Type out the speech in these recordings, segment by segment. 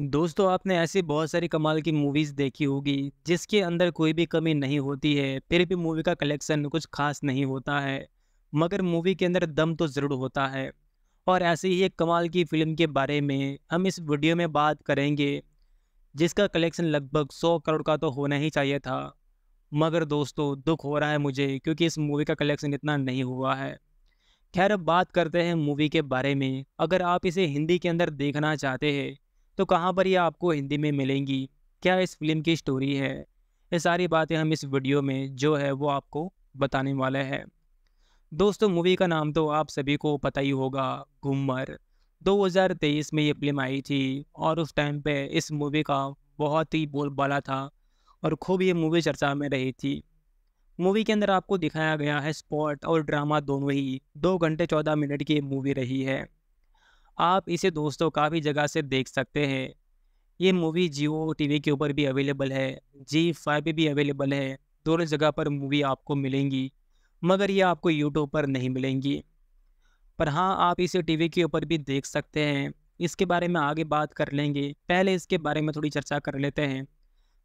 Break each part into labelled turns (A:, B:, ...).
A: दोस्तों आपने ऐसी बहुत सारी कमाल की मूवीज़ देखी होगी जिसके अंदर कोई भी कमी नहीं होती है फिर भी मूवी का कलेक्शन कुछ खास नहीं होता है मगर मूवी के अंदर दम तो ज़रूर होता है और ऐसी ही एक कमाल की फ़िल्म के बारे में हम इस वीडियो में बात करेंगे जिसका कलेक्शन लगभग सौ करोड़ का तो होना ही चाहिए था मगर दोस्तों दुख हो रहा है मुझे क्योंकि इस मूवी का कलेक्शन इतना नहीं हुआ है खैर अब बात करते हैं मूवी के बारे में अगर आप इसे हिंदी के अंदर देखना चाहते हैं तो कहाँ पर ये आपको हिंदी में मिलेंगी क्या इस फिल्म की स्टोरी है ये सारी बातें हम इस वीडियो में जो है वो आपको बताने वाले हैं दोस्तों मूवी का नाम तो आप सभी को पता ही होगा घूमर 2023 में ये फिल्म आई थी और उस टाइम पे इस मूवी का बहुत ही बोलबाला था और खूब ये मूवी चर्चा में रही थी मूवी के अंदर आपको दिखाया गया है स्पॉट और ड्रामा दोनों ही दो घंटे चौदह मिनट की मूवी रही है आप इसे दोस्तों काफ़ी जगह से देख सकते हैं ये मूवी जियो टीवी के ऊपर भी अवेलेबल है जी फाइव भी अवेलेबल है दोनों जगह पर मूवी आपको मिलेंगी मगर ये आपको यूट्यूब पर नहीं मिलेंगी पर हाँ आप इसे टीवी के ऊपर भी देख सकते हैं इसके बारे में आगे बात कर लेंगे पहले इसके बारे में थोड़ी चर्चा कर लेते हैं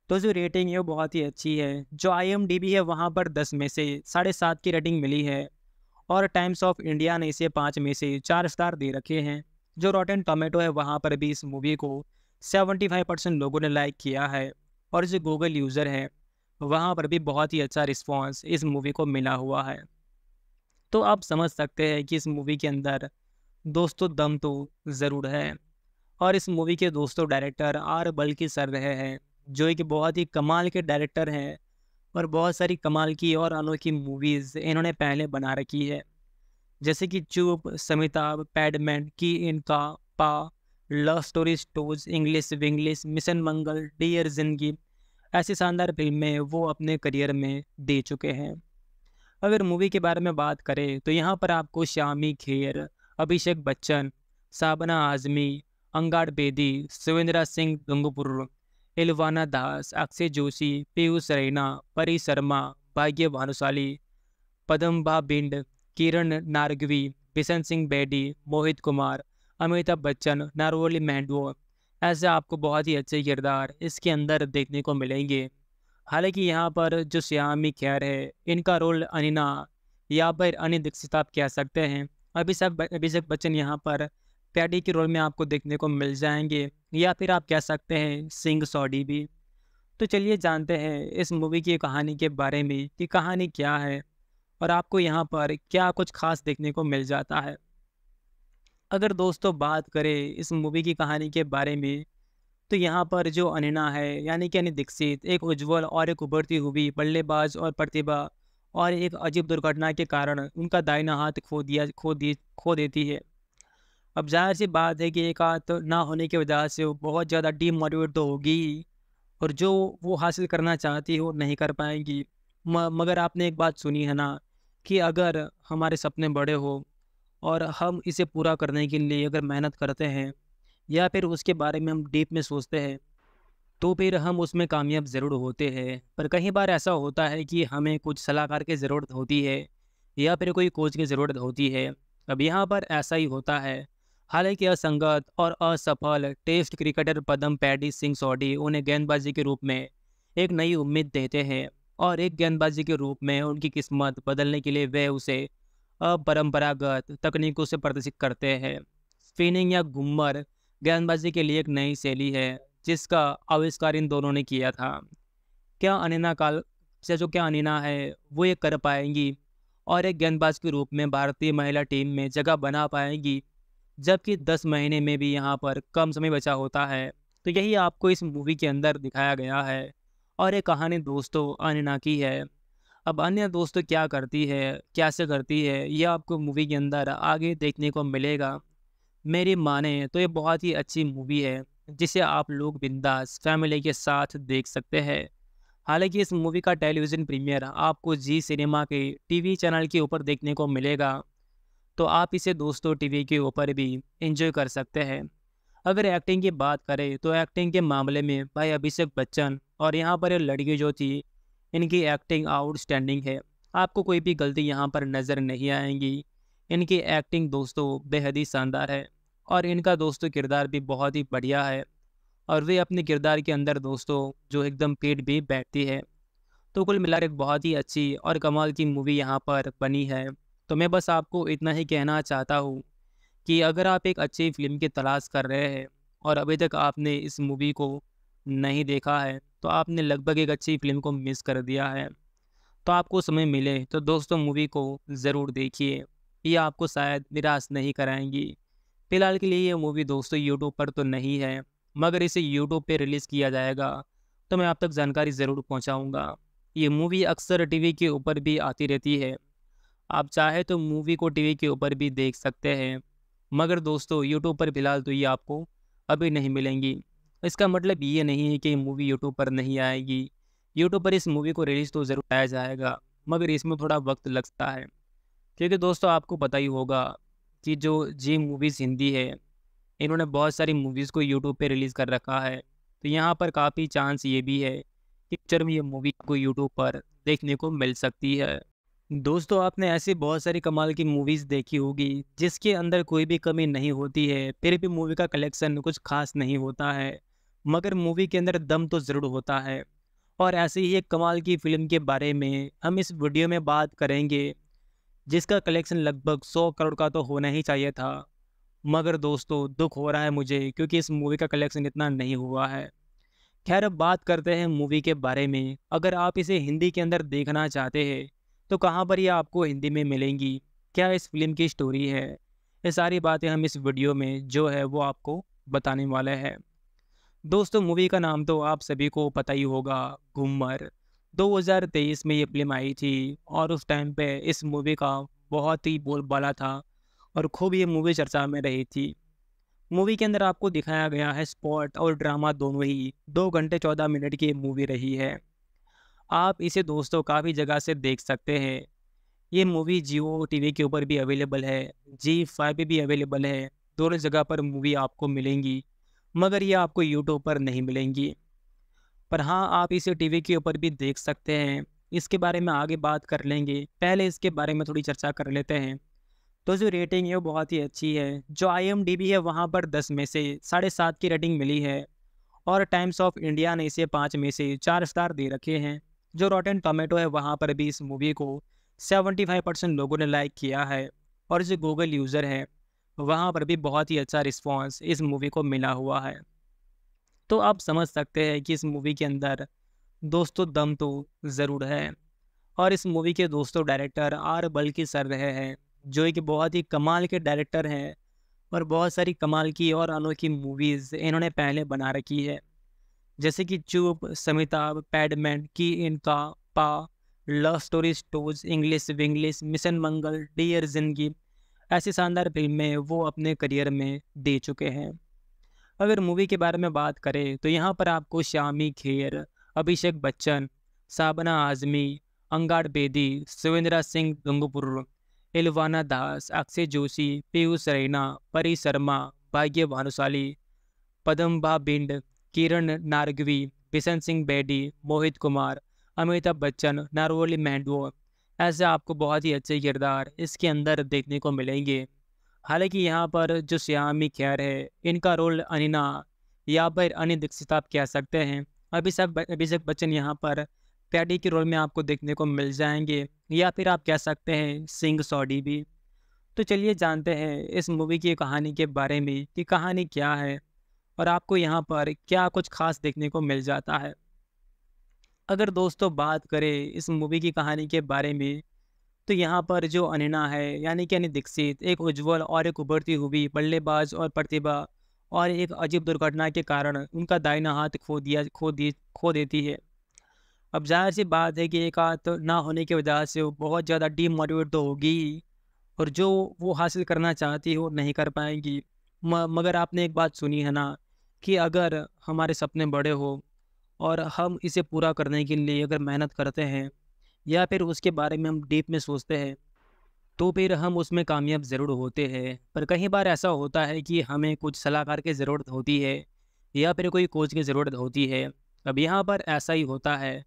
A: तो जो रेटिंग है वो बहुत ही अच्छी है जो आई एम डी बी है वहाँ पर दस में से साढ़े सात की रेटिंग मिली है और टाइम्स ऑफ इंडिया ने इसे पाँच में से चार स्टार दे रखे हैं जो रॉटन टोमेटो है वहाँ पर भी इस मूवी को 75 परसेंट लोगों ने लाइक किया है और जो गूगल यूज़र हैं वहाँ पर भी बहुत ही अच्छा रिस्पॉन्स इस मूवी को मिला हुआ है तो आप समझ सकते हैं कि इस मूवी के अंदर दोस्तों दम तो ज़रूर है और इस मूवी के दोस्तों डायरेक्टर आर बल्कि सर रहे हैं जो एक बहुत ही कमाल के डायरेक्टर हैं और बहुत सारी कमाल की और अनोखी मूवीज़ इन्होंने पहले बना रखी है जैसे कि चूप समिताभ पैडमैन की इनका पा लव स्टोरी स्टोज English Vinglish mission Mangal dear Zindagi ऐसी शानदार फिल्में वो अपने करियर में दे चुके हैं अगर मूवी के बारे में बात करें तो यहाँ पर आपको श्यामी खेर अभिषेक बच्चन साबना आजमी अंगाड़ बेदी सुविंद्रा सिंह गंगपुर इलवाना दास अक्षय जोशी पीयूष रैना परी शर्मा भाग्य भानुशाली पदम्बा बिंड किरण नार्गवी बिशन सिंह बेडी मोहित कुमार अमिताभ बच्चन नारोली मैंडवो ऐसे आपको बहुत ही अच्छे किरदार इसके अंदर देखने को मिलेंगे हालांकि यहाँ पर जो श्यामी खैर है इनका रोल अनिना या फिर अनि दीक्षित आप कह सकते हैं अभिषेक अभिषेक बच्चन यहाँ पर पैडी के रोल में आपको देखने को मिल जाएंगे या फिर आप कह सकते हैं सिंह सॉडी भी तो चलिए जानते हैं इस मूवी की कहानी के बारे में कि कहानी क्या है और आपको यहाँ पर क्या कुछ खास देखने को मिल जाता है अगर दोस्तों बात करें इस मूवी की कहानी के बारे में तो यहाँ पर जो अनिना है यानी कि अनि दीक्षित एक उज्जवल और एक उभरती हुई बल्लेबाज और प्रतिभा और एक अजीब दुर्घटना के कारण उनका दाइना हाथ खो दिया खो दी खो देती है अब जाहिर सी बात है कि एक हाथ ना होने की वजह से वो बहुत ज़्यादा डीमोटिवेट तो होगी और जो वो हासिल करना चाहती है वो नहीं कर पाएंगी मगर आपने एक बात सुनी है ना कि अगर हमारे सपने बड़े हो और हम इसे पूरा करने के लिए अगर मेहनत करते हैं या फिर उसके बारे में हम डीप में सोचते हैं तो फिर हम उसमें कामयाब ज़रूर होते हैं पर कई बार ऐसा होता है कि हमें कुछ सलाहकार की ज़रूरत होती है या फिर कोई कोच की ज़रूरत होती है अब यहाँ पर ऐसा ही होता है हालांकि असंगत और असफल test cricketer Padam Paddy Singh Sodhi उन्हें गेंदबाजी के रूप में एक नई उम्मीद देते हैं और एक गेंदबाजी के रूप में उनकी किस्मत बदलने के लिए वे उसे अपरम्परागत तकनीकों से प्रदर्शित करते हैं स्पिनिंग या घुमर गेंदबाजी के लिए एक नई शैली है जिसका आविष्कार इन दोनों ने किया था क्या अनिना काल से जो क्या अनिना है वो ये कर पाएंगी और एक गेंदबाज के रूप में भारतीय महिला टीम में जगह बना पाएंगी जबकि दस महीने में भी यहाँ पर कम समय बचा होता है तो यही आपको इस मूवी के अंदर दिखाया गया है और ये कहानी दोस्तों अनना की है अब अन्य दोस्तों क्या करती है कैसे करती है ये आपको मूवी के अंदर आगे देखने को मिलेगा मेरी माने तो ये बहुत ही अच्छी मूवी है जिसे आप लोग बिंदास फैमिली के साथ देख सकते हैं हालांकि इस मूवी का टेलीविज़न प्रीमियर आपको जी सिनेमा के टीवी चैनल के ऊपर देखने को मिलेगा तो आप इसे दोस्तों टीवी के ऊपर भी इंजॉय कर सकते हैं अगर एक्टिंग की बात करें तो एक्टिंग के मामले में भाई अभिषेक बच्चन और यहाँ पर ये लड़की जो थी इनकी एक्टिंग आउटस्टैंडिंग है आपको कोई भी गलती यहाँ पर नज़र नहीं आएंगी इनकी एक्टिंग दोस्तों बेहद ही शानदार है और इनका दोस्तों किरदार भी बहुत ही बढ़िया है और वे अपने किरदार के अंदर दोस्तों जो एकदम पेट भी बैठती है तो कुल मिलाकर एक बहुत ही अच्छी और कमाल की मूवी यहाँ पर बनी है तो मैं बस आपको इतना ही कहना चाहता हूँ कि अगर आप एक अच्छी फिल्म की तलाश कर रहे हैं और अभी तक आपने इस मूवी को नहीं देखा है तो आपने लगभग एक अच्छी फिल्म को मिस कर दिया है तो आपको समय मिले तो दोस्तों मूवी को ज़रूर देखिए ये आपको शायद निराश नहीं कराएंगी फिलहाल के लिए ये मूवी दोस्तों यूट्यूब पर तो नहीं है मगर इसे यूट्यूब पर रिलीज़ किया जाएगा तो मैं आप तक जानकारी ज़रूर पहुँचाऊँगा ये मूवी अक्सर टीवी के ऊपर भी आती रहती है आप चाहे तो मूवी को टीवी के ऊपर भी देख सकते हैं मगर दोस्तों यूट्यूब पर फ़िलहाल तो ये आपको अभी नहीं मिलेंगी इसका मतलब ये नहीं है कि मूवी यूट्यूब पर नहीं आएगी यूट्यूब पर इस मूवी को रिलीज़ तो ज़रूर आया जाएगा मगर इसमें थोड़ा वक्त लगता है क्योंकि दोस्तों आपको पता ही होगा कि जो जी मूवीज़ हिंदी है इन्होंने बहुत सारी मूवीज़ को यूट्यूब पे रिलीज़ कर रखा है तो यहाँ पर काफ़ी चांस ये भी है कि पिक्चर में ये मूवी को यूट्यूब पर देखने को मिल सकती है दोस्तों आपने ऐसी बहुत सारी कमाल की मूवीज़ देखी होगी जिसके अंदर कोई भी कमी नहीं होती है फिर भी मूवी का कलेक्शन कुछ खास नहीं होता है मगर मूवी के अंदर दम तो ज़रूर होता है और ऐसी ही एक कमाल की फ़िल्म के बारे में हम इस वीडियो में बात करेंगे जिसका कलेक्शन लगभग सौ करोड़ का तो होना ही चाहिए था मगर दोस्तों दुख हो रहा है मुझे क्योंकि इस मूवी का कलेक्शन इतना नहीं हुआ है खैर अब बात करते हैं मूवी के बारे में अगर आप इसे हिंदी के अंदर देखना चाहते हैं तो कहाँ पर ये आपको हिंदी में मिलेंगी क्या इस फिल्म की स्टोरी है ये सारी बातें हम इस वीडियो में जो है वो आपको बताने वाले हैं दोस्तों मूवी का नाम तो आप सभी को पता ही होगा घूमर 2023 में ये फिल्म आई थी और उस टाइम पे इस मूवी का बहुत ही बोलबाला था और खूब ये मूवी चर्चा में रही थी मूवी के अंदर आपको दिखाया गया है स्पॉट और ड्रामा दोनों ही दो घंटे चौदह मिनट की मूवी रही है आप इसे दोस्तों काफ़ी जगह से देख सकते हैं ये मूवी जियो टी के ऊपर भी अवेलेबल है जी फाइव भी अवेलेबल है दोनों जगह पर मूवी आपको मिलेंगी मगर ये आपको यूट्यूब पर नहीं मिलेंगी पर हाँ आप इसे टीवी के ऊपर भी देख सकते हैं इसके बारे में आगे बात कर लेंगे पहले इसके बारे में थोड़ी चर्चा कर लेते हैं तो जो रेटिंग है वो बहुत ही अच्छी है जो आई एम है वहाँ पर दस में से साढ़े सात की रेटिंग मिली है और टाइम्स ऑफ इंडिया ने इसे पाँच में से चार स्टार दे रखे हैं जो एंड टोमेटो है वहाँ पर भी इस मूवी को 75 परसेंट लोगों ने लाइक किया है और जो गूगल यूज़र हैं वहाँ पर भी बहुत ही अच्छा रिस्पॉन्स इस मूवी को मिला हुआ है तो आप समझ सकते हैं कि इस मूवी के अंदर दोस्तों दम तो ज़रूर है और इस मूवी के दोस्तों डायरेक्टर आर बल्कि सर रहे हैं जो कि बहुत ही कमाल के डायरेक्टर हैं और बहुत सारी कमाल की और अनोखी मूवीज़ इन्होंने पहले बना रखी है जैसे कि चुप समिताभ पैडमैन की इनका पा लव स्टोरी स्टोज English Vinglish mission Mangal dear Zindagi ऐसी शानदार फिल्में वो अपने करियर में दे चुके हैं अगर मूवी के बारे में बात करें तो यहाँ पर आपको श्यामी खेर अभिषेक बच्चन साबना आजमी अंगार बेदी सुविंद्रा सिंह गंगपुर एलवाना दास अक्षय जोशी पीयूष रैना परी शर्मा भाग्य भानुशाली पदम्बा बिंड किरण नार्गवी बिशन सिंह बेडी मोहित कुमार अमिताभ बच्चन नारोली मैंडो ऐसे आपको बहुत ही अच्छे किरदार इसके अंदर देखने को मिलेंगे हालांकि यहाँ पर जो श्यामी खैर है इनका रोल अनिना या फिर अनि दीक्षित आप कह सकते हैं अभिषेक अभिषेक बच्चन यहाँ पर पैडी के रोल में आपको देखने को मिल जाएंगे या फिर आप कह सकते हैं सिंह सॉडी भी तो चलिए जानते हैं इस मूवी की कहानी के बारे में कि कहानी क्या है और आपको यहाँ पर क्या कुछ खास देखने को मिल जाता है अगर दोस्तों बात करें इस मूवी की कहानी के बारे में तो यहाँ पर जो अनिना है यानी कि अनि दीक्षित एक उज्जवल और एक उभरती हुई बल्लेबाज और प्रतिभा और एक अजीब दुर्घटना के कारण उनका दाहिना हाथ खो दिया खो दी खो देती है अब जाहिर सी बात है कि एक हाथ ना होने की वजह से वो बहुत ज़्यादा डीमोटिवेट तो होगी और जो वो हासिल करना चाहती है वो नहीं कर पाएगी मगर आपने एक बात सुनी है ना कि अगर हमारे सपने बड़े हो और हम इसे पूरा करने के लिए अगर मेहनत करते हैं या फिर उसके बारे में हम डीप में सोचते हैं तो फिर हम उसमें कामयाब ज़रूर होते हैं पर कई बार ऐसा होता है कि हमें कुछ सलाहकार की ज़रूरत होती है या फिर कोई कोच की ज़रूरत होती है अब यहाँ पर ऐसा ही होता है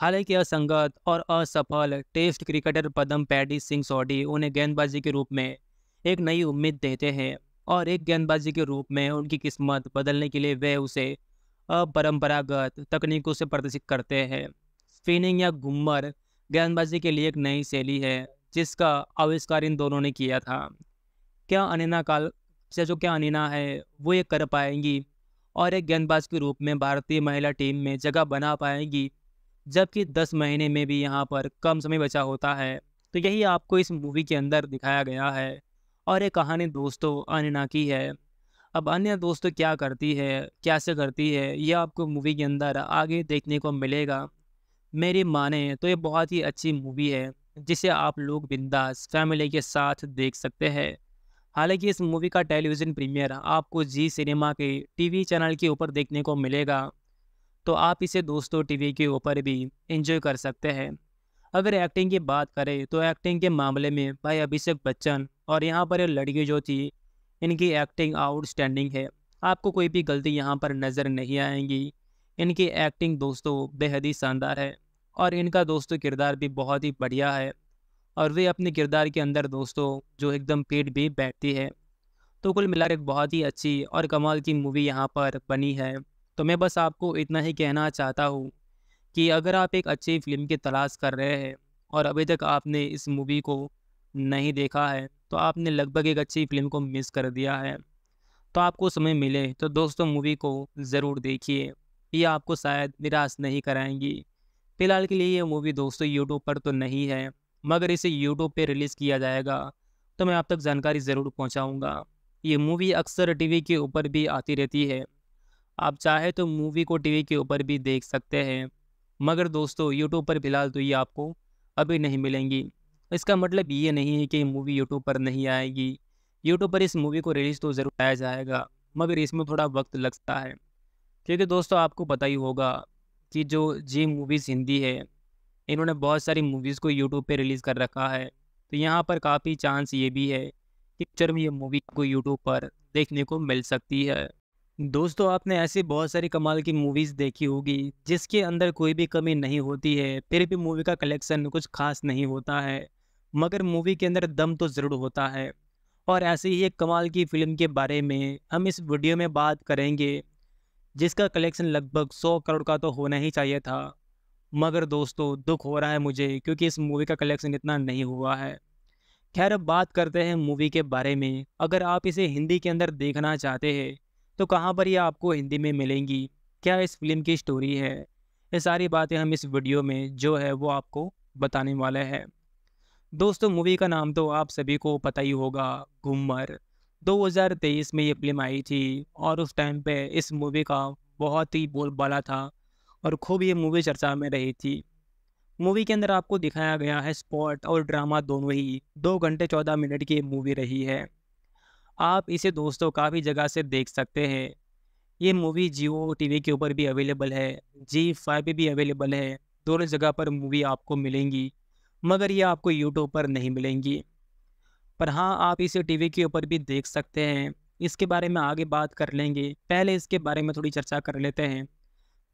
A: हालांकि असंगत और असफल test cricketer Padam Paddy Singh Sodhi उन्हें गेंदबाजी के रूप में एक नई उम्मीद देते हैं और एक गेंदबाजी के रूप में उनकी किस्मत बदलने के लिए वे उसे अपरम्परागत तकनीकों से प्रदर्शित करते हैं स्पिनिंग या घुमर गेंदबाजी के लिए एक नई शैली है जिसका आविष्कार इन दोनों ने किया था क्या अनिना काल से जो क्या अनिना है वो ये कर पाएंगी और एक गेंदबाज के रूप में भारतीय महिला टीम में जगह बना पाएंगी जबकि दस महीने में भी यहाँ पर कम समय बचा होता है तो यही आपको इस मूवी के अंदर दिखाया गया है और ये कहानी दोस्तों अनना की है अब अन्य दोस्तों क्या करती है कैसे करती है यह आपको मूवी के अंदर आगे देखने को मिलेगा मेरी माने तो ये बहुत ही अच्छी मूवी है जिसे आप लोग बिंदास फैमिली के साथ देख सकते हैं हालांकि इस मूवी का टेलीविज़न प्रीमियर आपको जी सिनेमा के टीवी चैनल के ऊपर देखने को मिलेगा तो आप इसे दोस्तों टीवी के ऊपर भी इंजॉय कर सकते हैं अगर एक्टिंग की बात करें तो एक्टिंग के मामले में भाई अभिषेक बच्चन और यहाँ पर ये लड़की जो थी इनकी एक्टिंग आउटस्टैंडिंग है आपको कोई भी गलती यहाँ पर नज़र नहीं आएंगी इनकी एक्टिंग दोस्तों बेहद ही शानदार है और इनका दोस्तों किरदार भी बहुत ही बढ़िया है और वे अपने किरदार के अंदर दोस्तों जो एकदम पेट भी बैठती है तो कुल मिलाकर एक बहुत ही अच्छी और कमाल की मूवी यहाँ पर बनी है तो मैं बस आपको इतना ही कहना चाहता हूँ कि अगर आप एक अच्छी फिल्म की तलाश कर रहे हैं और अभी तक आपने इस मूवी को नहीं देखा है तो आपने लगभग एक अच्छी फिल्म को मिस कर दिया है तो आपको समय मिले तो दोस्तों मूवी को ज़रूर देखिए ये आपको शायद निराश नहीं कराएंगी फिलहाल के लिए ये मूवी दोस्तों यूट्यूब पर तो नहीं है मगर इसे यूट्यूब पर रिलीज़ किया जाएगा तो मैं आप तक जानकारी ज़रूर पहुँचाऊँगा ये मूवी अक्सर टी के ऊपर भी आती रहती है आप चाहे तो मूवी को टीवी के ऊपर भी देख सकते हैं मगर दोस्तों यूट्यूब पर फिलहाल तो ये आपको अभी नहीं मिलेंगी तो इसका मतलब ये नहीं है कि मूवी यूट्यूब पर नहीं आएगी यूट्यूब पर इस मूवी को रिलीज़ तो ज़रूर आया जाएगा मगर इसमें थोड़ा वक्त लगता है क्योंकि दोस्तों आपको पता ही होगा कि जो जी मूवीज़ हिंदी है इन्होंने बहुत सारी मूवीज़ को यूट्यूब पर रिलीज़ कर रखा है तो यहाँ पर काफ़ी चांस ये भी है कि पिक्चर में ये मूवी को यूट्यूब पर देखने को मिल सकती है दोस्तों आपने ऐसी बहुत सारी कमाल की मूवीज़ देखी होगी जिसके अंदर कोई भी कमी नहीं होती है फिर भी मूवी का कलेक्शन कुछ खास नहीं होता है मगर मूवी के अंदर दम तो ज़रूर होता है और ऐसी ही एक कमाल की फ़िल्म के बारे में हम इस वीडियो में बात करेंगे जिसका कलेक्शन लगभग सौ करोड़ का तो होना ही चाहिए था मगर दोस्तों दुख हो रहा है मुझे क्योंकि इस मूवी का कलेक्शन इतना नहीं हुआ है खैर अब बात करते हैं मूवी के बारे में अगर आप इसे हिंदी के अंदर देखना चाहते हैं तो कहाँ पर यह आपको हिंदी में मिलेंगी क्या इस फिल्म की स्टोरी है ये सारी बातें हम इस वीडियो में जो है वो आपको बताने वाले हैं दोस्तों मूवी का नाम तो आप सभी को पता ही होगा घूमर 2023 में ये फिल्म आई थी और उस टाइम पे इस मूवी का बहुत ही बोलबाला था और खूब ये मूवी चर्चा में रही थी मूवी के अंदर आपको दिखाया गया है स्पॉट और ड्रामा दोनों ही दो घंटे चौदह मिनट की मूवी रही है आप इसे दोस्तों काफ़ी जगह से देख सकते हैं ये मूवी जियो टी के ऊपर भी अवेलेबल है जी फाइव भी अवेलेबल है दोनों जगह पर मूवी आपको मिलेंगी मगर ये आपको यूट्यूब पर नहीं मिलेंगी पर हाँ आप इसे टी के ऊपर भी देख सकते हैं इसके बारे में आगे बात कर लेंगे पहले इसके बारे में थोड़ी चर्चा कर लेते हैं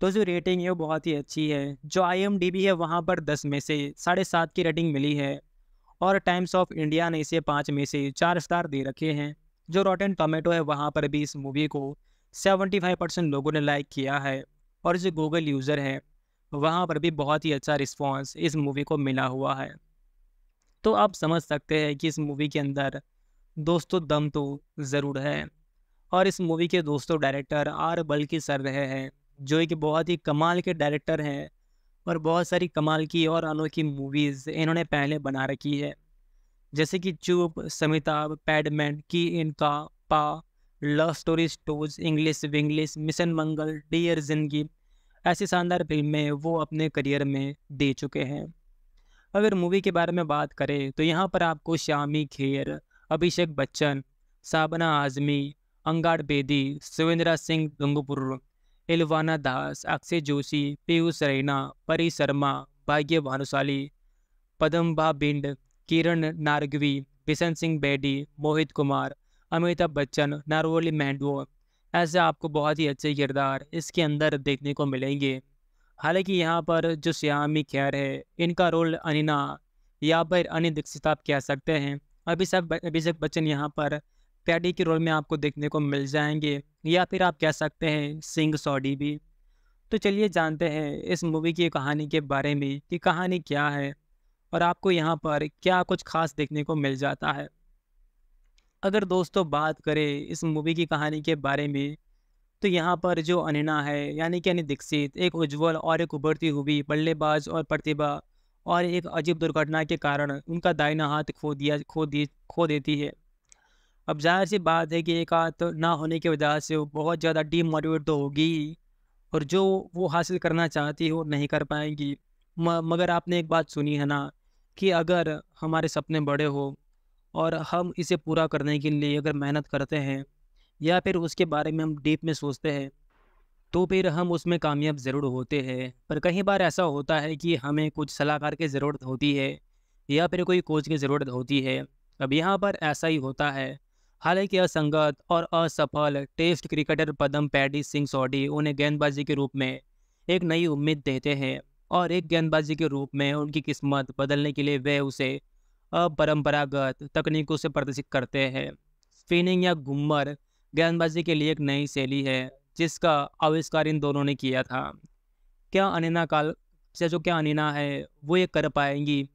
A: तो जो रेटिंग है वो बहुत ही अच्छी है जो आई है वहाँ पर दस में से साढ़े सात की रेटिंग मिली है और टाइम्स ऑफ इंडिया ने इसे पाँच में से चार स्टार दे रखे हैं जो रॉटन टोमेटो है वहाँ पर भी इस मूवी को सेवेंटी फाइव परसेंट लोगों ने लाइक किया है और जो गूगल यूज़र है वहाँ पर भी बहुत ही अच्छा रिस्पॉन्स इस मूवी को मिला हुआ है तो आप समझ सकते हैं कि इस मूवी के अंदर दोस्तों दम तो ज़रूर है और इस मूवी के दोस्तों डायरेक्टर आर बल्कि सर रहे हैं जो एक बहुत ही कमाल के डायरेक्टर हैं और बहुत सारी कमाल की और अनोखी मूवीज़ इन्होंने पहले बना रखी है जैसे कि चूप समिताभ पैडमैन की इनका पा लव स्टोरी स्टोज English Vinglish mission Mangal dear Zindagi ऐसी शानदार फिल्में वो अपने करियर में दे चुके हैं अगर मूवी के बारे में बात करें तो यहाँ पर आपको श्यामी खेर अभिषेक बच्चन साबना आजमी अंगार बेदी सुविंद्रा सिंह दुंगपुर इलवाना दास अक्षय जोशी पीयूष रैना परी शर्मा भाग्य भानुशाली पदम्बा बिंड किरण नार्गवी बिशन सिंह बेडी मोहित कुमार अमिताभ बच्चन नारोली मैंडो ऐसे आपको बहुत ही अच्छे किरदार इसके अंदर देखने को मिलेंगे हालांकि यहाँ पर जो श्यामी खैर है इनका रोल अनिना या फिर अनि दीक्षित आप कह सकते हैं अभिषेक अभिषेक बच्चन यहाँ पर पैडी के रोल में आपको देखने को मिल जाएंगे या फिर आप कह सकते हैं सिंह सॉडी भी तो चलिए जानते हैं इस मूवी की कहानी के बारे में कि कहानी क्या है और आपको यहाँ पर क्या कुछ खास देखने को मिल जाता है अगर दोस्तों बात करें इस मूवी की कहानी के बारे में तो यहाँ पर जो अनिना है यानी कि दीक्षित एक उज्जवल और एक उभरती हुई बल्लेबाज और प्रतिभा और एक अजीब दुर्घटना के कारण उनका दाहिना हाथ खो दिया खो दी खो देती है अब जाहिर सी बात है कि एक हाथ ना होने की वजह से वो बहुत ज़्यादा डीमोटिवेट तो होगी और जो वो हासिल करना चाहती है वो नहीं कर पाएंगी म, मगर आपने एक बात सुनी है ना कि अगर हमारे सपने बड़े हो और हम इसे पूरा करने के लिए अगर मेहनत करते हैं या फिर उसके बारे में हम डीप में सोचते हैं तो फिर हम उसमें कामयाब ज़रूर होते हैं पर कई बार ऐसा होता है कि हमें कुछ सलाहकार की ज़रूरत होती है या फिर कोई कोच की ज़रूरत होती है अब यहाँ पर ऐसा ही होता है हालांकि असंगत और असफल test cricketer Padam Paddy Singh Sodhi उन्हें गेंदबाजी के रूप में एक नई उम्मीद देते हैं और एक गेंदबाजी के रूप में उनकी किस्मत बदलने के लिए वे उसे परंपरागत तकनीकों से प्रदर्शित करते हैं स्पिनिंग या घुमर गेंदबाजी के लिए एक नई शैली है जिसका आविष्कार इन दोनों ने किया था क्या अनिना काल से अच्छा, जो क्या अनिना है वो ये कर पाएंगी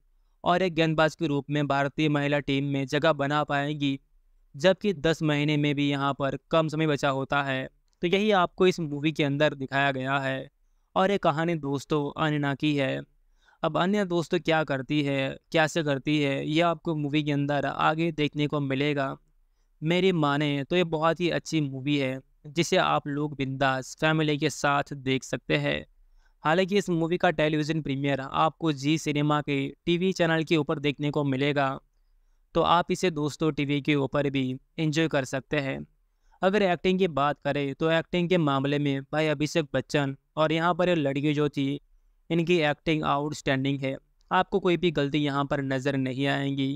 A: और एक गेंदबाज के रूप में भारतीय महिला टीम में जगह बना पाएंगी जबकि दस महीने में भी यहाँ पर कम समय बचा होता है तो यही आपको इस मूवी के अंदर दिखाया गया है और ये कहानी दोस्तों अनिना की है अब अन्य दोस्तों क्या करती है कैसे करती है यह आपको मूवी के अंदर आगे देखने को मिलेगा मेरी माने तो ये बहुत ही अच्छी मूवी है जिसे आप लोग बिंदास फैमिली के साथ देख सकते हैं हालांकि इस मूवी का टेलीविज़न प्रीमियर आपको जी सिनेमा के टीवी चैनल के ऊपर देखने को मिलेगा तो आप इसे दोस्तों टीवी के ऊपर भी एंजॉय कर सकते हैं अगर एक्टिंग की बात करें तो एक्टिंग के मामले में भाई अभिषेक बच्चन और यहाँ पर लड़की जो थी इनकी एक्टिंग आउटस्टैंडिंग है आपको कोई भी गलती यहाँ पर नज़र नहीं आएंगी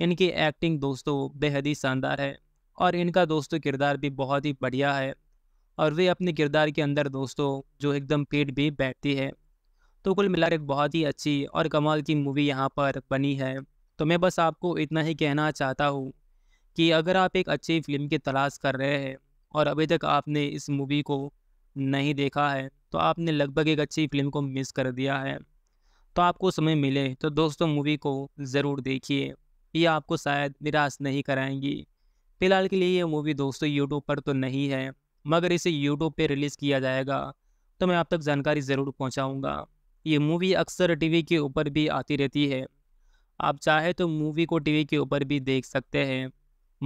A: इनकी एक्टिंग दोस्तों बेहद ही शानदार है और इनका दोस्तों किरदार भी बहुत ही बढ़िया है और वे अपने किरदार के अंदर दोस्तों जो एकदम पेट भी बैठती है तो कुल मिलाकर एक बहुत ही अच्छी और कमाल की मूवी यहाँ पर बनी है तो मैं बस आपको इतना ही कहना चाहता हूँ कि अगर आप एक अच्छी फिल्म की तलाश कर रहे हैं और अभी तक आपने इस मूवी को नहीं देखा है तो आपने लगभग एक अच्छी फिल्म को मिस कर दिया है तो आपको समय मिले तो दोस्तों मूवी को ज़रूर देखिए ये आपको शायद निराश नहीं कराएंगी फिलहाल के लिए ये मूवी दोस्तों यूट्यूब पर तो नहीं है मगर इसे यूट्यूब पर रिलीज़ किया जाएगा तो मैं आप तक जानकारी ज़रूर पहुँचाऊँगा ये मूवी अक्सर टी के ऊपर भी आती रहती है आप चाहे तो मूवी को टीवी के ऊपर भी देख सकते हैं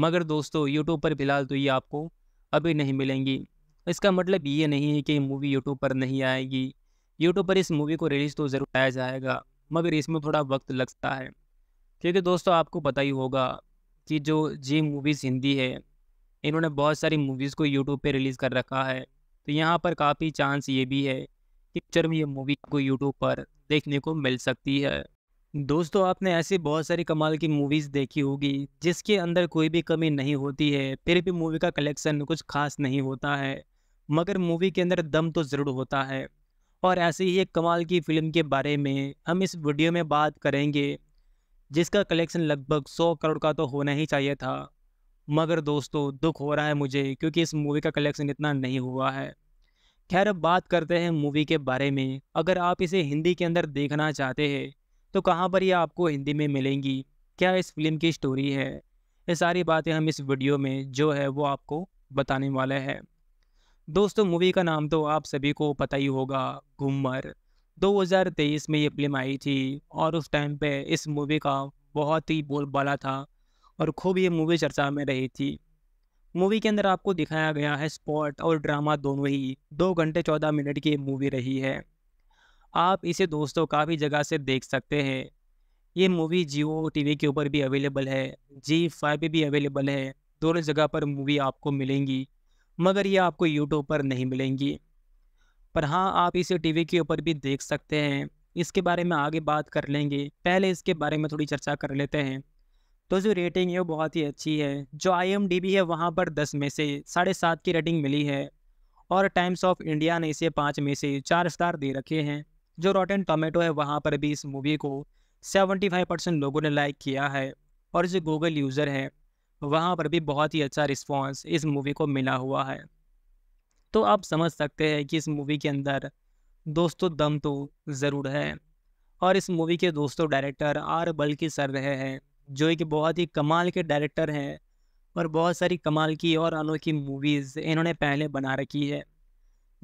A: मगर दोस्तों यूट्यूब पर फिलहाल तो ये आपको अभी नहीं मिलेंगी तो इसका मतलब ये नहीं है कि मूवी यूट्यूब पर नहीं आएगी यूट्यूब पर इस मूवी को रिलीज़ तो ज़रूर आया जाएगा मगर इसमें थोड़ा वक्त लगता है क्योंकि दोस्तों आपको पता ही होगा कि जो जी मूवीज़ हिंदी है इन्होंने बहुत सारी मूवीज़ को यूट्यूब पर रिलीज़ कर रखा है तो यहाँ पर काफ़ी चांस ये भी है कि पिक्चर में ये मूवी आपको यूट्यूब पर देखने को मिल सकती है दोस्तों आपने ऐसी बहुत सारी कमाल की मूवीज़ देखी होगी जिसके अंदर कोई भी कमी नहीं होती है फिर भी मूवी का कलेक्शन कुछ खास नहीं होता है मगर मूवी के अंदर दम तो ज़रूर होता है और ऐसी ही एक कमाल की फिल्म के बारे में हम इस वीडियो में बात करेंगे जिसका कलेक्शन लगभग सौ करोड़ का तो होना ही चाहिए था मगर दोस्तों दुख हो रहा है मुझे क्योंकि इस मूवी का कलेक्शन इतना नहीं हुआ है खैर अब बात करते हैं मूवी के बारे में अगर आप इसे हिंदी के अंदर देखना चाहते हैं तो कहाँ पर ये आपको हिंदी में मिलेंगी क्या इस फिल्म की स्टोरी है ये सारी बातें हम इस वीडियो में जो है वो आपको बताने वाले हैं दोस्तों मूवी का नाम तो आप सभी को पता ही होगा घूमर 2023 में ये फिल्म आई थी और उस टाइम पे इस मूवी का बहुत ही बोलबाला था और खूब ये मूवी चर्चा में रही थी मूवी के अंदर आपको दिखाया गया है स्पॉट और ड्रामा दोनों ही दो घंटे चौदह मिनट की मूवी रही है आप इसे दोस्तों काफ़ी जगह से देख सकते हैं ये मूवी जियो टी के ऊपर भी अवेलेबल है जी फाइव भी अवेलेबल है दोनों जगह पर मूवी आपको मिलेंगी मगर ये आपको यूट्यूब पर नहीं मिलेंगी पर हाँ आप इसे टीवी के ऊपर भी देख सकते हैं इसके बारे में आगे बात कर लेंगे पहले इसके बारे में थोड़ी चर्चा कर लेते हैं तो जो रेटिंग है वो बहुत ही अच्छी है जो आई है वहाँ पर दस में से साढ़े सात की रेटिंग मिली है और टाइम्स ऑफ इंडिया ने इसे पाँच में से चार स्टार दे रखे हैं जो रॉटन टोमेटो है वहाँ पर भी इस मूवी को फाइव परसेंट लोगों ने लाइक किया है और जो गूगल यूज़र है वहाँ पर भी बहुत ही अच्छा रिस्पॉन्स इस मूवी को मिला हुआ है तो आप समझ सकते हैं कि इस मूवी के अंदर दोस्तों दम तो ज़रूर है और इस मूवी के दोस्तों डायरेक्टर आर बल्कि सर रहे हैं जो एक बहुत ही कमाल के डायरेक्टर हैं और बहुत सारी कमाल की और अनोखी मूवीज़ इन्होंने पहले बना रखी है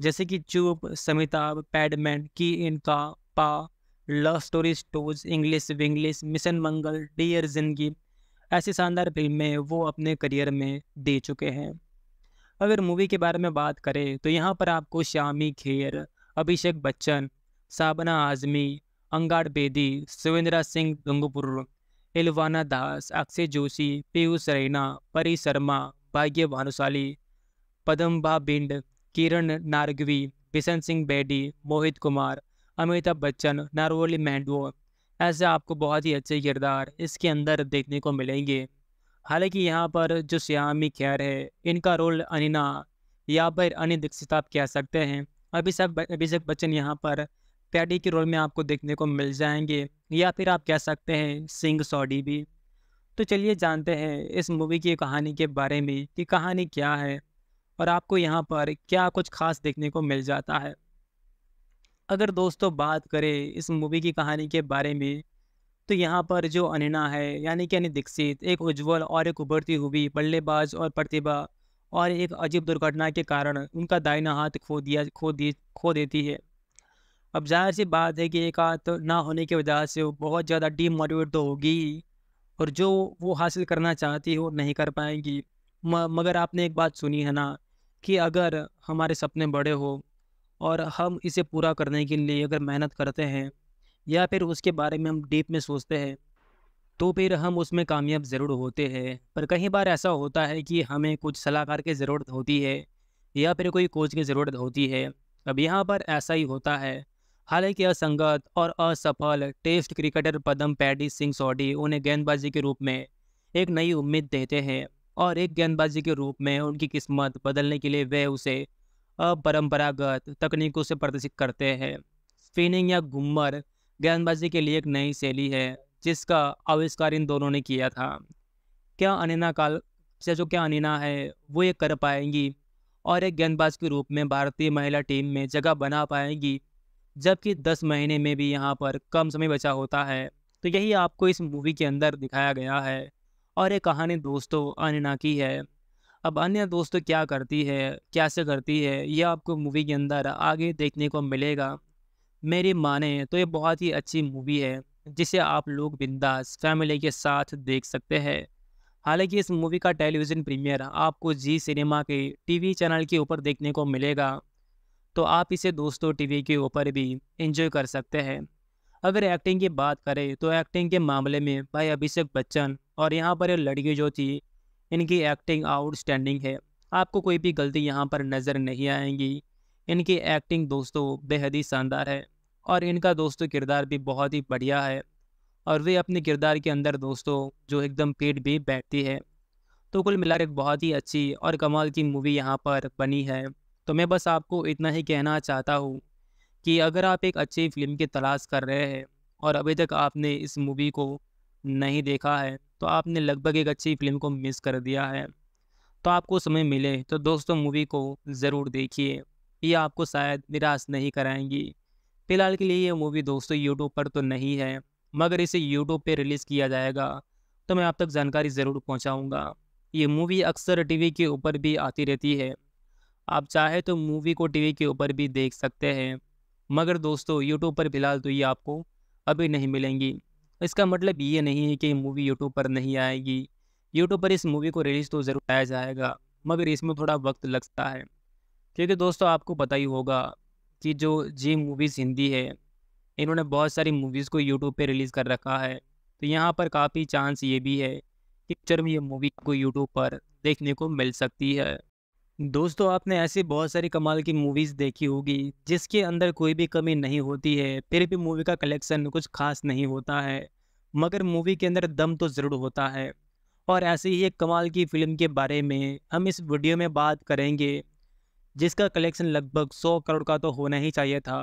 A: जैसे कि चूप समिताभ पैडमैन की इनका पा लव स्टोरी स्टोज English Vinglish mission Mangal dear Zindagi ऐसी शानदार फिल्में वो अपने करियर में दे चुके हैं अगर मूवी के बारे में बात करें तो यहाँ पर आपको श्यामी खेर अभिषेक बच्चन साबना आजमी अंगाड़ बेदी सुविंद्रा सिंह गंगपुर इलवाना दास अक्षय जोशी पीयूष रैना परी शर्मा भाग्य भानुशाली पदम्बा बिंड किरण नार्गवी बिशन सिंह बेडी मोहित कुमार अमिताभ बच्चन नारोली मैंडो ऐसे आपको बहुत ही अच्छे किरदार इसके अंदर देखने को मिलेंगे हालांकि यहाँ पर जो श्यामी खैर है इनका रोल अनिना या फिर अनिल दीक्षित आप कह सकते हैं अभिषेक अभिषेक बच्चन यहाँ पर पैडी के रोल में आपको देखने को मिल जाएंगे या फिर आप कह सकते हैं सिंह सॉडी भी तो चलिए जानते हैं इस मूवी की कहानी के बारे में कि कहानी क्या है और आपको यहाँ पर क्या कुछ खास देखने को मिल जाता है अगर दोस्तों बात करें इस मूवी की कहानी के बारे में तो यहाँ पर जो अनिना है यानी कि अनिल दीक्षित एक उज्जवल और एक उभरती हुई बल्लेबाज और प्रतिभा और एक अजीब दुर्घटना के कारण उनका दाहिना हाथ खो दिया खो दी खो देती है अब जाहिर सी बात है कि एक हाथ ना होने की वजह से वो बहुत ज़्यादा डीमोटिवेट तो होगी और जो वो हासिल करना चाहती है वो नहीं कर पाएंगी म, मगर आपने एक बात सुनी है ना कि अगर हमारे सपने बड़े हो और हम इसे पूरा करने के लिए अगर मेहनत करते हैं या फिर उसके बारे में हम डीप में सोचते हैं तो फिर हम उसमें कामयाब ज़रूर होते हैं पर कई बार ऐसा होता है कि हमें कुछ सलाहकार की ज़रूरत होती है या फिर कोई कोच की ज़रूरत होती है अब यहाँ पर ऐसा ही होता है हालांकि असंगत और असफल test cricketer Padam Paddy Singh Sodhi उन्हें गेंदबाजी के रूप में एक नई उम्मीद देते हैं और एक गेंदबाजी के रूप में उनकी किस्मत बदलने के लिए वे उसे परंपरागत तकनीकों से प्रदर्शित करते हैं स्पिनिंग या घुमर गेंदबाजी के लिए एक नई शैली है जिसका आविष्कार इन दोनों ने किया था क्या अनिना काल से जो क्या अनिना है वो ये कर पाएंगी और एक गेंदबाज के रूप में भारतीय महिला टीम में जगह बना पाएंगी जबकि दस महीने में भी यहाँ पर कम समय बचा होता है तो यही आपको इस मूवी के अंदर दिखाया गया है और ये कहानी दोस्तों अनिना की है अब अन्य दोस्त क्या करती है कैसे करती है यह आपको मूवी के अंदर आगे देखने को मिलेगा मेरी माने तो ये बहुत ही अच्छी मूवी है जिसे आप लोग बिंदास फैमिली के साथ देख सकते हैं हालांकि इस मूवी का टेलीविज़न प्रीमियर आपको जी सिनेमा के टीवी चैनल के ऊपर देखने को मिलेगा तो आप इसे दोस्तों टीवी के ऊपर भी एंजॉय कर सकते हैं अगर एक्टिंग की बात करें तो एक्टिंग के मामले में भाई अभिषेक बच्चन और यहाँ पर लड़की जो थी इनकी एक्टिंग आउटस्टैंडिंग है आपको कोई भी गलती यहाँ पर नज़र नहीं आएंगी इनकी एक्टिंग दोस्तों बेहद ही शानदार है और इनका दोस्तों किरदार भी बहुत ही बढ़िया है और वे अपने किरदार के अंदर दोस्तों जो एकदम पेट भी बैठती है तो कुल मिलाकर एक बहुत ही अच्छी और कमाल की मूवी यहाँ पर बनी है तो मैं बस आपको इतना ही कहना चाहता हूँ कि अगर आप एक अच्छी फिल्म की तलाश कर रहे हैं और अभी तक आपने इस मूवी को नहीं देखा है तो आपने लगभग एक अच्छी फिल्म को मिस कर दिया है तो आपको समय मिले तो दोस्तों मूवी को ज़रूर देखिए ये आपको शायद निराश नहीं कराएंगी फिलहाल के लिए ये मूवी दोस्तों यूट्यूब पर तो नहीं है मगर इसे यूट्यूब पर रिलीज़ किया जाएगा तो मैं आप तक जानकारी ज़रूर पहुँचाऊँगा ये मूवी अक्सर टीवी के ऊपर भी आती रहती है आप चाहे तो मूवी को टीवी के ऊपर भी देख सकते हैं मगर दोस्तों यूट्यूब पर फिलहाल तो ये आपको अभी नहीं मिलेंगी इसका मतलब ये नहीं है कि मूवी यूट्यूब पर नहीं आएगी यूट्यूब पर इस मूवी को रिलीज़ तो ज़रूर आया जाएगा मगर इसमें थोड़ा वक्त लगता है क्योंकि दोस्तों आपको पता ही होगा कि जो जी मूवीज़ हिंदी है इन्होंने बहुत सारी मूवीज़ को यूट्यूब पर रिलीज़ कर रखा है तो यहाँ पर काफ़ी चांस ये भी है कि पिक्चर में ये मूवी को यूट्यूब पर देखने को मिल सकती है दोस्तों आपने ऐसी बहुत सारी कमाल की मूवीज़ देखी होगी जिसके अंदर कोई भी कमी नहीं होती है फिर भी मूवी का कलेक्शन कुछ खास नहीं होता है मगर मूवी के अंदर दम तो ज़रूर होता है और ऐसे ही एक कमाल की फिल्म के बारे में हम इस वीडियो में बात करेंगे जिसका कलेक्शन लगभग सौ करोड़ का तो होना ही चाहिए था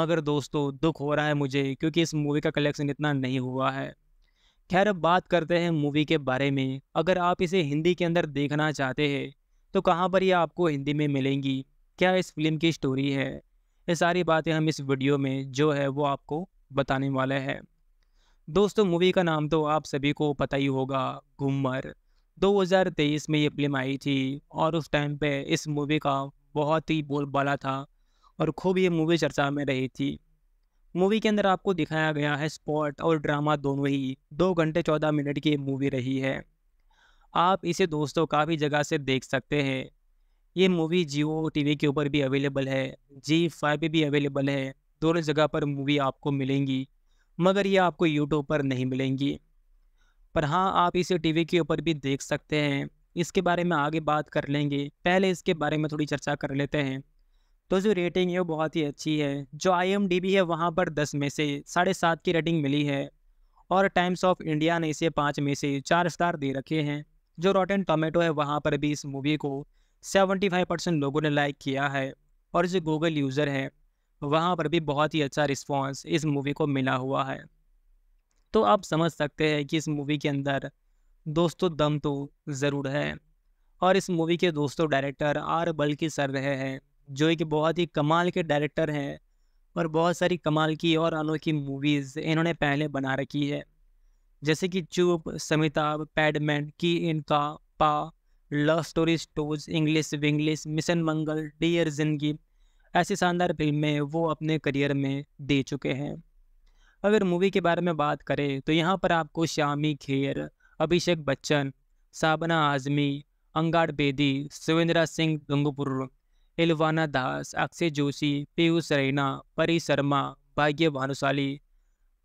A: मगर दोस्तों दुख हो रहा है मुझे क्योंकि इस मूवी का कलेक्शन इतना नहीं हुआ है खैर अब बात करते हैं मूवी के बारे में अगर आप इसे हिंदी के अंदर देखना चाहते हैं तो कहाँ पर ये आपको हिंदी में मिलेंगी क्या इस फिल्म की स्टोरी है ये सारी बातें हम इस वीडियो में जो है वो आपको बताने वाले हैं दोस्तों मूवी का नाम तो आप सभी को पता ही होगा घूमर 2023 में ये फिल्म आई थी और उस टाइम पे इस मूवी का बहुत ही बोलबाला था और खूब ये मूवी चर्चा में रही थी मूवी के अंदर आपको दिखाया गया है स्पॉट और ड्रामा दोनों ही दो घंटे चौदह मिनट की मूवी रही है आप इसे दोस्तों काफ़ी जगह से देख सकते हैं ये मूवी जियो टीवी के ऊपर भी अवेलेबल है जी फाइव भी अवेलेबल है दोनों जगह पर मूवी आपको मिलेंगी मगर ये आपको यूट्यूब पर नहीं मिलेंगी पर हाँ आप इसे टीवी के ऊपर भी देख सकते हैं इसके बारे में आगे बात कर लेंगे पहले इसके बारे में थोड़ी चर्चा कर लेते हैं तो जो रेटिंग है वो बहुत ही अच्छी है जो आई एम डी है वहाँ पर दस में से साढ़े सात की रेटिंग मिली है और टाइम्स ऑफ इंडिया ने इसे पाँच में से चार स्टार दे रखे हैं जो रॉटन टोमेटो है वहाँ पर भी इस मूवी को 75 परसेंट लोगों ने लाइक किया है और जो गूगल यूज़र हैं वहाँ पर भी बहुत ही अच्छा रिस्पॉन्स इस मूवी को मिला हुआ है तो आप समझ सकते हैं कि इस मूवी के अंदर दोस्तों दम तो ज़रूर है और इस मूवी के दोस्तों डायरेक्टर आर बल्कि सर रहे हैं जो एक बहुत ही कमाल के डायरेक्टर हैं और बहुत सारी कमाल की और अनोखी मूवीज़ इन्होंने पहले बना रखी है जैसे कि चूप समिताभ पैडमैन की इनका पा लव स्टोरी स्टोज English Vinglish mission Mangal dear Zindagi ऐसी शानदार फिल्में वो अपने करियर में दे चुके हैं अगर मूवी के बारे में बात करें तो यहाँ पर आपको श्यामी खेर अभिषेक बच्चन साबना आजमी अंगाड़ बेदी सुविंद्रा सिंह गंगपुर इलवाना दास अक्षय जोशी पीयूष रैना परी शर्मा भाग्य भानुशाली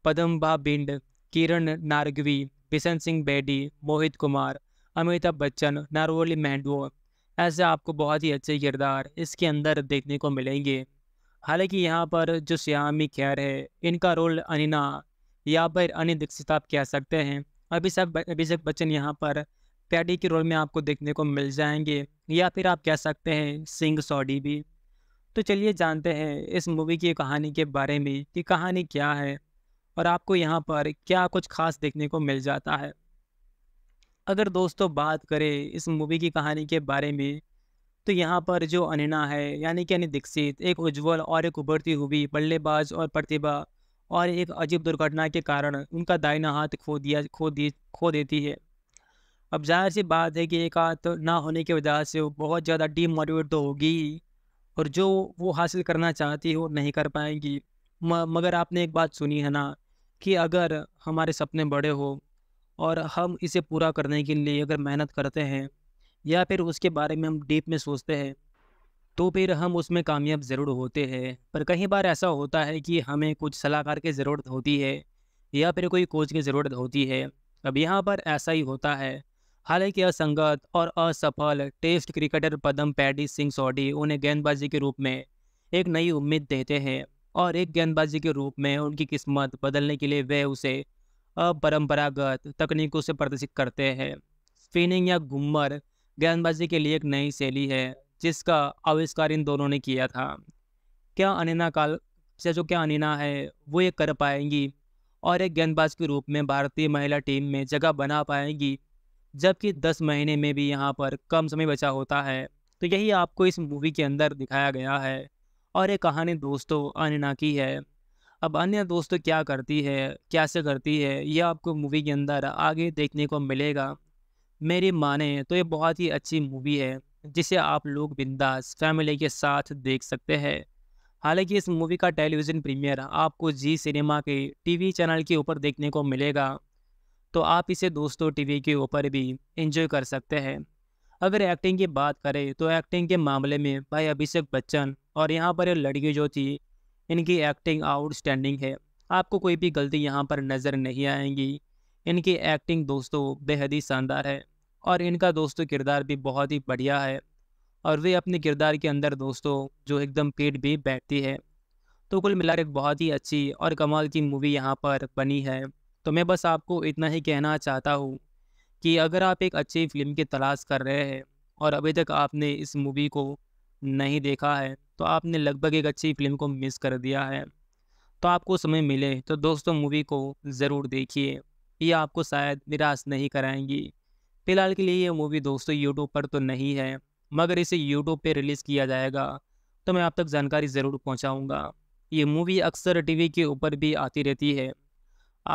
A: पदम्बा बिंड किरण नारगवी बिशन सिंह बेडी मोहित कुमार अमिताभ बच्चन नारोली मैंडवो ऐसे आपको बहुत ही अच्छे किरदार इसके अंदर देखने को मिलेंगे हालांकि यहाँ पर जो श्यामी खैर है इनका रोल अनिना या फिर अनि दीक्षित आप कह सकते हैं अभिषेक अभिषेक बच्चन यहाँ पर पैडी के रोल में आपको देखने को मिल जाएंगे या फिर आप कह सकते हैं सिंह सॉडी भी तो चलिए जानते हैं इस मूवी की कहानी के बारे में कि कहानी क्या है और आपको यहाँ पर क्या कुछ खास देखने को मिल जाता है अगर दोस्तों बात करें इस मूवी की कहानी के बारे में तो यहाँ पर जो अनिना है यानी कि अनि दीक्षित एक उज्जवल और एक उभरती हुई बल्लेबाज और प्रतिभा और एक अजीब दुर्घटना के कारण उनका दाहिना हाथ खो दिया खो दी खो देती है अब जाहिर सी बात है कि एक हाथ ना होने की वजह से वो बहुत ज़्यादा डीमोटिवेट तो होगी और जो वो हासिल करना चाहती है वो नहीं कर पाएंगी मगर आपने एक बात सुनी है ना कि अगर हमारे सपने बड़े हो और हम इसे पूरा करने के लिए अगर मेहनत करते हैं या फिर उसके बारे में हम डीप में सोचते हैं तो फिर हम उसमें कामयाब ज़रूर होते हैं पर कई बार ऐसा होता है कि हमें कुछ सलाहकार की ज़रूरत होती है या फिर कोई कोच की ज़रूरत होती है अब यहाँ पर ऐसा ही होता है हालांकि असंगत और असफल test cricketer Padam Paddy Singh Sodhi उन्हें गेंदबाजी के रूप में एक नई उम्मीद देते हैं और एक गेंदबाजी के रूप में उनकी किस्मत बदलने के लिए वे उसे अपरम्परागत तकनीकों से प्रदर्शित करते हैं स्पिनिंग या घुमर गेंदबाजी के लिए एक नई शैली है जिसका आविष्कार इन दोनों ने किया था क्या अनिना काल से जो क्या अनिना है वो ये कर पाएंगी और एक गेंदबाज के रूप में भारतीय महिला टीम में जगह बना पाएंगी जबकि दस महीने में भी यहाँ पर कम समय बचा होता है तो यही आपको इस मूवी के अंदर दिखाया गया है और ये कहानी दोस्तों अनना की है अब अन्य दोस्तों क्या करती है कैसे करती है ये आपको मूवी के अंदर आगे देखने को मिलेगा मेरी माने तो ये बहुत ही अच्छी मूवी है जिसे आप लोग बिंदास फैमिली के साथ देख सकते हैं हालांकि इस मूवी का टेलीविज़न प्रीमियर आपको जी सिनेमा के टीवी चैनल के ऊपर देखने को मिलेगा तो आप इसे दोस्तों टीवी के ऊपर भी इंजॉय कर सकते हैं अगर एक्टिंग की बात करें तो एक्टिंग के मामले में भाई अभिषेक बच्चन और यहाँ पर ये लड़की जो थी इनकी एक्टिंग आउटस्टैंडिंग है आपको कोई भी गलती यहाँ पर नज़र नहीं आएंगी इनकी एक्टिंग दोस्तों बेहद ही शानदार है और इनका दोस्तों किरदार भी बहुत ही बढ़िया है और वे अपने किरदार के अंदर दोस्तों जो एकदम पेट भी बैठती है तो कुल मिलाकर एक बहुत ही अच्छी और कमाल की मूवी यहाँ पर बनी है तो मैं बस आपको इतना ही कहना चाहता हूँ कि अगर आप एक अच्छी फिल्म की तलाश कर रहे हैं और अभी तक आपने इस मूवी को नहीं देखा है तो आपने लगभग एक अच्छी फिल्म को मिस कर दिया है तो आपको समय मिले तो दोस्तों मूवी को ज़रूर देखिए ये आपको शायद निराश नहीं कराएंगी फिलहाल के लिए ये मूवी दोस्तों यूट्यूब पर तो नहीं है मगर इसे यूट्यूब पर रिलीज़ किया जाएगा तो मैं आप तक जानकारी ज़रूर पहुँचाऊँगा ये मूवी अक्सर टीवी के ऊपर भी आती रहती है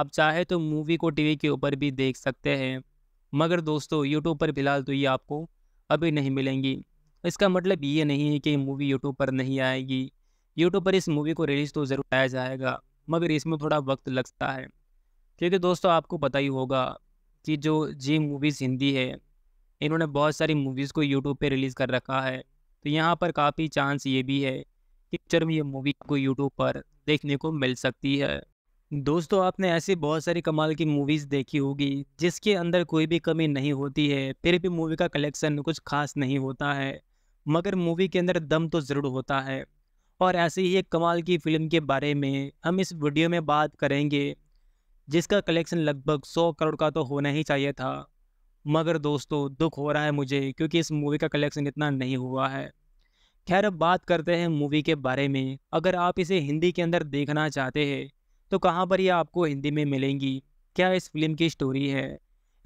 A: आप चाहे तो मूवी को टीवी के ऊपर भी देख सकते हैं मगर दोस्तों यूट्यूब पर फ़िलहाल तो ये आपको अभी नहीं मिलेंगी इसका मतलब ये नहीं है कि मूवी यूट्यूब पर नहीं आएगी यूट्यूब पर इस मूवी को रिलीज़ तो ज़रूर आया जाएगा मगर इसमें थोड़ा वक्त लगता है क्योंकि दोस्तों आपको पता ही होगा कि जो जी मूवीज़ हिंदी है इन्होंने बहुत सारी मूवीज़ को यूट्यूब पे रिलीज़ कर रखा है तो यहाँ पर काफ़ी चांस ये भी है कि पिक्चर में ये मूवी को यूट्यूब पर देखने को मिल सकती है दोस्तों आपने ऐसी बहुत सारी कमाल की मूवीज़ देखी होगी जिसके अंदर कोई भी कमी नहीं होती है फिर भी मूवी का कलेक्शन कुछ खास नहीं होता है मगर मूवी के अंदर दम तो ज़रूर होता है और ऐसी ही एक कमाल की फ़िल्म के बारे में हम इस वीडियो में बात करेंगे जिसका कलेक्शन लगभग सौ करोड़ का तो होना ही चाहिए था मगर दोस्तों दुख हो रहा है मुझे क्योंकि इस मूवी का कलेक्शन इतना नहीं हुआ है खैर अब बात करते हैं मूवी के बारे में अगर आप इसे हिंदी के अंदर देखना चाहते हैं तो कहाँ पर ये आपको हिंदी में मिलेंगी क्या इस फिल्म की स्टोरी है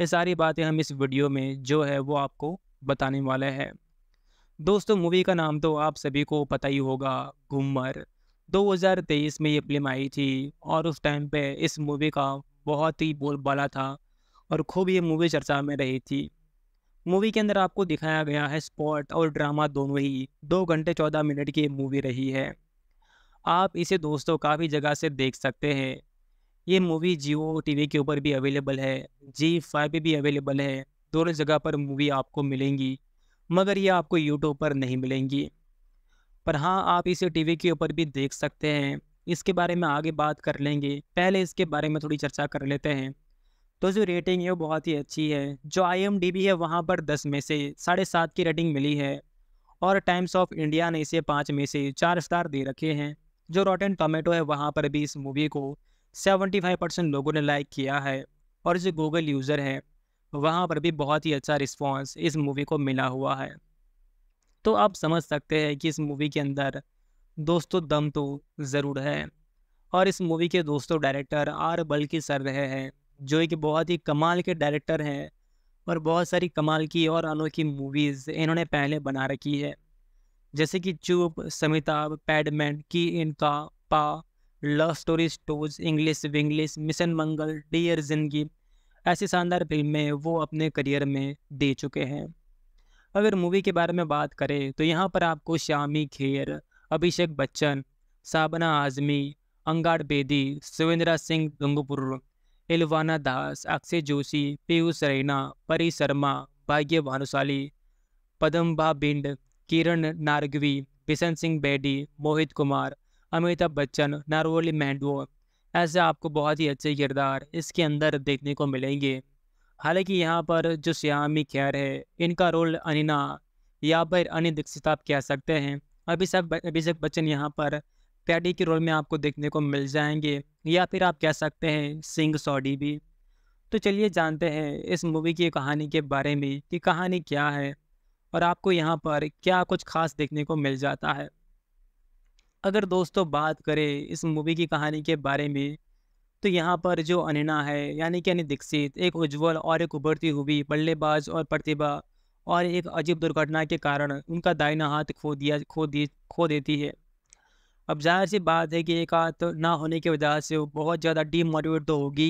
A: ये सारी बातें हम इस वीडियो में जो है वो आपको बताने वाले हैं दोस्तों मूवी का नाम तो आप सभी को पता ही होगा घूमर 2023 में ये फिल्म आई थी और उस टाइम पे इस मूवी का बहुत ही बोलबाला था और खूब ये मूवी चर्चा में रही थी मूवी के अंदर आपको दिखाया गया है स्पॉट और ड्रामा दोनों ही दो घंटे चौदह मिनट की मूवी रही है आप इसे दोस्तों काफ़ी जगह से देख सकते हैं ये मूवी जियो टी के ऊपर भी अवेलेबल है जी फाइव भी अवेलेबल है दोनों जगह पर मूवी आपको मिलेंगी मगर ये आपको यूट्यूब पर नहीं मिलेंगी पर हाँ आप इसे टीवी के ऊपर भी देख सकते हैं इसके बारे में आगे बात कर लेंगे पहले इसके बारे में थोड़ी चर्चा कर लेते हैं तो जो रेटिंग है वो बहुत ही अच्छी है जो आई एम है वहाँ पर दस में से साढ़े सात की रेटिंग मिली है और टाइम्स ऑफ इंडिया ने इसे पाँच में से चार स्टार दे रखे हैं जो एंड टोमेटो है वहाँ पर भी इस मूवी को 75 परसेंट लोगों ने लाइक किया है और जो गूगल यूज़र हैं वहाँ पर भी बहुत ही अच्छा रिस्पॉन्स इस मूवी को मिला हुआ है तो आप समझ सकते हैं कि इस मूवी के अंदर दोस्तों दम तो ज़रूर है और इस मूवी के दोस्तों डायरेक्टर आर बल्कि सर रहे हैं जो एक बहुत ही कमाल के डायरेक्टर हैं और बहुत सारी कमाल की और अनोखी मूवीज़ इन्होंने पहले बना रखी है जैसे कि चुप समिताभ पैडमैन की इनका पा लव स्टोरी स्टोज English Vinglish mission Mangal dear Zindagi ऐसी शानदार फिल्में वो अपने करियर में दे चुके हैं अगर मूवी के बारे में बात करें तो यहाँ पर आपको श्यामी खेर अभिषेक बच्चन साबना आजमी अंगार बेदी सुविंद्रा सिंह गंगपुर एलवाना दास अक्षय जोशी पीयूष रैना परी शर्मा भाग्य भानुशाली पदम्बा बिंड किरण नार्गवी बिशन सिंह बेडी मोहित कुमार अमिताभ बच्चन नारोली मैंडो ऐसे आपको बहुत ही अच्छे किरदार इसके अंदर देखने को मिलेंगे हालांकि यहाँ पर जो श्यामी खैर है इनका रोल अनिना या फिर अनि दीक्षित आप कह सकते हैं अभिषेक अभिषेक बच्चन यहाँ पर पैडी के रोल में आपको देखने को मिल जाएंगे या फिर आप कह सकते हैं सिंह सॉडी भी तो चलिए जानते हैं इस मूवी की कहानी के बारे में कि कहानी क्या है और आपको यहाँ पर क्या कुछ खास देखने को मिल जाता है अगर दोस्तों बात करें इस मूवी की कहानी के बारे में तो यहाँ पर जो अनिना है यानी कि अनि दीक्षित एक उज्जवल और एक उभरती हुई बल्लेबाज और प्रतिभा और एक अजीब दुर्घटना के कारण उनका दाहिना हाथ खो दिया खो दी खो देती है अब जाहिर सी बात है कि एक हाथ ना होने की वजह से वो बहुत ज़्यादा डीमोटिवेट तो होगी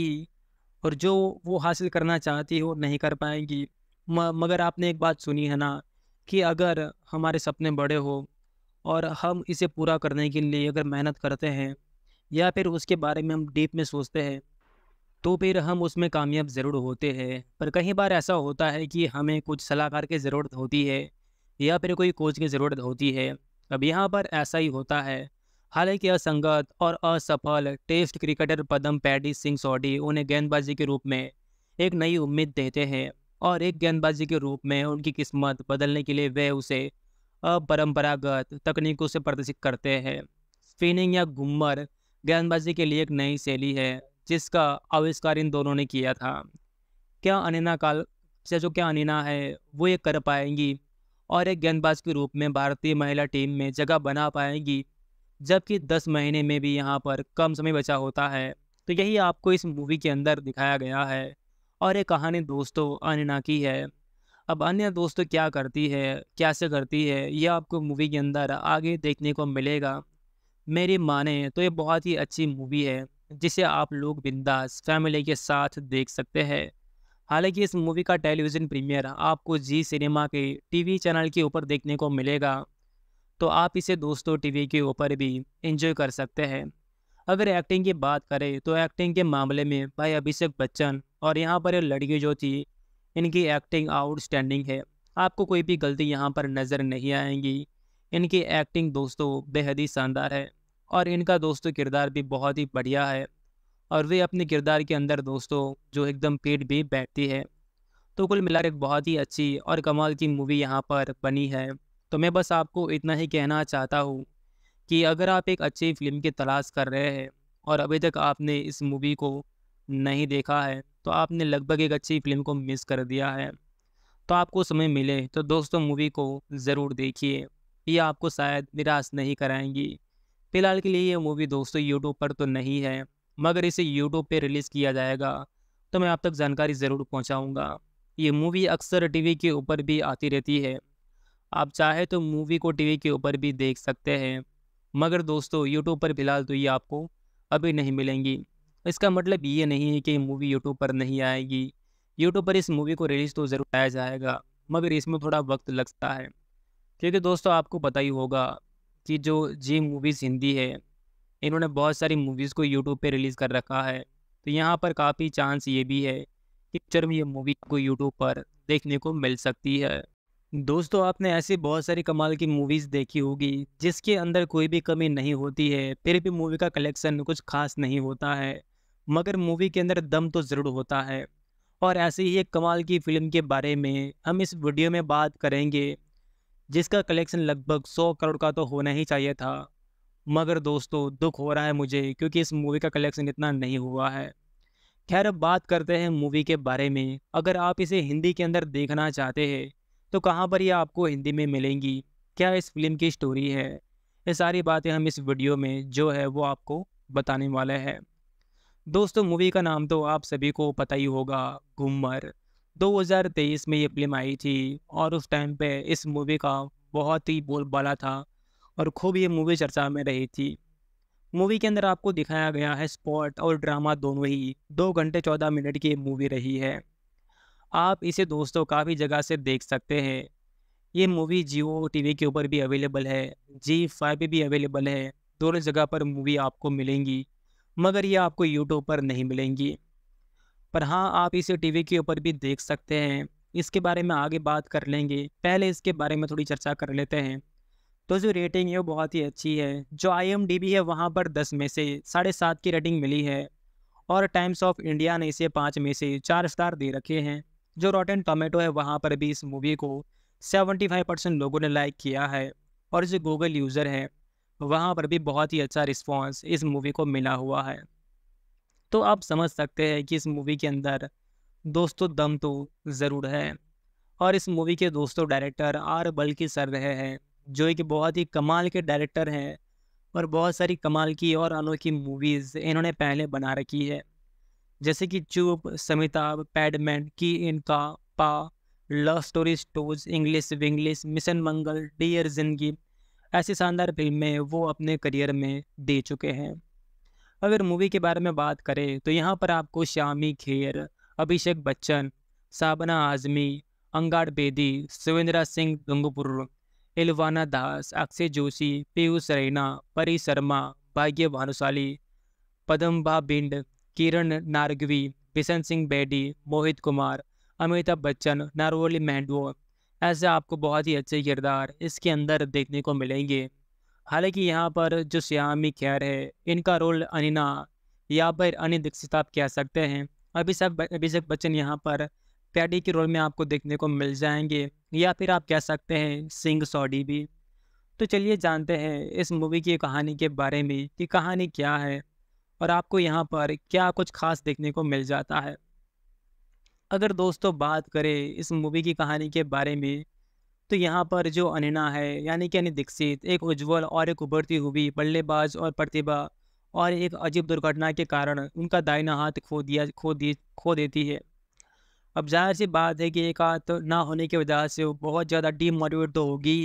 A: और जो वो हासिल करना चाहती है वो नहीं कर पाएंगी मगर आपने एक बात सुनी है ना कि अगर हमारे सपने बड़े हो और हम इसे पूरा करने के लिए अगर मेहनत करते हैं या फिर उसके बारे में हम डीप में सोचते हैं तो फिर हम उसमें कामयाब ज़रूर होते हैं पर कई बार ऐसा होता है कि हमें कुछ सलाहकार की ज़रूरत होती है या फिर कोई कोच की ज़रूरत होती है अब यहाँ पर ऐसा ही होता है हालांकि असंगत और असफल test cricketer Padam Paddy Singh Sodhi उन्हें गेंदबाजी के रूप में एक नई उम्मीद देते हैं और एक गेंदबाजी के रूप में उनकी किस्मत बदलने के लिए वे उसे अपरम्परागत तकनीकों से प्रदर्शित करते हैं स्पिनिंग या घुमर गेंदबाजी के लिए एक नई शैली है जिसका आविष्कार इन दोनों ने किया था क्या अनिना काल से जो क्या अनिना है वो ये कर पाएंगी और एक गेंदबाज के रूप में भारतीय महिला टीम में जगह बना पाएंगी जबकि दस महीने में भी यहाँ पर कम समय बचा होता है तो यही आपको इस मूवी के अंदर दिखाया गया है और ये कहानी दोस्तों अनना की है अब अन्य दोस्तों क्या करती है कैसे करती है यह आपको मूवी के अंदर आगे देखने को मिलेगा मेरी माने तो ये बहुत ही अच्छी मूवी है जिसे आप लोग बिंदास फैमिली के साथ देख सकते हैं हालांकि इस मूवी का टेलीविज़न प्रीमियर आपको जी सिनेमा के टीवी चैनल के ऊपर देखने को मिलेगा तो आप इसे दोस्तों टीवी के ऊपर भी इंजॉय कर सकते हैं अगर एक्टिंग की बात करें तो एक्टिंग के मामले में भाई अभिषेक बच्चन और यहाँ पर ये लड़की जो थी इनकी एक्टिंग आउटस्टैंडिंग है आपको कोई भी गलती यहाँ पर नज़र नहीं आएंगी इनकी एक्टिंग दोस्तों बेहद ही शानदार है और इनका दोस्तों किरदार भी बहुत ही बढ़िया है और वे अपने किरदार के अंदर दोस्तों जो एकदम पेट भी बैठती है तो कुल मिलाकर एक बहुत ही अच्छी और कमाल की मूवी यहाँ पर बनी है तो मैं बस आपको इतना ही कहना चाहता हूँ कि अगर आप एक अच्छी फिल्म की तलाश कर रहे हैं और अभी तक आपने इस मूवी को नहीं देखा है तो आपने लगभग एक अच्छी फिल्म को मिस कर दिया है तो आपको समय मिले तो दोस्तों मूवी को ज़रूर देखिए ये आपको शायद निराश नहीं कराएंगी फिलहाल के लिए ये मूवी दोस्तों यूट्यूब पर तो नहीं है मगर इसे यूट्यूब पर रिलीज़ किया जाएगा तो मैं आप तक जानकारी ज़रूर पहुँचाऊँगा ये मूवी अक्सर टी के ऊपर भी आती रहती है आप चाहे तो मूवी को टीवी के ऊपर भी देख सकते हैं मगर दोस्तों यूट्यूब पर फिलहाल तो ये आपको अभी नहीं मिलेंगी तो इसका मतलब ये नहीं है कि मूवी यूट्यूब पर नहीं आएगी यूट्यूब पर इस मूवी को रिलीज़ तो ज़रूर आया जाएगा मगर इसमें थोड़ा वक्त लगता है क्योंकि दोस्तों आपको पता ही होगा कि जो जी मूवीज़ हिंदी है इन्होंने बहुत सारी मूवीज़ को यूट्यूब पर रिलीज़ कर रखा है तो यहाँ पर काफ़ी चांस ये भी है कि पिक्चर में ये मूवी को यूट्यूब पर देखने को मिल सकती है दोस्तों आपने ऐसी बहुत सारी कमाल की मूवीज़ देखी होगी जिसके अंदर कोई भी कमी नहीं होती है फिर भी मूवी का कलेक्शन कुछ खास नहीं होता है मगर मूवी के अंदर दम तो ज़रूर होता है और ऐसी ही एक कमाल की फ़िल्म के बारे में हम इस वीडियो में बात करेंगे जिसका कलेक्शन लगभग सौ करोड़ का तो होना ही चाहिए था मगर दोस्तों दुख हो रहा है मुझे क्योंकि इस मूवी का कलेक्शन इतना नहीं हुआ है खैर अब बात करते हैं मूवी के बारे में अगर आप इसे हिंदी के अंदर देखना चाहते हैं तो कहाँ पर यह आपको हिंदी में मिलेंगी क्या इस फिल्म की स्टोरी है ये सारी बातें हम इस वीडियो में जो है वो आपको बताने वाले हैं दोस्तों मूवी का नाम तो आप सभी को पता ही होगा घूमर 2023 में ये फिल्म आई थी और उस टाइम पे इस मूवी का बहुत ही बोलबाला था और खूब ये मूवी चर्चा में रही थी मूवी के अंदर आपको दिखाया गया है स्पॉट और ड्रामा दोनों ही दो घंटे चौदह मिनट की मूवी रही है आप इसे दोस्तों काफ़ी जगह से देख सकते हैं ये मूवी जियो टी के ऊपर भी अवेलेबल है जी फाइव भी अवेलेबल है दोनों जगह पर मूवी आपको मिलेंगी मगर ये आपको यूट्यूब पर नहीं मिलेंगी पर हाँ आप इसे टी के ऊपर भी देख सकते हैं इसके बारे में आगे बात कर लेंगे पहले इसके बारे में थोड़ी चर्चा कर लेते हैं तो जो रेटिंग है वो बहुत ही अच्छी है जो आई है वहाँ पर दस में से साढ़े सात की रेटिंग मिली है और टाइम्स ऑफ इंडिया ने इसे पाँच में से चार स्टार दे रखे हैं जो रॉटन टोमेटो है वहाँ पर भी इस मूवी को सेवेंटी फाइव परसेंट लोगों ने लाइक किया है और जो गूगल यूज़र है वहाँ पर भी बहुत ही अच्छा रिस्पॉन्स इस मूवी को मिला हुआ है तो आप समझ सकते हैं कि इस मूवी के अंदर दोस्तों दम तो ज़रूर है और इस मूवी के दोस्तों डायरेक्टर आर बल्कि सर रहे हैं जो एक बहुत ही कमाल के डायरेक्टर हैं और बहुत सारी कमाल की और अनोखी मूवीज़ इन्होंने पहले बना रखी है जैसे कि चूप समिताभ पैडमैन की इनका पा लव स्टोरी स्टोज English Vinglish mission Mangal dear Zindagi ऐसी शानदार फिल्में वो अपने करियर में दे चुके हैं अगर मूवी के बारे में बात करें तो यहाँ पर आपको श्यामी खेर अभिषेक बच्चन साबना आजमी अंगार बेदी सुविंद्रा सिंह दुंगपुर इलवाना दास अक्षय जोशी पीयूष रैना परी शर्मा भाग्य भानुशाली पदम्बा बिंड किरण नार्गवी बिशन सिंह बेडी मोहित कुमार अमिताभ बच्चन नारोली मेंडवो ऐसे आपको बहुत ही अच्छे किरदार इसके अंदर देखने को मिलेंगे हालांकि यहाँ पर जो श्यामी खैर है इनका रोल अनिना या फिर अनि दीक्षित आप कह सकते हैं अभिषेक अभिषेक बच्चन यहाँ पर पैडी के रोल में आपको देखने को मिल जाएंगे या फिर आप कह सकते हैं सिंह सॉडी भी तो चलिए जानते हैं इस मूवी की कहानी के बारे में कि कहानी क्या है और आपको यहाँ पर क्या कुछ खास देखने को मिल जाता है अगर दोस्तों बात करें इस मूवी की कहानी के बारे में तो यहाँ पर जो अनिना है यानी कि दीक्षित एक उज्जवल और एक उभरती हुई बल्लेबाज और प्रतिभा और एक अजीब दुर्घटना के कारण उनका दाहिना हाथ खो दिया खो दी खो देती है अब जाहिर सी बात है कि एक हाथ ना होने की वजह से वो बहुत ज़्यादा डीमोटिवेट तो होगी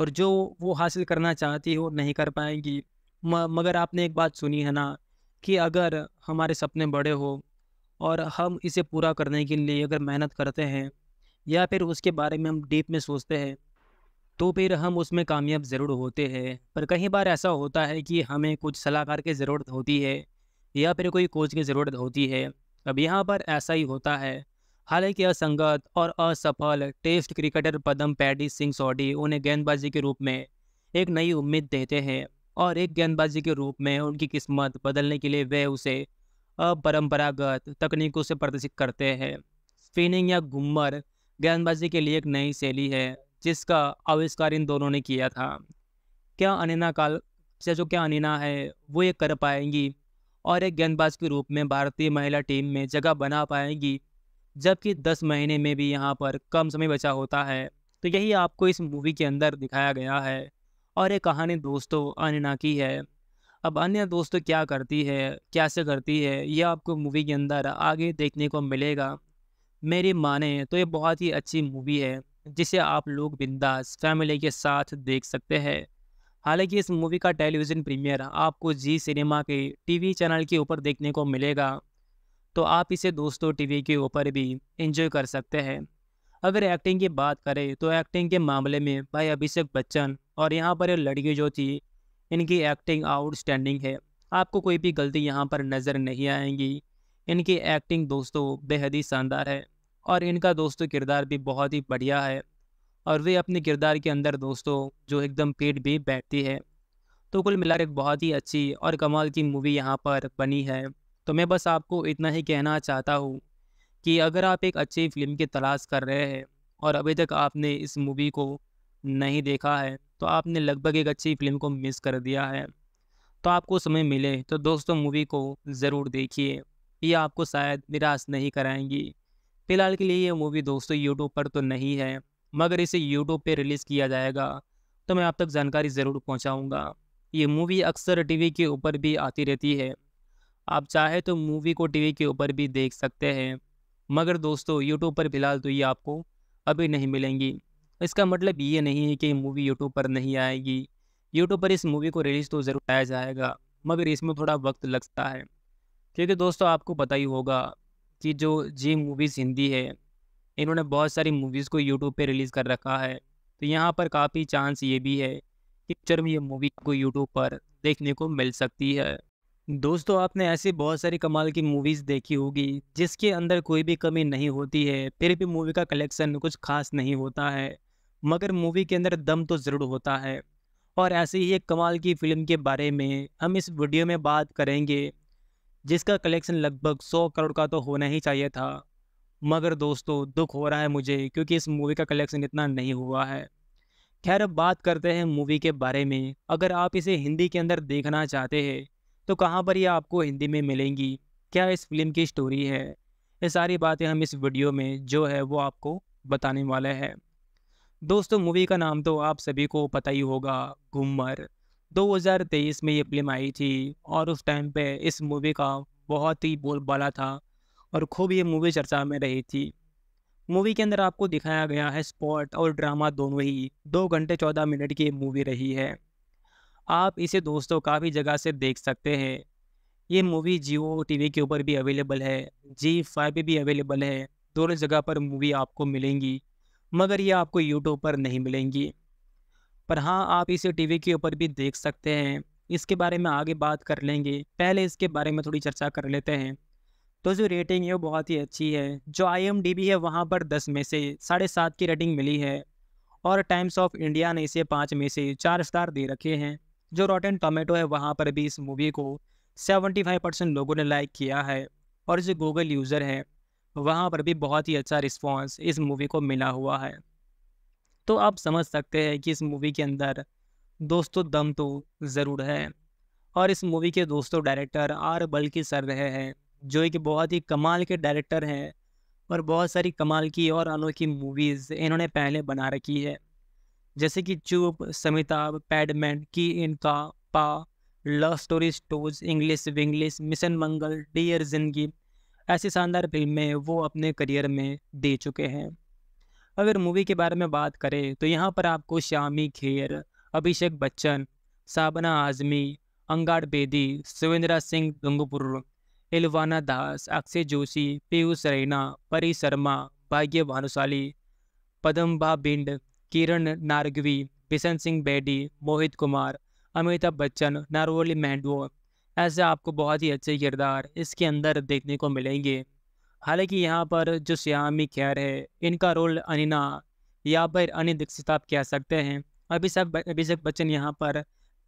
A: और जो वो हासिल करना चाहती है वो नहीं कर पाएंगी म, मगर आपने एक बात सुनी है ना कि अगर हमारे सपने बड़े हो और हम इसे पूरा करने के लिए अगर मेहनत करते हैं या फिर उसके बारे में हम डीप में सोचते हैं तो फिर हम उसमें कामयाब ज़रूर होते हैं पर कई बार ऐसा होता है कि हमें कुछ सलाहकार की ज़रूरत होती है या फिर कोई कोच की ज़रूरत होती है अब यहाँ पर ऐसा ही होता है हालांकि असंगत और असफल test cricketer Padam Paddy Singh Sodhi उन्हें गेंदबाजी के रूप में एक नई उम्मीद देते हैं और एक गेंदबाजी के रूप में उनकी किस्मत बदलने के लिए वे उसे परंपरागत तकनीकों से प्रदर्शित करते हैं स्पिनिंग या घुमर गेंदबाजी के लिए एक नई शैली है जिसका आविष्कार इन दोनों ने किया था क्या अनिना काल से अच्छा, जो क्या अनिना है वो ये कर पाएंगी और एक गेंदबाज के रूप में भारतीय महिला टीम में जगह बना पाएंगी जबकि दस महीने में भी यहाँ पर कम समय बचा होता है तो यही आपको इस मूवी के अंदर दिखाया गया है और ये कहानी दोस्तों अनिना की है अब अन्य दोस्तों क्या करती है कैसे करती है यह आपको मूवी के अंदर आगे देखने को मिलेगा मेरी माने तो ये बहुत ही अच्छी मूवी है जिसे आप लोग बिंदास फैमिली के साथ देख सकते हैं हालांकि इस मूवी का टेलीविज़न प्रीमियर आपको जी सिनेमा के टीवी चैनल के ऊपर देखने को मिलेगा तो आप इसे दोस्तों टीवी के ऊपर भी एंजॉय कर सकते हैं अगर एक्टिंग की बात करें तो एक्टिंग के मामले में भाई अभिषेक बच्चन और यहाँ पर लड़की जो थी इनकी एक्टिंग आउटस्टैंडिंग है आपको कोई भी गलती यहाँ पर नज़र नहीं आएंगी इनकी एक्टिंग दोस्तों बेहद ही शानदार है और इनका दोस्तों किरदार भी बहुत ही बढ़िया है और वे अपने किरदार के अंदर दोस्तों जो एकदम पेट भी बैठती है तो कुल मिलाकर एक बहुत ही अच्छी और कमाल की मूवी यहाँ पर बनी है तो मैं बस आपको इतना ही कहना चाहता हूँ कि अगर आप एक अच्छी फिल्म की तलाश कर रहे हैं और अभी तक आपने इस मूवी को नहीं देखा है तो आपने लगभग एक अच्छी फिल्म को मिस कर दिया है तो आपको समय मिले तो दोस्तों मूवी को ज़रूर देखिए ये आपको शायद निराश नहीं कराएंगी फिलहाल के लिए ये मूवी दोस्तों यूट्यूब पर तो नहीं है मगर इसे यूट्यूब पर रिलीज़ किया जाएगा तो मैं आप तक जानकारी ज़रूर पहुँचाऊँगा ये मूवी अक्सर टी के ऊपर भी आती रहती है आप चाहे तो मूवी को टीवी के ऊपर भी देख सकते हैं मगर दोस्तों यूट्यूब पर फिलहाल तो ये आपको अभी नहीं मिलेंगी तो इसका मतलब ये नहीं है कि मूवी यूट्यूब पर नहीं आएगी यूट्यूब पर इस मूवी को रिलीज़ तो ज़रूर आया जाएगा मगर इसमें थोड़ा वक्त लगता है क्योंकि दोस्तों आपको पता ही होगा कि जो जी मूवीज़ हिंदी है इन्होंने बहुत सारी मूवीज़ को यूट्यूब पर रिलीज़ कर रखा है तो यहाँ पर काफ़ी चांस ये भी है कि पिक्चर में ये मूवी आपको यूट्यूब पर देखने को मिल सकती है दोस्तों आपने ऐसी बहुत सारी कमाल की मूवीज़ देखी होगी जिसके अंदर कोई भी कमी नहीं होती है फिर भी मूवी का कलेक्शन कुछ खास नहीं होता है मगर मूवी के अंदर दम तो ज़रूर होता है और ऐसी ही एक कमाल की फिल्म के बारे में हम इस वीडियो में बात करेंगे जिसका कलेक्शन लगभग सौ करोड़ का तो होना ही चाहिए था मगर दोस्तों दुख हो रहा है मुझे क्योंकि इस मूवी का कलेक्शन इतना नहीं हुआ है खैर अब बात करते हैं मूवी के बारे में अगर आप इसे हिंदी के अंदर देखना चाहते हैं तो कहाँ पर ये आपको हिंदी में मिलेंगी क्या इस फिल्म की स्टोरी है ये सारी बातें हम इस वीडियो में जो है वो आपको बताने वाले हैं दोस्तों मूवी का नाम तो आप सभी को पता ही होगा घूमर 2023 में ये फिल्म आई थी और उस टाइम पे इस मूवी का बहुत ही बोलबाला था और खूब ये मूवी चर्चा में रही थी मूवी के अंदर आपको दिखाया गया है स्पॉट और ड्रामा दोनों ही दो घंटे चौदह मिनट की मूवी रही है आप इसे दोस्तों काफ़ी जगह से देख सकते हैं ये मूवी जियो टी के ऊपर भी अवेलेबल है जी फाइव भी अवेलेबल है दोनों जगह पर मूवी आपको मिलेंगी मगर ये आपको यूट्यूब पर नहीं मिलेंगी पर हाँ आप इसे टीवी के ऊपर भी देख सकते हैं इसके बारे में आगे बात कर लेंगे पहले इसके बारे में थोड़ी चर्चा कर लेते हैं तो जो रेटिंग है वो बहुत ही अच्छी है जो आई है वहाँ पर दस में से साढ़े सात की रेटिंग मिली है और टाइम्स ऑफ इंडिया ने इसे पाँच में से चार स्टार दे रखे हैं जो रॉटन टोमेटो है वहाँ पर भी इस मूवी को फाइव परसेंट लोगों ने लाइक किया है और जो गूगल यूज़र है वहाँ पर भी बहुत ही अच्छा रिस्पॉन्स इस मूवी को मिला हुआ है तो आप समझ सकते हैं कि इस मूवी के अंदर दोस्तों दम तो ज़रूर है और इस मूवी के दोस्तों डायरेक्टर आर बल्कि सर रहे हैं जो एक बहुत ही कमाल के डायरेक्टर हैं और बहुत सारी कमाल की और अनोखी मूवीज़ इन्होंने पहले बना रखी है जैसे कि चूप समिताभ पैडमैन की इनका पा लव स्टोरी स्टोज English Vinglish mission Mangal dear Zindagi ऐसी शानदार फिल्में वो अपने करियर में दे चुके हैं अगर मूवी के बारे में बात करें तो यहाँ पर आपको श्यामी खेर अभिषेक बच्चन साबना आजमी अंगाड़ बेदी सुविंद्रा सिंह गंगपुर इलवाना दास अक्षय जोशी पीयूष रैना परी शर्मा भाग्य भानुशाली पदम्बा बिंड किरण नार्गवी बिशन सिंह बेडी मोहित कुमार अमिताभ बच्चन नारोली मैंडो ऐसे आपको बहुत ही अच्छे किरदार इसके अंदर देखने को मिलेंगे हालांकि यहाँ पर जो श्यामी खैर है इनका रोल अनिना या फिर अनि दीक्षित आप कह सकते हैं अभिषेक अभिषेक बच्चन यहाँ पर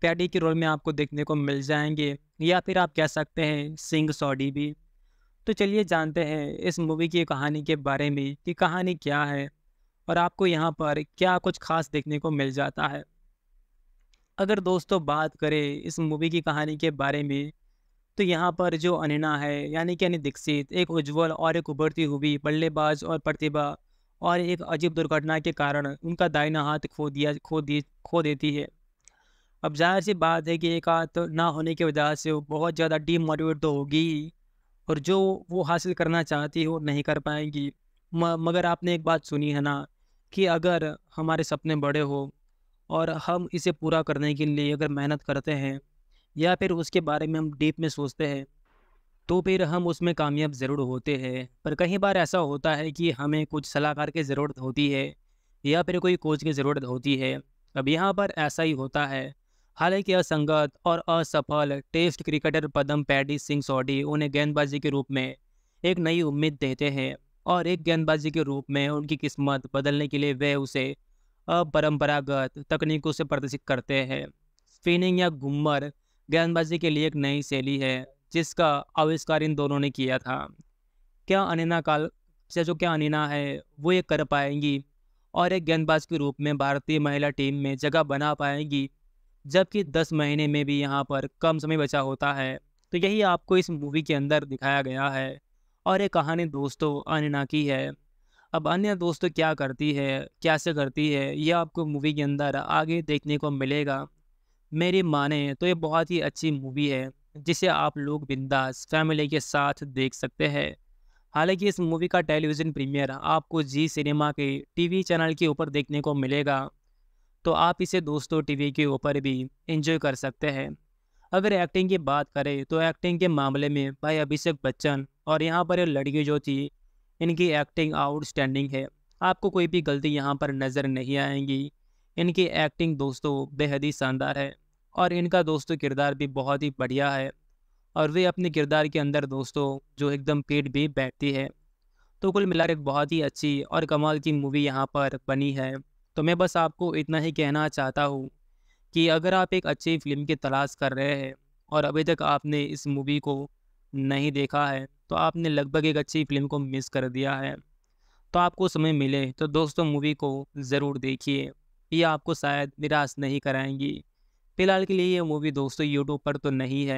A: पैडी के रोल में आपको देखने को मिल जाएंगे या फिर आप कह सकते हैं सिंह सॉडी भी तो चलिए जानते हैं इस मूवी की कहानी के बारे में कि कहानी क्या है और आपको यहाँ पर क्या कुछ खास देखने को मिल जाता है अगर दोस्तों बात करें इस मूवी की कहानी के बारे में तो यहाँ पर जो अनिना है यानी कि अनिल दीक्षित एक उज्जवल और एक उभरती हुई बल्लेबाज और प्रतिभा और एक अजीब दुर्घटना के कारण उनका दाहिना हाथ खो दिया खो दी खो देती है अब जाहिर सी बात है कि एक हाथ ना होने की वजह से वो बहुत ज़्यादा डीमोटिवेट तो होगी और जो वो हासिल करना चाहती है वो नहीं कर पाएंगी म, मगर आपने एक बात सुनी है ना कि अगर हमारे सपने बड़े हो और हम इसे पूरा करने के लिए अगर मेहनत करते हैं या फिर उसके बारे में हम डीप में सोचते हैं तो फिर हम उसमें कामयाब ज़रूर होते हैं पर कई बार ऐसा होता है कि हमें कुछ सलाहकार की ज़रूरत होती है या फिर कोई कोच की ज़रूरत होती है अब यहाँ पर ऐसा ही होता है हालांकि असंगत और असफल test cricketer Padam Paddy Singh Sodhi उन्हें गेंदबाजी के रूप में एक नई उम्मीद देते हैं और एक गेंदबाजी के रूप में उनकी किस्मत बदलने के लिए वे उसे परंपरागत तकनीकों से प्रदर्शित करते हैं स्पिनिंग या घुमर गेंदबाजी के लिए एक नई शैली है जिसका आविष्कार इन दोनों ने किया था क्या अनिना काल से जो क्या अनिना है वो ये कर पाएंगी और एक गेंदबाज के रूप में भारतीय महिला टीम में जगह बना पाएंगी जबकि दस महीने में भी यहाँ पर कम समय बचा होता है तो यही आपको इस मूवी के अंदर दिखाया गया है और ये कहानी दोस्तों अनिना की है अब अन्य दोस्तों क्या करती है कैसे करती है यह आपको मूवी के अंदर आगे देखने को मिलेगा मेरी माने तो ये बहुत ही अच्छी मूवी है जिसे आप लोग बिंदास फैमिली के साथ देख सकते हैं हालांकि इस मूवी का टेलीविज़न प्रीमियर आपको जी सिनेमा के टीवी चैनल के ऊपर देखने को मिलेगा तो आप इसे दोस्तों टीवी के ऊपर भी एंजॉय कर सकते हैं अगर एक्टिंग की बात करें तो एक्टिंग के मामले में भाई अभिषेक बच्चन और यहाँ पर लड़की जो थी इनकी एक्टिंग आउटस्टैंडिंग है आपको कोई भी गलती यहाँ पर नज़र नहीं आएंगी इनकी एक्टिंग दोस्तों बेहद ही शानदार है और इनका दोस्तों किरदार भी बहुत ही बढ़िया है और वे अपने किरदार के अंदर दोस्तों जो एकदम पेट भी बैठती है तो कुल मिलाकर एक बहुत ही अच्छी और कमाल की मूवी यहाँ पर बनी है तो मैं बस आपको इतना ही कहना चाहता हूँ कि अगर आप एक अच्छी फिल्म की तलाश कर रहे हैं और अभी तक आपने इस मूवी को नहीं देखा है तो आपने लगभग एक अच्छी फिल्म को मिस कर दिया है तो आपको समय मिले तो दोस्तों मूवी को ज़रूर देखिए ये आपको शायद निराश नहीं कराएंगी फिलहाल के लिए ये मूवी दोस्तों यूट्यूब पर तो नहीं है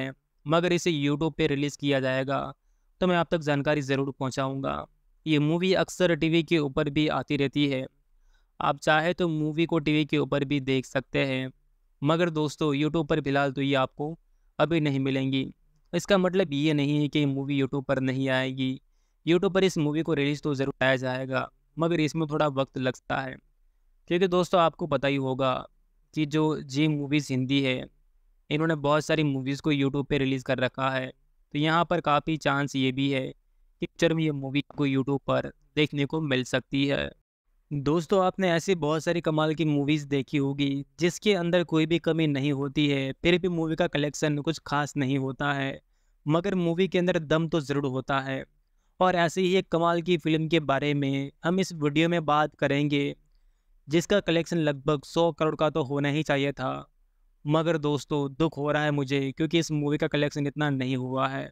A: मगर इसे यूट्यूब पर रिलीज़ किया जाएगा तो मैं आप तक जानकारी ज़रूर पहुँचाऊँगा ये मूवी अक्सर टीवी के ऊपर भी आती रहती है आप चाहे तो मूवी को टीवी के ऊपर भी देख सकते हैं मगर दोस्तों यूट्यूब पर फिलहाल तो ये आपको अभी नहीं मिलेंगी इसका मतलब ये नहीं है कि मूवी यूट्यूब पर नहीं आएगी यूट्यूब पर इस मूवी को रिलीज तो ज़रूर आया जाएगा मगर इसमें थोड़ा वक्त लगता है क्योंकि दोस्तों आपको पता ही होगा कि जो जी मूवीज़ हिंदी है इन्होंने बहुत सारी मूवीज़ को यूट्यूब पर रिलीज़ कर रखा है तो यहाँ पर काफ़ी चांस ये भी है कि पिक्चर में ये मूवी को यूट्यूब पर देखने को मिल सकती है दोस्तों आपने ऐसी बहुत सारी कमाल की मूवीज़ देखी होगी जिसके अंदर कोई भी कमी नहीं होती है फिर भी मूवी का कलेक्शन कुछ खास नहीं होता है मगर मूवी के अंदर दम तो ज़रूर होता है और ऐसे ही एक कमाल की फ़िल्म के बारे में हम इस वीडियो में बात करेंगे जिसका कलेक्शन लगभग सौ करोड़ का तो होना ही चाहिए था मगर दोस्तों दुख हो रहा है मुझे क्योंकि इस मूवी का कलेक्शन इतना नहीं हुआ है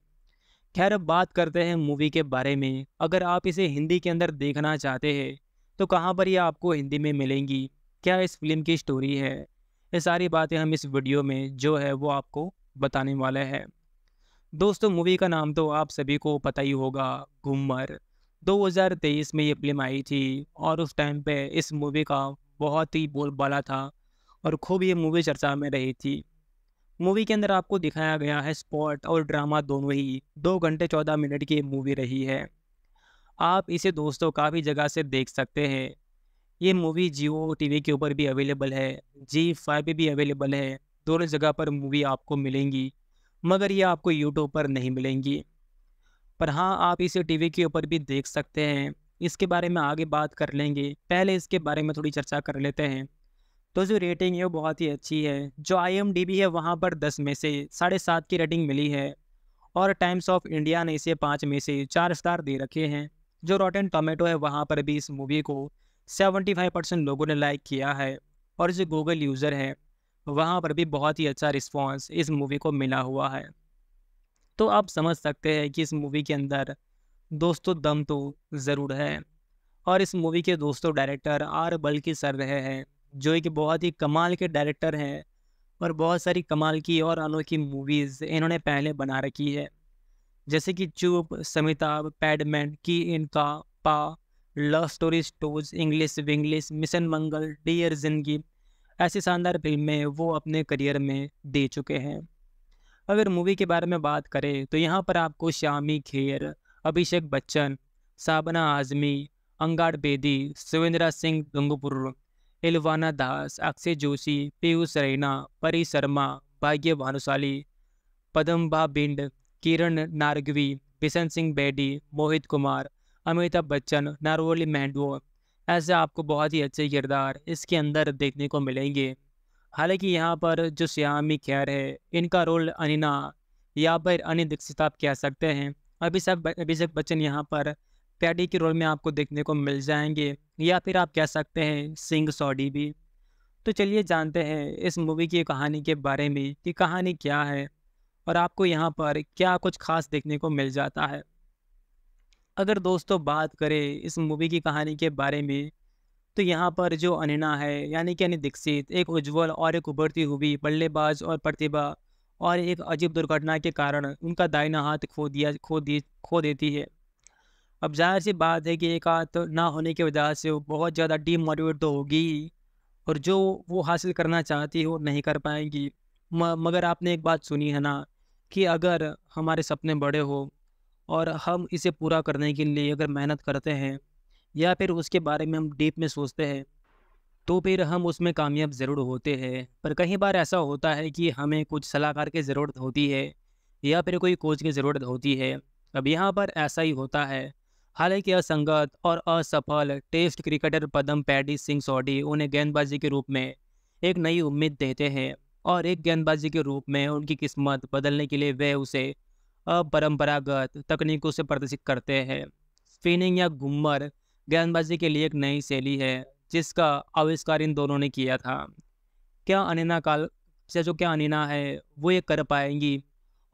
A: खैर अब बात करते हैं मूवी के बारे में अगर आप इसे हिंदी के अंदर देखना चाहते हैं तो कहाँ पर ये आपको हिंदी में मिलेंगी क्या इस फिल्म की स्टोरी है ये सारी बातें हम इस वीडियो में जो है वो आपको बताने वाले हैं दोस्तों मूवी का नाम तो आप सभी को पता ही होगा घूमर 2023 में ये फिल्म आई थी और उस टाइम पे इस मूवी का बहुत ही बोलबाला था और खूब ये मूवी चर्चा में रही थी मूवी के अंदर आपको दिखाया गया है स्पॉट और ड्रामा दोनों ही दो घंटे चौदह मिनट की मूवी रही है आप इसे दोस्तों काफ़ी जगह से देख सकते हैं ये मूवी जियो टीवी के ऊपर भी अवेलेबल है जी फाइव भी अवेलेबल है दोनों जगह पर मूवी आपको मिलेंगी मगर ये आपको यूट्यूब पर नहीं मिलेंगी पर हाँ आप इसे टीवी के ऊपर भी देख सकते हैं इसके बारे में आगे बात कर लेंगे पहले इसके बारे में थोड़ी चर्चा कर लेते हैं तो जो रेटिंग है वो बहुत ही अच्छी है जो आई एम डी है वहाँ पर दस में से साढ़े सात की रेटिंग मिली है और टाइम्स ऑफ इंडिया ने इसे पाँच में से चार स्टार दे रखे हैं जो रॉटन टोमेटो है वहाँ पर भी इस मूवी को 75 परसेंट लोगों ने लाइक किया है और जो गूगल यूज़र है वहाँ पर भी बहुत ही अच्छा रिस्पॉन्स इस मूवी को मिला हुआ है तो आप समझ सकते हैं कि इस मूवी के अंदर दोस्तों दम तो ज़रूर है और इस मूवी के दोस्तों डायरेक्टर आर बल्कि सर रहे हैं जो एक बहुत ही कमाल के डायरेक्टर हैं और बहुत सारी कमाल की और अनोखी मूवीज़ इन्होंने पहले बना रखी है जैसे कि चूप समिताभ पैडमैन की इनका पा लव स्टोरी स्टोज English Vinglish mission Mangal dear Zindagi ऐसी शानदार फिल्में वो अपने करियर में दे चुके हैं अगर मूवी के बारे में बात करें तो यहाँ पर आपको श्यामी खेर अभिषेक बच्चन साबना आजमी अंगाड़ बेदी सुविंद्रा सिंह गंगपुर इलवाना दास अक्षय जोशी पीयूष रैना परी शर्मा भाग्य भानुशाली पदम्बा बिंड किरण नार्गवी बिशन सिंह बेडी मोहित कुमार अमिताभ बच्चन नारोली मैंडवो ऐसे आपको बहुत ही अच्छे किरदार इसके अंदर देखने को मिलेंगे हालांकि यहाँ पर जो श्यामी खैर है इनका रोल अनिना या फिर अनि दीक्षित आप कह सकते हैं अभिषेक अभिषेक बच्चन यहाँ पर पैडी के रोल में आपको देखने को मिल जाएंगे या फिर आप कह सकते हैं सिंह सॉडी भी तो चलिए जानते हैं इस मूवी की कहानी के बारे में कि कहानी क्या है और आपको यहाँ पर क्या कुछ खास देखने को मिल जाता है अगर दोस्तों बात करें इस मूवी की कहानी के बारे में तो यहाँ पर जो अनिना है यानी कि अनि दीक्षित एक उज्जवल और एक उभरती हुई बल्लेबाज और प्रतिभा और एक अजीब दुर्घटना के कारण उनका दाहिना हाथ खो दिया खो दी खो देती है अब जाहिर सी बात है कि एक हाथ ना होने की वजह से वो बहुत ज़्यादा डीमोटिवेट तो होगी और जो वो हासिल करना चाहती है वो नहीं कर पाएंगी मगर आपने एक बात सुनी है ना कि अगर हमारे सपने बड़े हो और हम इसे पूरा करने के लिए अगर मेहनत करते हैं या फिर उसके बारे में हम डीप में सोचते हैं तो फिर हम उसमें कामयाब ज़रूर होते हैं पर कई बार ऐसा होता है कि हमें कुछ सलाहकार की ज़रूरत होती है या फिर कोई कोच की ज़रूरत होती है अब यहाँ पर ऐसा ही होता है हालांकि असंगत और असफल test cricketer Padam Paddy Singh Sodhi उन्हें गेंदबाजी के रूप में एक नई उम्मीद देते हैं और एक गेंदबाजी के रूप में उनकी किस्मत बदलने के लिए वे उसे अपरम्परागत तकनीकों से प्रदर्शित करते हैं स्पिनिंग या घुमर गेंदबाजी के लिए एक नई शैली है जिसका आविष्कार इन दोनों ने किया था क्या अनिना काल से जो क्या अनिना है वो ये कर पाएंगी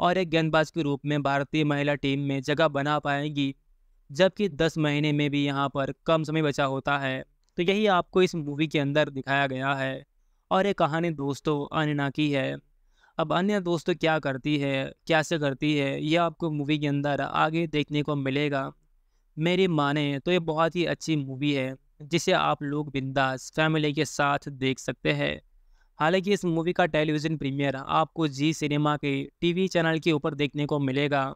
A: और एक गेंदबाज के रूप में भारतीय महिला टीम में जगह बना पाएंगी जबकि दस महीने में भी यहाँ पर कम समय बचा होता है तो यही आपको इस मूवी के अंदर दिखाया गया है और ये कहानी दोस्तों अनना की है अब अन्य दोस्तों क्या करती है कैसे करती है ये आपको मूवी के अंदर आगे देखने को मिलेगा मेरी माने तो ये बहुत ही अच्छी मूवी है जिसे आप लोग बिंदास फैमिली के साथ देख सकते हैं हालांकि इस मूवी का टेलीविज़न प्रीमियर आपको जी सिनेमा के टीवी चैनल के ऊपर देखने को मिलेगा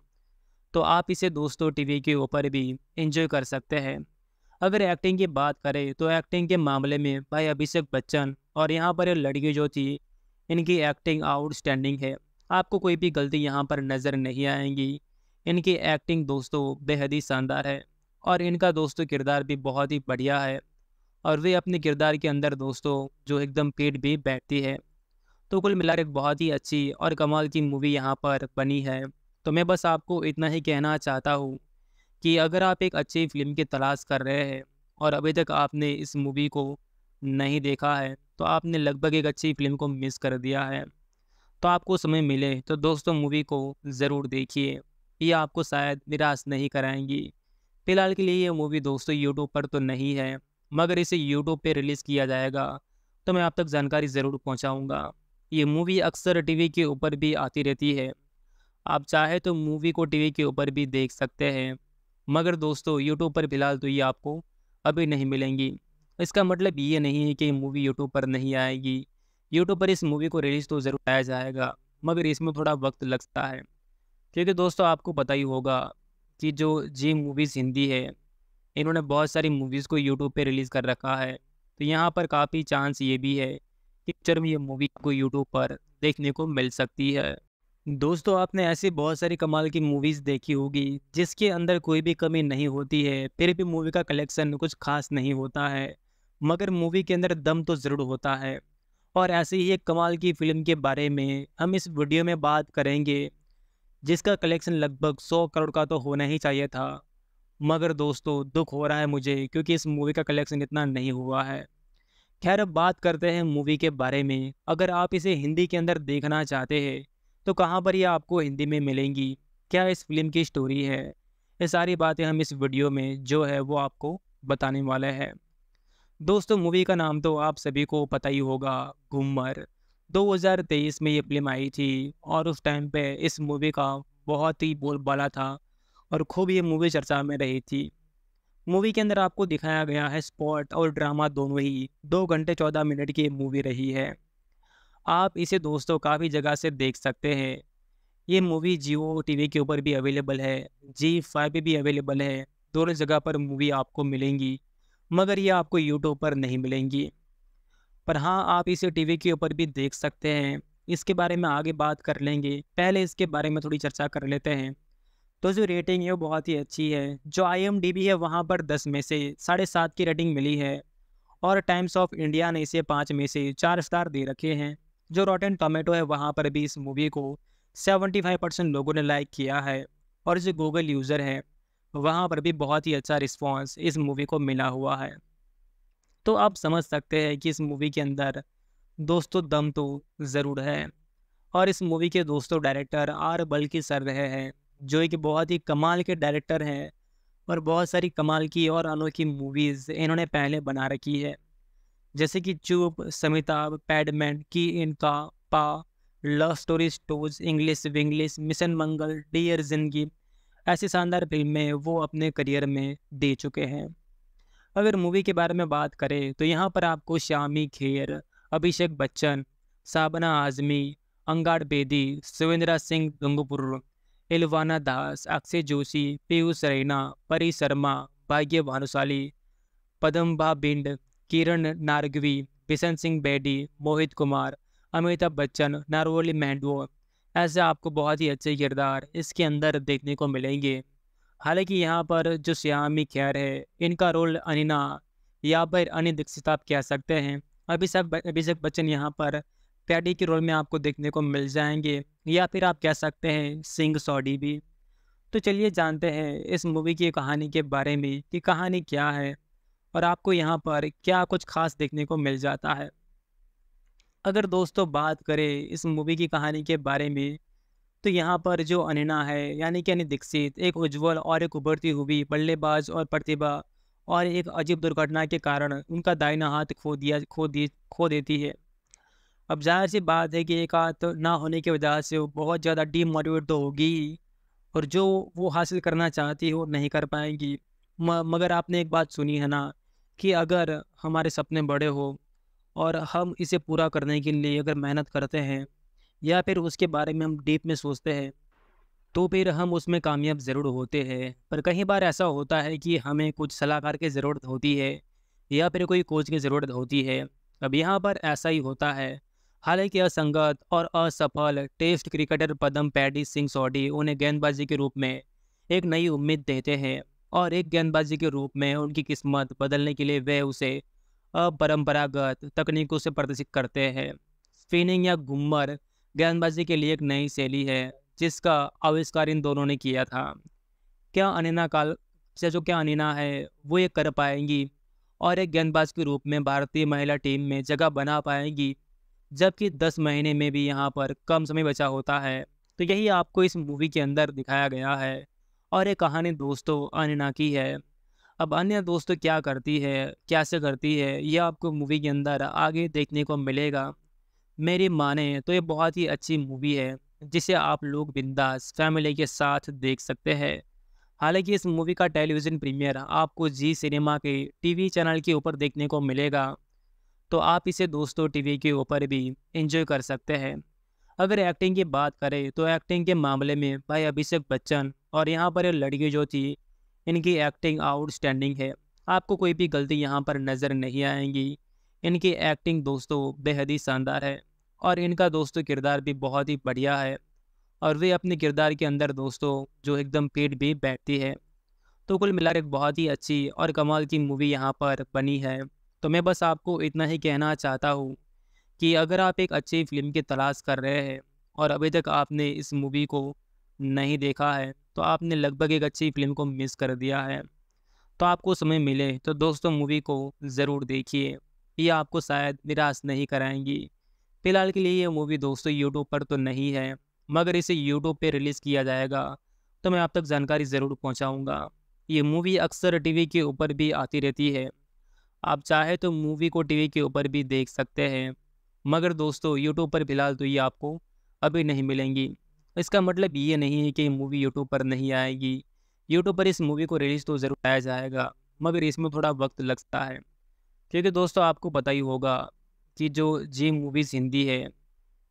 A: तो आप इसे दोस्तों टीवी के ऊपर भी इंजॉय कर सकते हैं अगर एक्टिंग की बात करें तो एक्टिंग के मामले में भाई अभिषेक बच्चन और यहाँ पर ये लड़की जो थी इनकी एक्टिंग आउटस्टैंडिंग है आपको कोई भी गलती यहाँ पर नज़र नहीं आएंगी इनकी एक्टिंग दोस्तों बेहद ही शानदार है और इनका दोस्तों किरदार भी बहुत ही बढ़िया है और वे अपने किरदार के अंदर दोस्तों जो एकदम पेट भी बैठती है तो कुल मिलाकर एक बहुत ही अच्छी और कमाल की मूवी यहाँ पर बनी है तो मैं बस आपको इतना ही कहना चाहता हूँ कि अगर आप एक अच्छी फिल्म की तलाश कर रहे हैं और अभी तक आपने इस मूवी को नहीं देखा है तो आपने लगभग एक अच्छी फिल्म को मिस कर दिया है तो आपको समय मिले तो दोस्तों मूवी को ज़रूर देखिए ये आपको शायद निराश नहीं कराएंगी फिलहाल के लिए ये मूवी दोस्तों यूट्यूब पर तो नहीं है मगर इसे यूट्यूब पर रिलीज़ किया जाएगा तो मैं आप तक जानकारी ज़रूर पहुँचाऊँगा ये मूवी अक्सर टीवी के ऊपर भी आती रहती है आप चाहे तो मूवी को टीवी के ऊपर भी देख सकते हैं मगर दोस्तों यूट्यूब पर फ़िलहाल तो ये आपको अभी नहीं मिलेंगी इसका मतलब ये नहीं है कि मूवी यूट्यूब पर नहीं आएगी यूट्यूब पर इस मूवी को रिलीज़ तो ज़रूर आया जाएगा मगर इसमें थोड़ा वक्त लगता है क्योंकि दोस्तों आपको पता ही होगा कि जो जी मूवीज़ हिंदी है इन्होंने बहुत सारी मूवीज़ को यूट्यूब पर रिलीज़ कर रखा है तो यहाँ पर काफ़ी चांस ये भी है कि पिक्चर में ये मूवी को यूट्यूब पर देखने को मिल सकती है दोस्तों आपने ऐसी बहुत सारी कमाल की मूवीज़ देखी होगी जिसके अंदर कोई भी कमी नहीं होती है फिर भी मूवी का कलेक्शन कुछ खास नहीं होता है मगर मूवी के अंदर दम तो ज़रूर होता है और ऐसी ही एक कमाल की फ़िल्म के बारे में हम इस वीडियो में बात करेंगे जिसका कलेक्शन लगभग सौ करोड़ का तो होना ही चाहिए था मगर दोस्तों दुख हो रहा है मुझे क्योंकि इस मूवी का कलेक्शन इतना नहीं हुआ है खैर अब बात करते हैं मूवी के बारे में अगर आप इसे हिंदी के अंदर देखना चाहते हैं तो कहाँ पर ये आपको हिंदी में मिलेंगी क्या इस फिल्म की स्टोरी है ये सारी बातें हम इस वीडियो में जो है वो आपको बताने वाले हैं दोस्तों मूवी का नाम तो आप सभी को पता ही होगा घूमर 2023 में ये फिल्म आई थी और उस टाइम पे इस मूवी का बहुत ही बोलबाला था और खूब ये मूवी चर्चा में रही थी मूवी के अंदर आपको दिखाया गया है स्पॉट और ड्रामा दोनों ही दो घंटे चौदह मिनट की मूवी रही है आप इसे दोस्तों काफ़ी जगह से देख सकते हैं ये मूवी जियो टी के ऊपर भी अवेलेबल है जी फाइव भी अवेलेबल है दोनों जगह पर मूवी आपको मिलेंगी मगर ये आपको यूट्यूब पर नहीं मिलेंगी पर हाँ आप इसे टीवी के ऊपर भी देख सकते हैं इसके बारे में आगे बात कर लेंगे पहले इसके बारे में थोड़ी चर्चा कर लेते हैं तो जो रेटिंग है वो बहुत ही अच्छी है जो आई एम है वहाँ पर दस में से साढ़े सात की रेटिंग मिली है और टाइम्स ऑफ इंडिया ने इसे पाँच में से चार स्टार दे रखे हैं जो एंड टोमेटो है वहाँ पर भी इस मूवी को 75 परसेंट लोगों ने लाइक किया है और जो गूगल यूज़र हैं वहाँ पर भी बहुत ही अच्छा रिस्पॉन्स इस मूवी को मिला हुआ है तो आप समझ सकते हैं कि इस मूवी के अंदर दोस्तों दम तो ज़रूर है और इस मूवी के दोस्तों डायरेक्टर आर बल्कि सर रहे हैं जो कि बहुत ही कमाल के डायरेक्टर हैं और बहुत सारी कमाल की और अनोखी मूवीज़ इन्होंने पहले बना रखी है जैसे कि चुप समिताभ पैडमैन की इनका पा लव स्टोरी स्टोज English Vinglish mission Mangal dear Zindagi ऐसी शानदार फिल्में वो अपने करियर में दे चुके हैं अगर मूवी के बारे में बात करें तो यहाँ पर आपको श्यामी खेर अभिषेक बच्चन साबना आजमी अंगार बेदी सुविंद्रा सिंह गंगपुर एलवाना दास अक्षय जोशी पीयूष रैना परी शर्मा भाग्य भानुशाली पदम्बा बिंड किरण नार्गवी बिशन सिंह बेडी मोहित कुमार अमिताभ बच्चन नारोली मैंडो ऐसे आपको बहुत ही अच्छे किरदार इसके अंदर देखने को मिलेंगे हालांकि यहाँ पर जो श्यामी खैर है इनका रोल अनिना या फिर अनि दीक्षित आप कह सकते हैं अभिषेक अभिषेक बच्चन यहाँ पर पैडी के रोल में आपको देखने को मिल जाएंगे या फिर आप कह सकते हैं सिंह सॉडी भी तो चलिए जानते हैं इस मूवी की कहानी के बारे में कि कहानी क्या है और आपको यहाँ पर क्या कुछ खास देखने को मिल जाता है अगर दोस्तों बात करें इस मूवी की कहानी के बारे में तो यहाँ पर जो अनिना है यानी कि अनि दीक्षित एक उज्जवल और एक उभरती हुई बल्लेबाज और प्रतिभा और एक अजीब दुर्घटना के कारण उनका दाहिना हाथ खो दिया खो दी खो देती है अब जाहिर सी बात है कि एक हाथ ना होने की वजह से वो बहुत ज़्यादा डीमोटिवेट तो होगी और जो वो हासिल करना चाहती है वो नहीं कर पाएंगी मगर आपने एक बात सुनी है ना कि अगर हमारे सपने बड़े हो और हम इसे पूरा करने के लिए अगर मेहनत करते हैं या फिर उसके बारे में हम डीप में सोचते हैं तो फिर हम उसमें कामयाब ज़रूर होते हैं पर कई बार ऐसा होता है कि हमें कुछ सलाहकार की ज़रूरत होती है या फिर कोई कोच की ज़रूरत होती है अब यहाँ पर ऐसा ही होता है हालांकि असंगत और असफल test cricketer Padam Paddy Singh Sodhi उन्हें गेंदबाजी के रूप में एक नई उम्मीद देते हैं और एक गेंदबाजी के रूप में उनकी किस्मत बदलने के लिए वे उसे अपरम्परागत तकनीकों से प्रदर्शित करते हैं स्पिनिंग या घुमर गेंदबाजी के लिए एक नई शैली है जिसका आविष्कार इन दोनों ने किया था क्या अनिना काल से जो क्या अनिना है वो ये कर पाएंगी और एक गेंदबाज के रूप में भारतीय महिला टीम में जगह बना पाएंगी जबकि दस महीने में भी यहाँ पर कम समय बचा होता है तो यही आपको इस मूवी के अंदर दिखाया गया है और ये कहानी दोस्तों अनना की है अब अन्य दोस्तों क्या करती है कैसे करती है यह आपको मूवी के अंदर आगे देखने को मिलेगा मेरी माने तो ये बहुत ही अच्छी मूवी है जिसे आप लोग बिंदास फैमिली के साथ देख सकते हैं हालांकि इस मूवी का टेलीविज़न प्रीमियर आपको जी सिनेमा के टीवी चैनल के ऊपर देखने को मिलेगा तो आप इसे दोस्तों टीवी के ऊपर भी इंजॉय कर सकते हैं अगर एक्टिंग की बात करें तो एक्टिंग के मामले में भाई अभिषेक बच्चन और यहाँ पर ये लड़की जो थी इनकी एक्टिंग आउटस्टैंडिंग है आपको कोई भी गलती यहाँ पर नज़र नहीं आएंगी इनकी एक्टिंग दोस्तों बेहद ही शानदार है और इनका दोस्तों किरदार भी बहुत ही बढ़िया है और वे अपने किरदार के अंदर दोस्तों जो एकदम पेट भी बैठती है तो कुल मिलाकर एक बहुत ही अच्छी और कमाल की मूवी यहाँ पर बनी है तो मैं बस आपको इतना ही कहना चाहता हूँ कि अगर आप एक अच्छी फिल्म की तलाश कर रहे हैं और अभी तक आपने इस मूवी को नहीं देखा है तो आपने लगभग एक अच्छी फिल्म को मिस कर दिया है तो आपको समय मिले तो दोस्तों मूवी को ज़रूर देखिए ये आपको शायद निराश नहीं कराएंगी फिलहाल के लिए ये मूवी दोस्तों यूट्यूब पर तो नहीं है मगर इसे यूट्यूब पर रिलीज़ किया जाएगा तो मैं आप तक जानकारी ज़रूर पहुँचाऊँगा ये मूवी अक्सर टी के ऊपर भी आती रहती है आप चाहे तो मूवी को टीवी के ऊपर भी देख सकते हैं मगर दोस्तों यूट्यूब पर फिलहाल तो ये आपको अभी नहीं मिलेंगी तो इसका मतलब ये नहीं है कि मूवी यूट्यूब पर नहीं आएगी यूट्यूब पर इस मूवी को रिलीज़ तो ज़रूर आया जाएगा मगर इसमें थोड़ा वक्त लगता है क्योंकि दोस्तों आपको पता ही होगा कि जो जी मूवीज़ हिंदी है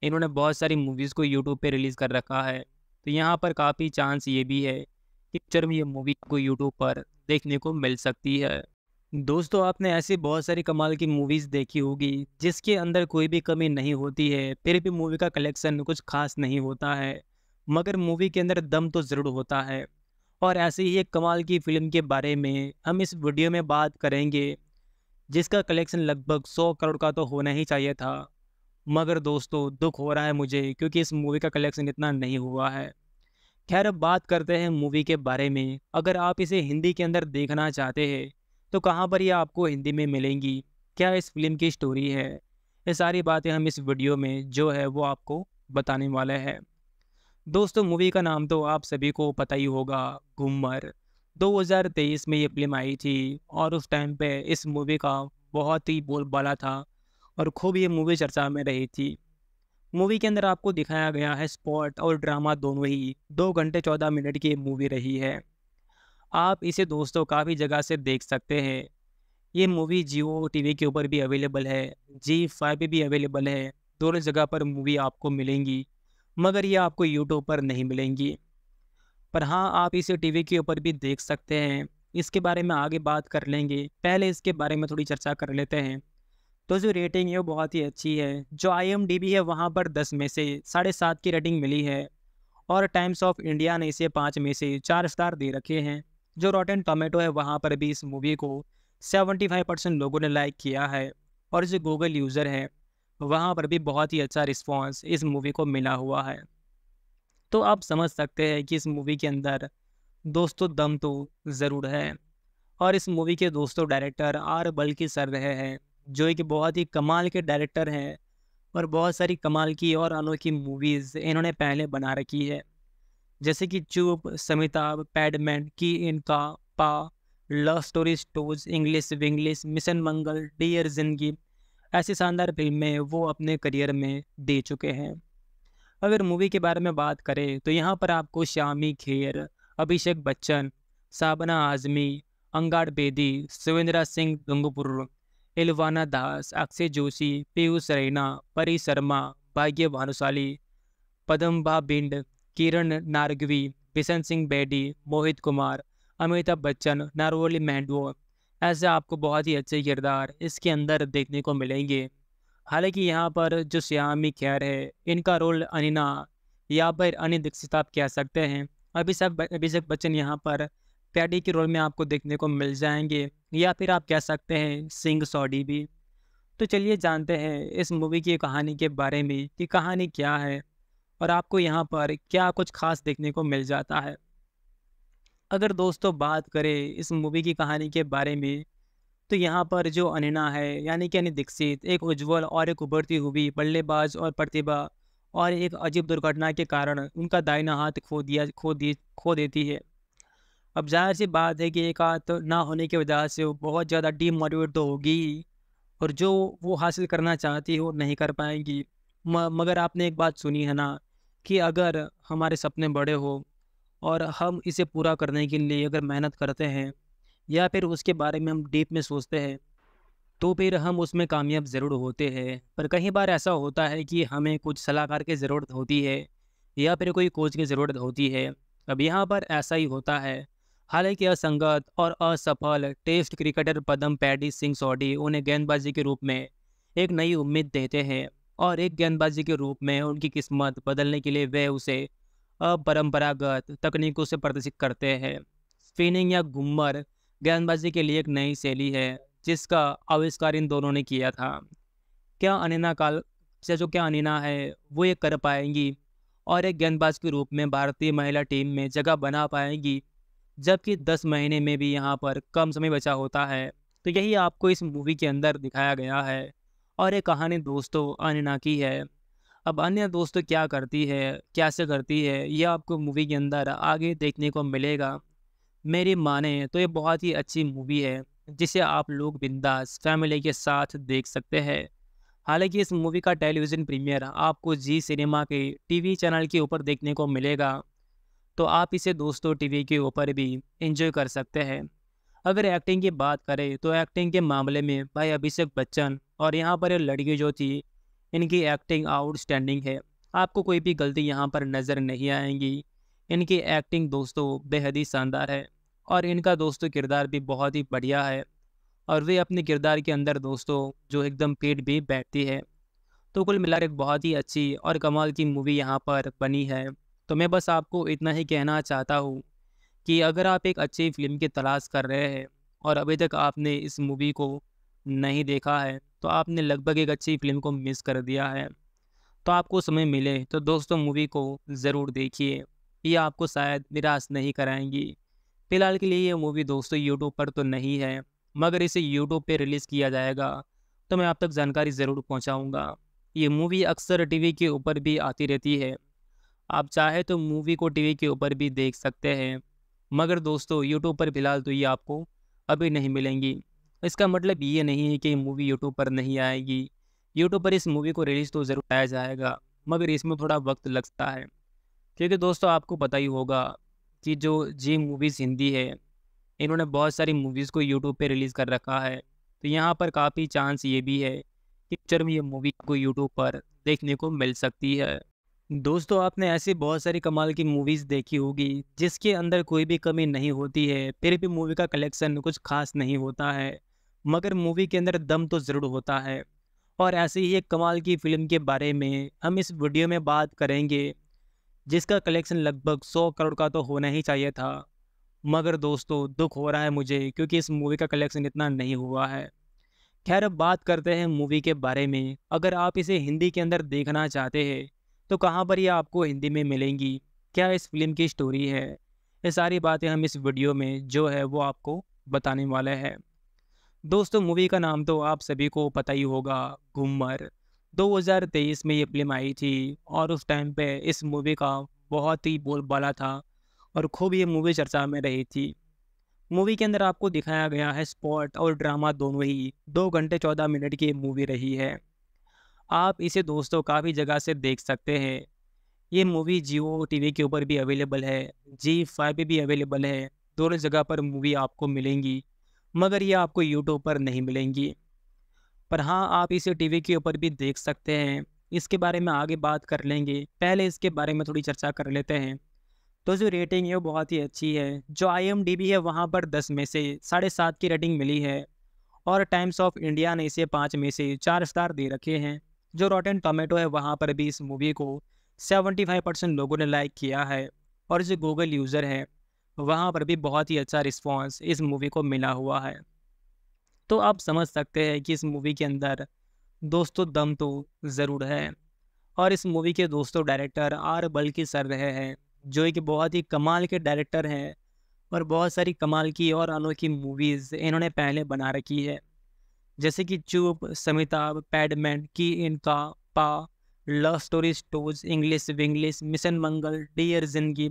A: इन्होंने बहुत सारी मूवीज़ को यूट्यूब पर रिलीज़ कर रखा है तो यहाँ पर काफ़ी चांस ये भी है कि पिक्चर में ये मूवी को यूट्यूब पर देखने को मिल सकती है दोस्तों आपने ऐसी बहुत सारी कमाल की मूवीज़ देखी होगी जिसके अंदर कोई भी कमी नहीं होती है फिर भी मूवी का कलेक्शन कुछ खास नहीं होता है मगर मूवी के अंदर दम तो ज़रूर होता है और ऐसी ही एक कमाल की फिल्म के बारे में हम इस वीडियो में बात करेंगे जिसका कलेक्शन लगभग सौ करोड़ का तो होना ही चाहिए था मगर दोस्तों दुख हो रहा है मुझे क्योंकि इस मूवी का कलेक्शन इतना नहीं हुआ है खैर अब बात करते हैं मूवी के बारे में अगर आप इसे हिंदी के अंदर देखना चाहते हैं तो कहाँ पर यह आपको हिंदी में मिलेंगी क्या इस फिल्म की स्टोरी है ये सारी बातें हम इस वीडियो में जो है वो आपको बताने वाले हैं दोस्तों मूवी का नाम तो आप सभी को पता ही होगा घूमर 2023 में ये फिल्म आई थी और उस टाइम पे इस मूवी का बहुत ही बोलबाला था और खूब ये मूवी चर्चा में रही थी मूवी के अंदर आपको दिखाया गया है स्पॉट और ड्रामा दोनों ही दो घंटे चौदह मिनट की मूवी रही है आप इसे दोस्तों काफ़ी जगह से देख सकते हैं ये मूवी जियो टी के ऊपर भी अवेलेबल है जी फाइव भी अवेलेबल है दोनों जगह पर मूवी आपको मिलेंगी मगर ये आपको यूट्यूब पर नहीं मिलेंगी पर हाँ आप इसे टी के ऊपर भी देख सकते हैं इसके बारे में आगे बात कर लेंगे पहले इसके बारे में थोड़ी चर्चा कर लेते हैं तो जो रेटिंग है वो बहुत ही अच्छी है जो आई है वहाँ पर दस में से साढ़े सात की रेटिंग मिली है और टाइम्स ऑफ इंडिया ने इसे पाँच में से चार स्टार दे रखे हैं जो रॉटन टोमेटो है वहाँ पर भी इस मूवी को सेवेंटी फाइव परसेंट लोगों ने लाइक किया है और जो गूगल यूज़र है वहाँ पर भी बहुत ही अच्छा रिस्पॉन्स इस मूवी को मिला हुआ है तो आप समझ सकते हैं कि इस मूवी के अंदर दोस्तों दम तो ज़रूर है और इस मूवी के दोस्तों डायरेक्टर आर बल्कि सर रहे हैं जो एक बहुत ही कमाल के डायरेक्टर हैं और बहुत सारी कमाल की और अनोखी मूवीज़ इन्होंने पहले बना रखी है जैसे कि चूप समिताभ पैडमैन की इनका पा लव स्टोरी स्टोज English Vinglish mission Mangal dear Zindagi ऐसी शानदार फिल्में वो अपने करियर में दे चुके हैं अगर मूवी के बारे में बात करें तो यहाँ पर आपको श्यामी खेर अभिषेक बच्चन साबना आजमी अंगार बेदी सुविंद्रा सिंह दुंगपुर इलवाना दास अक्षय जोशी पीयूष रैना परी शर्मा भाग्य भानुशाली पदम्बा बिंड किरण नार्गवी बिशन सिंह बेडी मोहित कुमार अमिताभ बच्चन नारोली मेंडवो ऐसे आपको बहुत ही अच्छे किरदार इसके अंदर देखने को मिलेंगे हालांकि यहाँ पर जो श्यामी खैर है इनका रोल अनिना या फिर अनि दीक्षित आप कह सकते हैं अभिषेक अभिषेक बच्चन यहाँ पर पैडी के रोल में आपको देखने को मिल जाएंगे या फिर आप कह सकते हैं सिंह सॉडी भी तो चलिए जानते हैं इस मूवी की कहानी के बारे में कि कहानी क्या है और आपको यहाँ पर क्या कुछ खास देखने को मिल जाता है अगर दोस्तों बात करें इस मूवी की कहानी के बारे में तो यहाँ पर जो अनिना है यानी कि दीक्षित एक उज्जवल और एक उभरती हुई बल्लेबाज और प्रतिभा और एक अजीब दुर्घटना के कारण उनका दाहिना हाथ खो दिया खो दी खो देती है अब जाहिर सी बात है कि एक हाथ ना होने की वजह से वो बहुत ज़्यादा डीमोटिवेट तो होगी और जो वो हासिल करना चाहती है वो नहीं कर पाएंगी म, मगर आपने एक बात सुनी है ना कि अगर हमारे सपने बड़े हो और हम इसे पूरा करने के लिए अगर मेहनत करते हैं या फिर उसके बारे में हम डीप में सोचते हैं तो फिर हम उसमें कामयाब ज़रूर होते हैं पर कई बार ऐसा होता है कि हमें कुछ सलाहकार की ज़रूरत होती है या फिर कोई कोच की ज़रूरत होती है अब यहाँ पर ऐसा ही होता है हालांकि असंगत और असफल test cricketer Padam Paddy Singh Sodhi उन्हें गेंदबाजी के रूप में एक नई उम्मीद देते हैं और एक गेंदबाजी के रूप में उनकी किस्मत बदलने के लिए वह उसे परंपरागत तकनीकों से प्रदर्शित करते हैं स्पिनिंग या घुमर गेंदबाजी के लिए एक नई शैली है जिसका आविष्कार इन दोनों ने किया था क्या अनिना काल से अच्छा, जो क्या अनिना है वो ये कर पाएंगी और एक गेंदबाज के रूप में भारतीय महिला टीम में जगह बना पाएंगी जबकि दस महीने में भी यहाँ पर कम समय बचा होता है तो यही आपको इस मूवी के अंदर दिखाया गया है और ये कहानी दोस्तों अनिना की है अब अन्य दोस्तों क्या करती है कैसे करती है यह आपको मूवी के अंदर आगे देखने को मिलेगा मेरी माने तो ये बहुत ही अच्छी मूवी है जिसे आप लोग बिंदास फैमिली के साथ देख सकते हैं हालांकि इस मूवी का टेलीविज़न प्रीमियर आपको जी सिनेमा के टीवी चैनल के ऊपर देखने को मिलेगा तो आप इसे दोस्तों टीवी के ऊपर भी एंजॉय कर सकते हैं अगर एक्टिंग की बात करें तो एक्टिंग के मामले में भाई अभिषेक बच्चन और यहाँ पर लड़की जो थी इनकी एक्टिंग आउटस्टैंडिंग है आपको कोई भी गलती यहाँ पर नज़र नहीं आएंगी इनकी एक्टिंग दोस्तों बेहद ही शानदार है और इनका दोस्तों किरदार भी बहुत ही बढ़िया है और वे अपने किरदार के अंदर दोस्तों जो एकदम पेट भी बैठती है तो कुल मिलाकर एक बहुत ही अच्छी और कमाल की मूवी यहाँ पर बनी है तो मैं बस आपको इतना ही कहना चाहता हूँ कि अगर आप एक अच्छी फिल्म की तलाश कर रहे हैं और अभी तक आपने इस मूवी को नहीं देखा है तो आपने लगभग एक अच्छी फिल्म को मिस कर दिया है तो आपको समय मिले तो दोस्तों मूवी को ज़रूर देखिए ये आपको शायद निराश नहीं कराएंगी फिलहाल के लिए ये मूवी दोस्तों यूट्यूब पर तो नहीं है मगर इसे यूट्यूब पर रिलीज़ किया जाएगा तो मैं आप तक जानकारी ज़रूर पहुँचाऊँगा ये मूवी अक्सर टी के ऊपर भी आती रहती है आप चाहे तो मूवी को टीवी के ऊपर भी देख सकते हैं मगर दोस्तों यूट्यूब पर फिलहाल तो ये आपको अभी नहीं मिलेंगी तो इसका मतलब ये नहीं है कि मूवी यूट्यूब पर नहीं आएगी यूट्यूब पर इस मूवी को रिलीज़ तो ज़रूर आया जाएगा मगर इसमें थोड़ा वक्त लगता है क्योंकि दोस्तों आपको पता ही होगा कि जो जी मूवीज़ हिंदी है इन्होंने बहुत सारी मूवीज़ को यूट्यूब पर रिलीज़ कर रखा है तो यहाँ पर काफ़ी चांस ये भी है कि पिक्चर में ये मूवी आपको यूट्यूब पर देखने को मिल सकती है दोस्तों आपने ऐसी बहुत सारी कमाल की मूवीज़ देखी होगी जिसके अंदर कोई भी कमी नहीं होती है फिर भी मूवी का कलेक्शन कुछ खास नहीं होता है मगर मूवी के अंदर दम तो ज़रूर होता है और ऐसी ही एक कमाल की फिल्म के बारे में हम इस वीडियो में बात करेंगे जिसका कलेक्शन लगभग सौ करोड़ का तो होना ही चाहिए था मगर दोस्तों दुख हो रहा है मुझे क्योंकि इस मूवी का कलेक्शन इतना नहीं हुआ है खैर अब बात करते हैं मूवी के बारे में अगर आप इसे हिंदी के अंदर देखना चाहते हैं तो कहाँ पर ये आपको हिंदी में मिलेंगी क्या इस फिल्म की स्टोरी है ये सारी बातें हम इस वीडियो में जो है वो आपको बताने वाले हैं दोस्तों मूवी का नाम तो आप सभी को पता ही होगा घूमर 2023 में ये फिल्म आई थी और उस टाइम पे इस मूवी का बहुत ही बोलबाला था और खूब ये मूवी चर्चा में रही थी मूवी के अंदर आपको दिखाया गया है स्पॉट और ड्रामा दोनों ही दो घंटे चौदह मिनट की मूवी रही है आप इसे दोस्तों काफ़ी जगह से देख सकते हैं ये मूवी जियो टी के ऊपर भी अवेलेबल है जी फाइव भी अवेलेबल है दोनों जगह पर मूवी आपको मिलेंगी मगर ये आपको यूट्यूब पर नहीं मिलेंगी पर हाँ आप इसे टीवी के ऊपर भी देख सकते हैं इसके बारे में आगे बात कर लेंगे पहले इसके बारे में थोड़ी चर्चा कर लेते हैं तो जो रेटिंग है वो बहुत ही अच्छी है जो आई है वहाँ पर दस में से साढ़े सात की रेटिंग मिली है और टाइम्स ऑफ इंडिया ने इसे पाँच में से चार स्टार दे रखे हैं जो रॉटन टोमेटो है वहाँ पर भी इस मूवी को फाइव परसेंट लोगों ने लाइक किया है और जो गूगल यूज़र है वहाँ पर भी बहुत ही अच्छा रिस्पॉन्स इस मूवी को मिला हुआ है तो आप समझ सकते हैं कि इस मूवी के अंदर दोस्तों दम तो ज़रूर है और इस मूवी के दोस्तों डायरेक्टर आर बल्कि सर रहे हैं जो एक बहुत ही कमाल के डायरेक्टर हैं और बहुत सारी कमाल की और अनोखी मूवीज़ इन्होंने पहले बना रखी है जैसे कि चूप समिताभ पैडमैन की इनका पा लव स्टोरी स्टोज English Vinglish mission Mangal dear Zindagi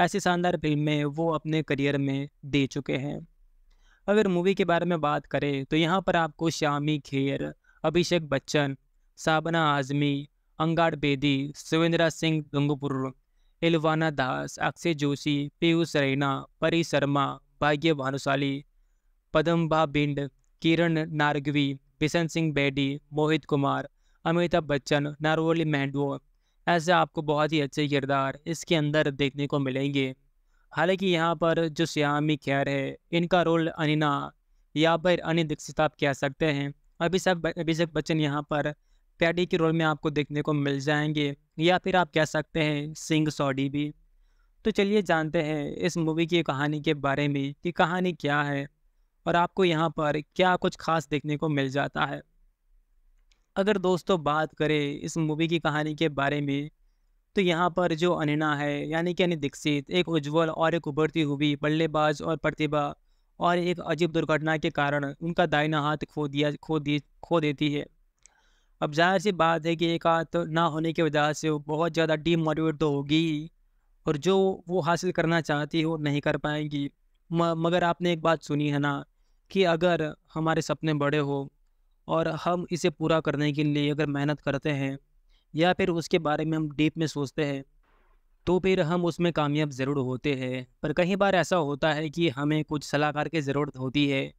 A: ऐसी शानदार फिल्में वो अपने करियर में दे चुके हैं अगर मूवी के बारे में बात करें तो यहाँ पर आपको श्यामी खेर अभिषेक बच्चन साबना आजमी अंगाड़ बेदी सुविंद्रा सिंह गंगपुर इलवाना दास अक्षय जोशी पीयूष रैना परी शर्मा भाग्य भानुशाली पदम्बा बिंड किरण नार्गवी बिशन सिंह बेडी मोहित कुमार अमिताभ बच्चन नारोली मैंडो ऐसे आपको बहुत ही अच्छे किरदार इसके अंदर देखने को मिलेंगे हालांकि यहाँ पर जो श्यामी खैर है इनका रोल अनिना या फिर अनिल दीक्षित आप कह सकते हैं अभिषेक अभिषेक बच्चन यहाँ पर पैडी के रोल में आपको देखने को मिल जाएंगे या फिर आप कह सकते हैं सिंह सॉडी भी तो चलिए जानते हैं इस मूवी की कहानी के बारे में कि कहानी क्या है और आपको यहाँ पर क्या कुछ खास देखने को मिल जाता है अगर दोस्तों बात करें इस मूवी की कहानी के बारे में तो यहाँ पर जो अनिना है यानी कि अनिल दीक्षित एक उज्जवल और एक उभरती हुई बल्लेबाज और प्रतिभा और एक अजीब दुर्घटना के कारण उनका दाहिना हाथ खो दिया खो दी खो देती है अब जाहिर सी बात है कि एक हाथ ना होने की वजह से वो बहुत ज़्यादा डीमोटिवेट तो होगी और जो वो हासिल करना चाहती है वो नहीं कर पाएंगी म, मगर आपने एक बात सुनी है ना कि अगर हमारे सपने बड़े हो और हम इसे पूरा करने के लिए अगर मेहनत करते हैं या फिर उसके बारे में हम डीप में सोचते हैं तो फिर हम उसमें कामयाब ज़रूर होते हैं पर कई बार ऐसा होता है कि हमें कुछ सलाहकार की ज़रूरत होती है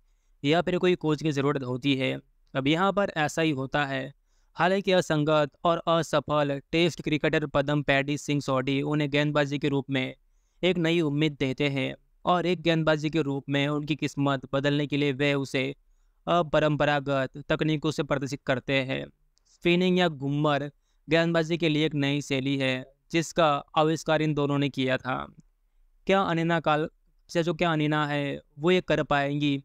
A: या फिर कोई कोच की ज़रूरत होती है अब यहाँ पर ऐसा ही होता है हालांकि असंगत और असफल test cricketer Padam Paddy Singh Sodhi उन्हें गेंदबाजी के रूप में एक नई उम्मीद देते हैं और एक गेंदबाजी के रूप में उनकी किस्मत बदलने के लिए वे उसे परंपरागत तकनीकों से प्रदर्शित करते हैं स्पिनिंग या घुमर गेंदबाजी के लिए एक नई शैली है जिसका आविष्कार इन दोनों ने किया था क्या अनिना काल से अच्छा, जो क्या अनिना है वो ये कर पाएंगी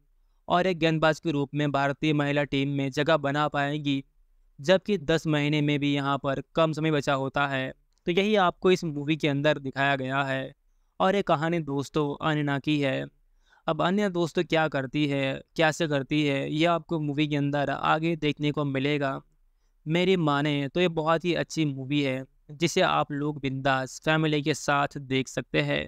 A: और एक गेंदबाज के रूप में भारतीय महिला टीम में जगह बना पाएंगी जबकि दस महीने में भी यहाँ पर कम समय बचा होता है तो यही आपको इस मूवी के अंदर दिखाया गया है और ये कहानी दोस्तों अनिना की है अब अन्य दोस्तों क्या करती है कैसे करती है यह आपको मूवी के अंदर आगे देखने को मिलेगा मेरी माने तो ये बहुत ही अच्छी मूवी है जिसे आप लोग बिंदास फैमिली के साथ देख सकते हैं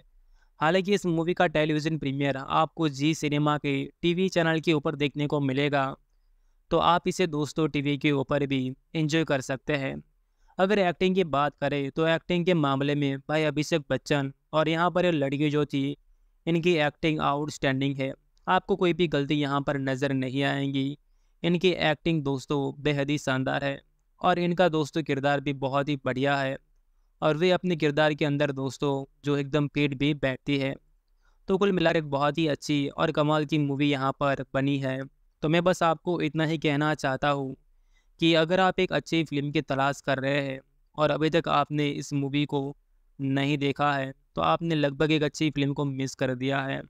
A: हालांकि इस मूवी का टेलीविज़न प्रीमियर आपको जी सिनेमा के टीवी चैनल के ऊपर देखने को मिलेगा तो आप इसे दोस्तों टीवी के ऊपर भी एंजॉय कर सकते हैं अगर एक्टिंग की बात करें तो एक्टिंग के मामले में भाई अभिषेक बच्चन और यहाँ पर लड़की जो थी इनकी एक्टिंग आउटस्टैंडिंग है आपको कोई भी गलती यहाँ पर नज़र नहीं आएंगी इनकी एक्टिंग दोस्तों बेहद ही शानदार है और इनका दोस्तों किरदार भी बहुत ही बढ़िया है और वे अपने किरदार के अंदर दोस्तों जो एकदम पेट भी बैठती है तो कुल मिलाकर एक बहुत ही अच्छी और कमाल की मूवी यहाँ पर बनी है तो मैं बस आपको इतना ही कहना चाहता हूँ कि अगर आप एक अच्छी फिल्म की तलाश कर रहे हैं और अभी तक आपने इस मूवी को नहीं देखा है तो आपने लगभग एक अच्छी फिल्म को मिस कर दिया है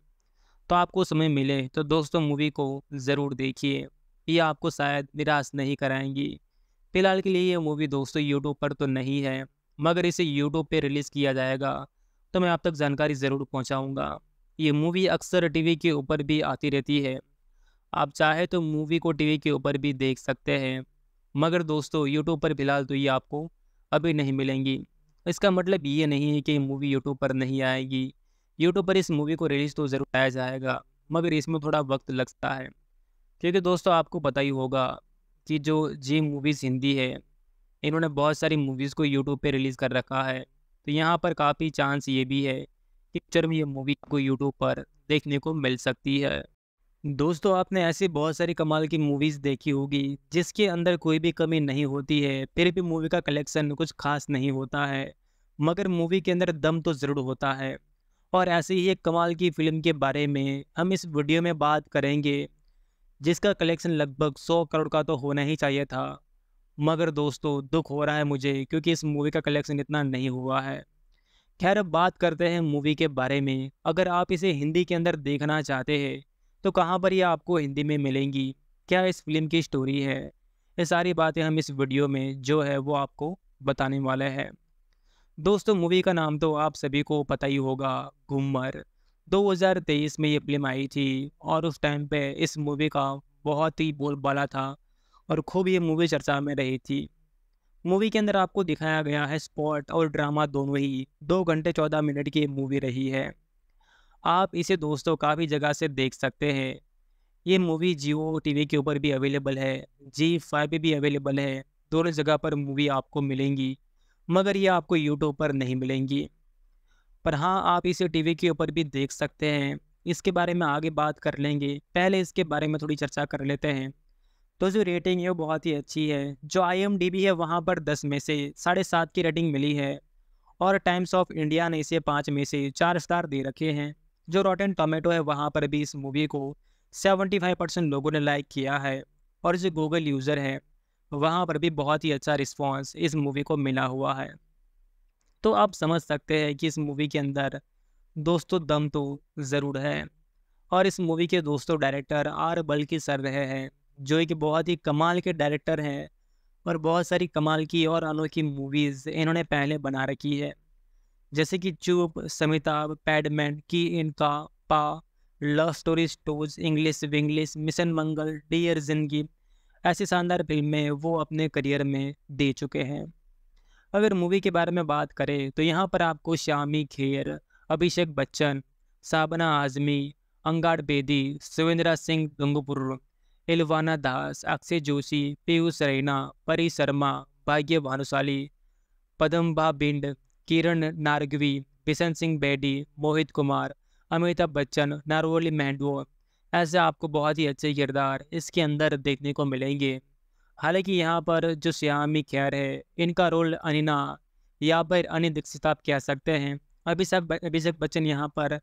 A: तो आपको समय मिले तो दोस्तों मूवी को ज़रूर देखिए ये आपको शायद निराश नहीं कराएंगी फिलहाल के लिए ये मूवी दोस्तों यूट्यूब पर तो नहीं है मगर इसे यूट्यूब पर रिलीज़ किया जाएगा तो मैं आप तक जानकारी ज़रूर पहुँचाऊँगा ये मूवी अक्सर टीवी के ऊपर भी आती रहती है आप चाहे तो मूवी को टीवी के ऊपर भी देख सकते हैं मगर दोस्तों यूट्यूब पर फिलहाल तो ये आपको अभी नहीं मिलेंगी इसका मतलब ये नहीं है कि मूवी यूट्यूब पर नहीं आएगी यूट्यूब पर इस मूवी को रिलीज़ तो ज़रूर आया जाएगा मगर इसमें थोड़ा वक्त लगता है क्योंकि दोस्तों आपको पता ही होगा कि जो जी मूवीज़ हिंदी है इन्होंने बहुत सारी मूवीज़ को यूट्यूब पर रिलीज़ कर रखा है तो यहाँ पर काफ़ी चांस ये भी है कि पिक्चर में ये मूवी को यूट्यूब पर देखने को मिल सकती है दोस्तों आपने ऐसी बहुत सारी कमाल की मूवीज़ देखी होगी जिसके अंदर कोई भी कमी नहीं होती है फिर भी मूवी का कलेक्शन कुछ खास नहीं होता है मगर मूवी के अंदर दम तो ज़रूर होता है और ऐसे ही एक कमाल की फ़िल्म के बारे में हम इस वीडियो में बात करेंगे जिसका कलेक्शन लगभग सौ करोड़ का तो होना ही चाहिए था मगर दोस्तों दुख हो रहा है मुझे क्योंकि इस मूवी का कलेक्शन इतना नहीं हुआ है खैर अब बात करते हैं मूवी के बारे में अगर आप इसे हिंदी के अंदर देखना चाहते हैं तो कहाँ पर ये आपको हिंदी में मिलेंगी क्या इस फिल्म की स्टोरी है ये सारी बातें हम इस वीडियो में जो है वो आपको बताने वाले हैं दोस्तों मूवी का नाम तो आप सभी को पता ही होगा घूमर 2023 में ये फिल्म आई थी और उस टाइम पे इस मूवी का बहुत ही बोलबाला था और खूब ये मूवी चर्चा में रही थी मूवी के अंदर आपको दिखाया गया है स्पॉट और ड्रामा दोनों ही दो घंटे चौदह मिनट की मूवी रही है आप इसे दोस्तों काफ़ी जगह से देख सकते हैं ये मूवी जियो टीवी के ऊपर भी अवेलेबल है जी फाइव भी अवेलेबल है दोनों जगह पर मूवी आपको मिलेंगी मगर ये आपको यूट्यूब पर नहीं मिलेंगी पर हाँ आप इसे टीवी के ऊपर भी देख सकते हैं इसके बारे में आगे बात कर लेंगे पहले इसके बारे में थोड़ी चर्चा कर लेते हैं तो जो रेटिंग है वो बहुत ही अच्छी है जो आई एम डी है वहाँ पर दस में से साढ़े सात की रेटिंग मिली है और टाइम्स ऑफ इंडिया ने इसे पाँच में से चार स्टार दे रखे हैं जो रॉटन टोमेटो है वहाँ पर भी इस मूवी को 75 परसेंट लोगों ने लाइक किया है और जो गूगल यूज़र हैं वहाँ पर भी बहुत ही अच्छा रिस्पॉन्स इस मूवी को मिला हुआ है तो आप समझ सकते हैं कि इस मूवी के अंदर दोस्तों दम तो ज़रूर है और इस मूवी के दोस्तों डायरेक्टर आर बल्कि सर रहे हैं जो एक बहुत ही कमाल के डायरेक्टर हैं और बहुत सारी कमाल की और अनोखी मूवीज़ इन्होंने पहले बना रखी है जैसे कि चूप समिताभ पैडमैन की इनका पा लव स्टोरी स्टोज English Vinglish mission Mangal dear Zindagi ऐसी शानदार फिल्में वो अपने करियर में दे चुके हैं अगर मूवी के बारे में बात करें तो यहाँ पर आपको श्यामी खेर अभिषेक बच्चन साबना आजमी अंगाड़ बेदी सुविंद्रा सिंह गंगपुर इलवाना दास अक्षय जोशी पीयूष रैना परी शर्मा भाग्य भानुशाली पदम्बा बिंड किरण नारगवी बिशन सिंह बेडी मोहित कुमार अमिताभ बच्चन नारोली मैंडवो ऐसे आपको बहुत ही अच्छे किरदार इसके अंदर देखने को मिलेंगे हालांकि यहाँ पर जो श्यामी खैर है इनका रोल अनिना या फिर अनि दीक्षित आप कह सकते हैं अभिषेक अभिषेक बच्चन यहाँ पर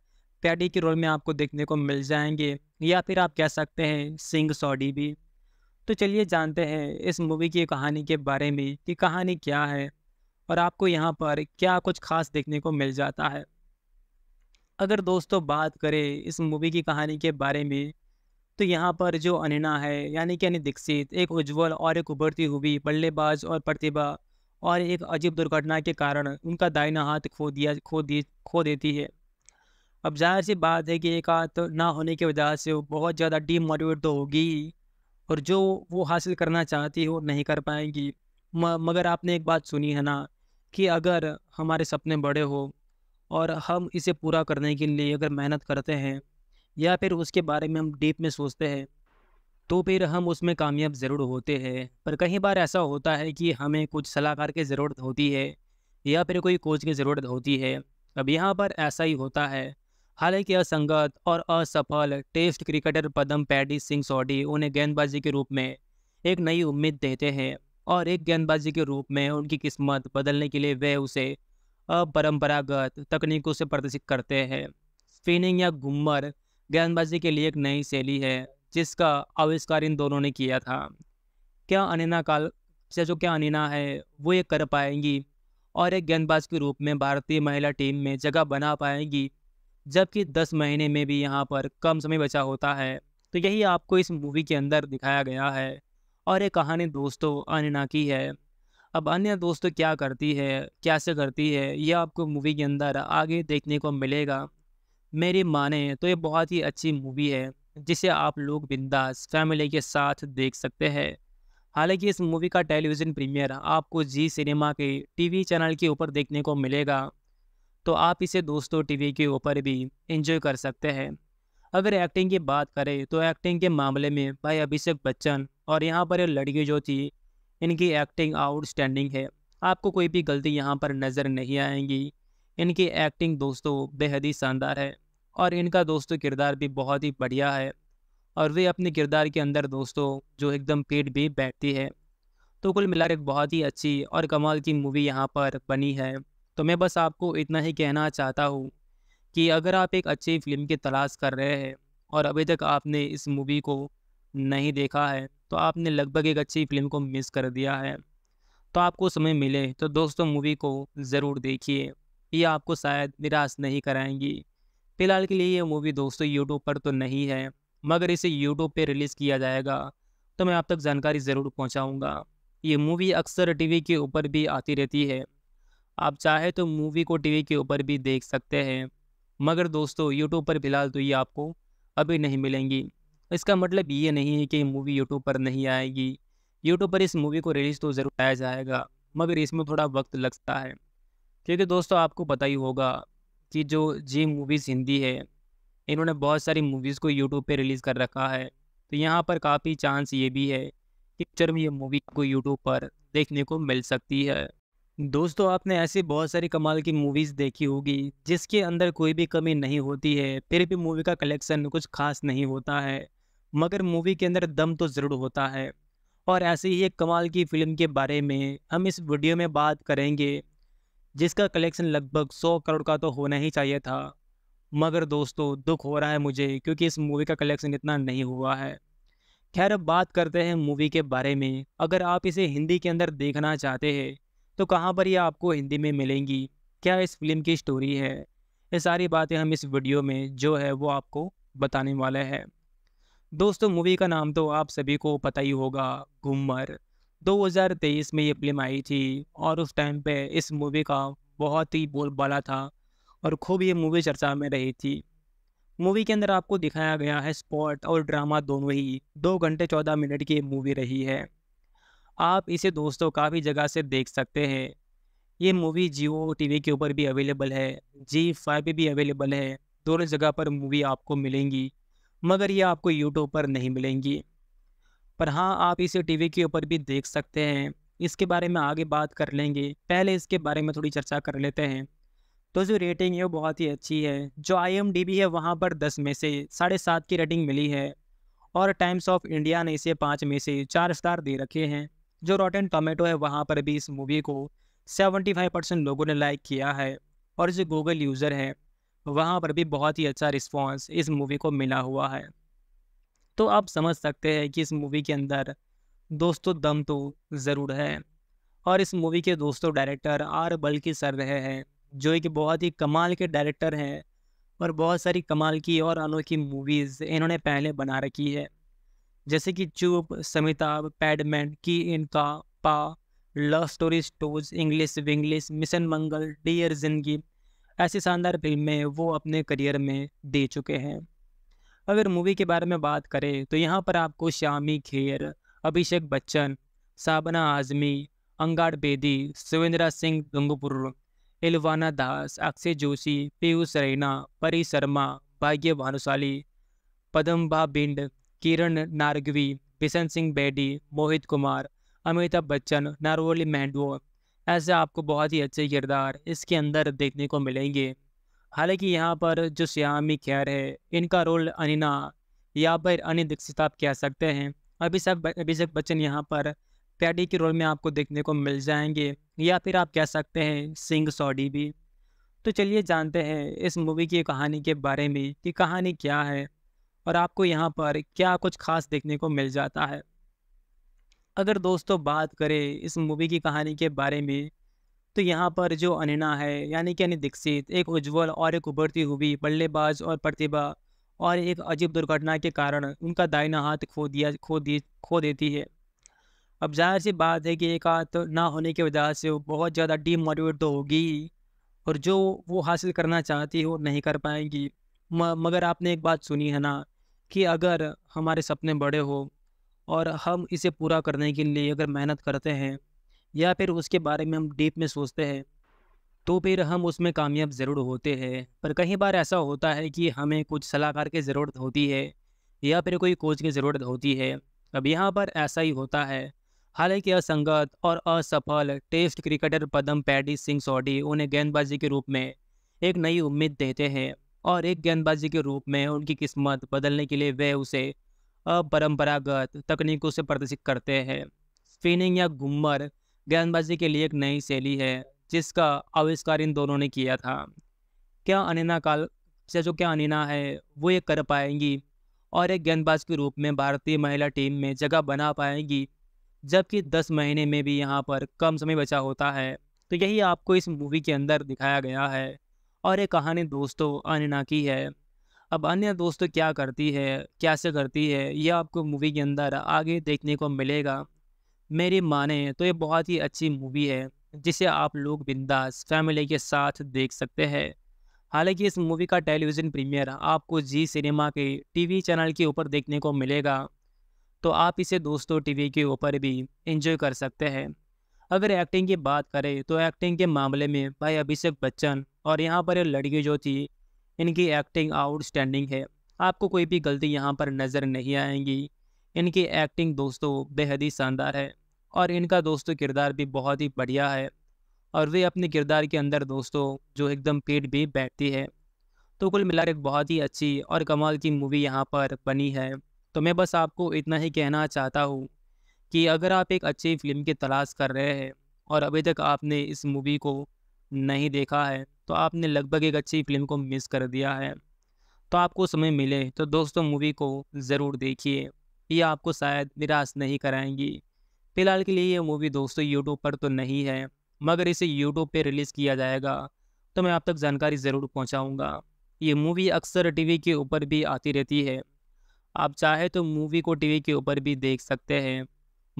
A: पैडी के रोल में आपको देखने को मिल जाएंगे या फिर आप कह सकते हैं सिंह सॉडी भी तो चलिए जानते हैं इस मूवी की कहानी के बारे में कि कहानी क्या है और आपको यहाँ पर क्या कुछ खास देखने को मिल जाता है अगर दोस्तों बात करें इस मूवी की कहानी के बारे में तो यहाँ पर जो अनिना है यानी कि अनि दीक्षित एक उज्जवल और एक उभरती हुई बल्लेबाज और प्रतिभा और एक अजीब दुर्घटना के कारण उनका दाहिना हाथ खो दिया खो दी खो देती है अब जाहिर सी बात है कि एक हाथ ना होने की वजह से वो बहुत ज़्यादा डीमोटिवेट तो होगी और जो वो हासिल करना चाहती है वो नहीं कर पाएंगी मगर आपने एक बात सुनी है ना कि अगर हमारे सपने बड़े हो और हम इसे पूरा करने के लिए अगर मेहनत करते हैं या फिर उसके बारे में हम डीप में सोचते हैं तो फिर हम उसमें कामयाब ज़रूर होते हैं पर कई बार ऐसा होता है कि हमें कुछ सलाहकार की ज़रूरत होती है या फिर कोई कोच की ज़रूरत होती है अब यहाँ पर ऐसा ही होता है हालांकि असंगत और असफल test cricketer Padam Paddy Singh Sodhi उन्हें गेंदबाजी के रूप में एक नई उम्मीद देते हैं और एक गेंदबाजी के रूप में उनकी किस्मत बदलने के लिए वे उसे अपरम्परागत तकनीकों से प्रदर्शित करते हैं स्पिनिंग या घुमर गेंदबाजी के लिए एक नई शैली है जिसका आविष्कार इन दोनों ने किया था क्या अनिना काल से जो क्या अनिना है वो ये कर पाएंगी और एक गेंदबाज के रूप में भारतीय महिला टीम में जगह बना पाएंगी जबकि दस महीने में भी यहाँ पर कम समय बचा होता है तो यही आपको इस मूवी के अंदर दिखाया गया है और ये कहानी दोस्तों अनना की है अब अन्य दोस्तों क्या करती है कैसे करती है ये आपको मूवी के अंदर आगे देखने को मिलेगा मेरी माने तो ये बहुत ही अच्छी मूवी है जिसे आप लोग बिंदास फैमिली के साथ देख सकते हैं हालांकि इस मूवी का टेलीविज़न प्रीमियर आपको जी सिनेमा के टीवी चैनल के ऊपर देखने को मिलेगा तो आप इसे दोस्तों टीवी के ऊपर भी इंजॉय कर सकते हैं अगर एक्टिंग की बात करें तो एक्टिंग के मामले में भाई अभिषेक बच्चन और यहाँ पर ये लड़की जो थी इनकी एक्टिंग आउटस्टैंडिंग है आपको कोई भी गलती यहाँ पर नज़र नहीं आएंगी इनकी एक्टिंग दोस्तों बेहद ही शानदार है और इनका दोस्तों किरदार भी बहुत ही बढ़िया है और वे अपने किरदार के अंदर दोस्तों जो एकदम पेट भी बैठती है तो कुल मिलाकर एक बहुत ही अच्छी और कमाल की मूवी यहाँ पर बनी है तो मैं बस आपको इतना ही कहना चाहता हूँ कि अगर आप एक अच्छी फिल्म की तलाश कर रहे हैं और अभी तक आपने इस मूवी को नहीं देखा है तो आपने लगभग एक अच्छी फिल्म को मिस कर दिया है तो आपको समय मिले तो दोस्तों मूवी को ज़रूर देखिए ये आपको शायद निराश नहीं कराएंगी फिलहाल के लिए ये मूवी दोस्तों यूट्यूब पर तो नहीं है मगर इसे यूट्यूब पर रिलीज़ किया जाएगा तो मैं आप तक जानकारी ज़रूर पहुँचाऊँगा ये मूवी अक्सर टीवी के ऊपर भी आती रहती है आप चाहे तो मूवी को टीवी के ऊपर भी देख सकते हैं मगर दोस्तों यूट्यूब पर फ़िलहाल तो ये आपको अभी नहीं मिलेंगी इसका मतलब ये नहीं है कि मूवी यूट्यूब पर नहीं आएगी यूट्यूब पर इस मूवी को रिलीज़ तो ज़रूर आया जाएगा मगर इसमें थोड़ा वक्त लगता है क्योंकि दोस्तों आपको पता ही होगा कि जो जी मूवीज़ हिंदी है इन्होंने बहुत सारी मूवीज़ को यूट्यूब पे रिलीज़ कर रखा है तो यहाँ पर काफ़ी चांस ये भी है कि पिक्चर में ये मूवी को यूट्यूब पर देखने को मिल सकती है दोस्तों आपने ऐसी बहुत सारी कमाल की मूवीज़ देखी होगी जिसके अंदर कोई भी कमी नहीं होती है फिर भी मूवी का कलेक्शन कुछ खास नहीं होता है मगर मूवी के अंदर दम तो ज़रूर होता है और ऐसी ही एक कमाल की फ़िल्म के बारे में हम इस वीडियो में बात करेंगे जिसका कलेक्शन लगभग सौ करोड़ का तो होना ही चाहिए था मगर दोस्तों दुख हो रहा है मुझे क्योंकि इस मूवी का कलेक्शन इतना नहीं हुआ है खैर अब बात करते हैं मूवी के बारे में अगर आप इसे हिंदी के अंदर देखना चाहते हैं तो कहाँ पर ये आपको हिंदी में मिलेंगी क्या इस फिल्म की स्टोरी है ये सारी बातें हम इस वीडियो में जो है वो आपको बताने वाले हैं दोस्तों मूवी का नाम तो आप सभी को पता ही होगा घूमर 2023 में ये फिल्म आई थी और उस टाइम पे इस मूवी का बहुत ही बोलबाला था और खूब ये मूवी चर्चा में रही थी मूवी के अंदर आपको दिखाया गया है स्पॉट और ड्रामा दोनों ही दो घंटे चौदह मिनट की मूवी रही है आप इसे दोस्तों काफ़ी जगह से देख सकते हैं ये मूवी जियो टी के ऊपर भी अवेलेबल है जी फाइव भी अवेलेबल है दोनों जगह पर मूवी आपको मिलेंगी मगर ये आपको यूट्यूब पर नहीं मिलेंगी पर हाँ आप इसे टीवी के ऊपर भी देख सकते हैं इसके बारे में आगे बात कर लेंगे पहले इसके बारे में थोड़ी चर्चा कर लेते हैं तो जो रेटिंग है वो बहुत ही अच्छी है जो आई एम है वहाँ पर दस में से साढ़े सात की रेटिंग मिली है और टाइम्स ऑफ इंडिया ने इसे पाँच में से चार स्टार दे रखे हैं जो एंड टोमेटो है वहाँ पर भी इस मूवी को 75 परसेंट लोगों ने लाइक किया है और जो गूगल यूज़र हैं वहाँ पर भी बहुत ही अच्छा रिस्पॉन्स इस मूवी को मिला हुआ है तो आप समझ सकते हैं कि इस मूवी के अंदर दोस्तों दम तो ज़रूर है और इस मूवी के दोस्तों डायरेक्टर आर बल्कि सर रहे हैं जो कि बहुत ही कमाल के डायरेक्टर हैं और बहुत सारी कमाल की और अनोखी मूवीज़ इन्होंने पहले बना रखी है जैसे कि चुप समिताभ पैडमैन की इनका पा लव स्टोरी स्टोज English Vinglish mission Mangal dear Zindagi ऐसी शानदार फिल्में वो अपने करियर में दे चुके हैं अगर मूवी के बारे में बात करें तो यहाँ पर आपको श्यामी खेर अभिषेक बच्चन साबना आजमी अंगार बेदी सुविंद्रा सिंह गंगपुर एलवाना दास अक्षय जोशी पीयूष रैना परी शर्मा भाग्य भानुशाली पदम्बा बिंड किरण नार्गवी बिशन सिंह बेडी मोहित कुमार अमिताभ बच्चन नारोली मैंडो ऐसे आपको बहुत ही अच्छे किरदार इसके अंदर देखने को मिलेंगे हालांकि यहाँ पर जो श्यामी खैर है इनका रोल अनिना या फिर अनि दीक्षित आप कह सकते हैं अभिषेक अभिषेक बच्चन यहाँ पर पैडी के रोल में आपको देखने को मिल जाएंगे या फिर आप कह सकते हैं सिंह सॉडी भी तो चलिए जानते हैं इस मूवी की कहानी के बारे में कि कहानी क्या है और आपको यहाँ पर क्या कुछ खास देखने को मिल जाता है अगर दोस्तों बात करें इस मूवी की कहानी के बारे में तो यहाँ पर जो अनिना है यानी कि अनि दीक्षित एक उज्जवल और एक उभरती हुई बल्लेबाज और प्रतिभा और एक अजीब दुर्घटना के कारण उनका दाहिना हाथ खो दिया खो दी खो देती है अब जाहिर सी बात है कि एक हाथ ना होने की वजह से वो बहुत ज़्यादा डीमोटिवेट तो होगी और जो वो हासिल करना चाहती है वो नहीं कर पाएंगी मगर आपने एक बात सुनी है ना कि अगर हमारे सपने बड़े हो और हम इसे पूरा करने के लिए अगर मेहनत करते हैं या फिर उसके बारे में हम डीप में सोचते हैं तो फिर हम उसमें कामयाब ज़रूर होते हैं पर कई बार ऐसा होता है कि हमें कुछ सलाहकार की ज़रूरत होती है या फिर कोई कोच की ज़रूरत होती है अब यहाँ पर ऐसा ही होता है हालांकि असंगत और असफल test cricketer Padam Paddy Singh Sodhi उन्हें गेंदबाजी के रूप में एक नई उम्मीद देते हैं और एक गेंदबाजी के रूप में उनकी किस्मत बदलने के लिए वे उसे अपरम्परागत तकनीकों से प्रदर्शित करते हैं स्पिनिंग या घुमर गेंदबाजी के लिए एक नई शैली है जिसका आविष्कार इन दोनों ने किया था क्या अनिना काल से जो क्या अनिना है वो ये कर पाएंगी और एक गेंदबाज के रूप में भारतीय महिला टीम में जगह बना पाएंगी जबकि दस महीने में भी यहाँ पर कम समय बचा होता है तो यही आपको इस मूवी के अंदर दिखाया गया है और ये कहानी दोस्तों अनना की है अब अन्य दोस्तों क्या करती है कैसे करती है यह आपको मूवी के अंदर आगे देखने को मिलेगा मेरी माने तो ये बहुत ही अच्छी मूवी है जिसे आप लोग बिंदास फैमिली के साथ देख सकते हैं हालांकि इस मूवी का टेलीविज़न प्रीमियर आपको जी सिनेमा के टीवी चैनल के ऊपर देखने को मिलेगा तो आप इसे दोस्तों टीवी के ऊपर भी इंजॉय कर सकते हैं अगर एक्टिंग की बात करें तो एक्टिंग के मामले में भाई अभिषेक बच्चन और यहाँ पर ये लड़की जो थी इनकी एक्टिंग आउटस्टैंडिंग है आपको कोई भी गलती यहाँ पर नज़र नहीं आएंगी इनकी एक्टिंग दोस्तों बेहद ही शानदार है और इनका दोस्तों किरदार भी बहुत ही बढ़िया है और वे अपने किरदार के अंदर दोस्तों जो एकदम पेट भी बैठती है तो कुल मिलाकर एक बहुत ही अच्छी और कमाल की मूवी यहाँ पर बनी है तो मैं बस आपको इतना ही कहना चाहता हूँ कि अगर आप एक अच्छी फिल्म की तलाश कर रहे हैं और अभी तक आपने इस मूवी को नहीं देखा है तो आपने लगभग एक अच्छी फिल्म को मिस कर दिया है तो आपको समय मिले तो दोस्तों मूवी को ज़रूर देखिए ये आपको शायद निराश नहीं कराएंगी फिलहाल के लिए ये मूवी दोस्तों यूट्यूब पर तो नहीं है मगर इसे यूट्यूब पर रिलीज़ किया जाएगा तो मैं आप तक जानकारी ज़रूर पहुँचाऊँगा ये मूवी अक्सर टी के ऊपर भी आती रहती है आप चाहे तो मूवी को टीवी के ऊपर भी देख सकते हैं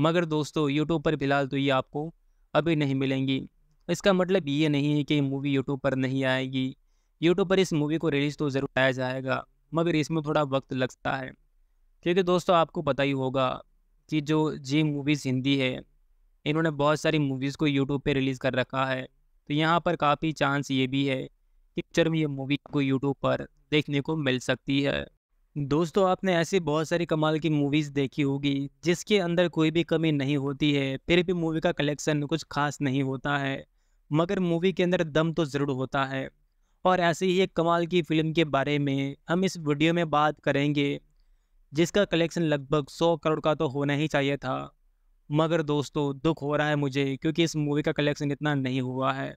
A: मगर दोस्तों यूट्यूब पर फिलहाल तो ये आपको अभी नहीं मिलेंगी तो इसका मतलब ये नहीं है कि मूवी यूट्यूब पर नहीं आएगी यूट्यूब पर इस मूवी को रिलीज़ तो ज़रूर आया जाएगा मगर इसमें थोड़ा वक्त लगता है क्योंकि दोस्तों आपको पता ही होगा कि जो जी मूवीज़ हिंदी है इन्होंने बहुत सारी मूवीज़ को यूट्यूब पर रिलीज़ कर रखा है तो यहाँ पर काफ़ी चांस ये भी है कि पिक्चर में ये मूवी को यूट्यूब पर देखने को मिल सकती है दोस्तों आपने ऐसी बहुत सारी कमाल की मूवीज़ देखी होगी जिसके अंदर कोई भी कमी नहीं होती है फिर भी मूवी का कलेक्शन कुछ खास नहीं होता है मगर मूवी के अंदर दम तो ज़रूर होता है और ऐसी ही एक कमाल की फिल्म के बारे में हम इस वीडियो में बात करेंगे जिसका कलेक्शन लगभग सौ करोड़ का तो होना ही चाहिए था मगर दोस्तों दुख हो रहा है मुझे क्योंकि इस मूवी का कलेक्शन इतना नहीं हुआ है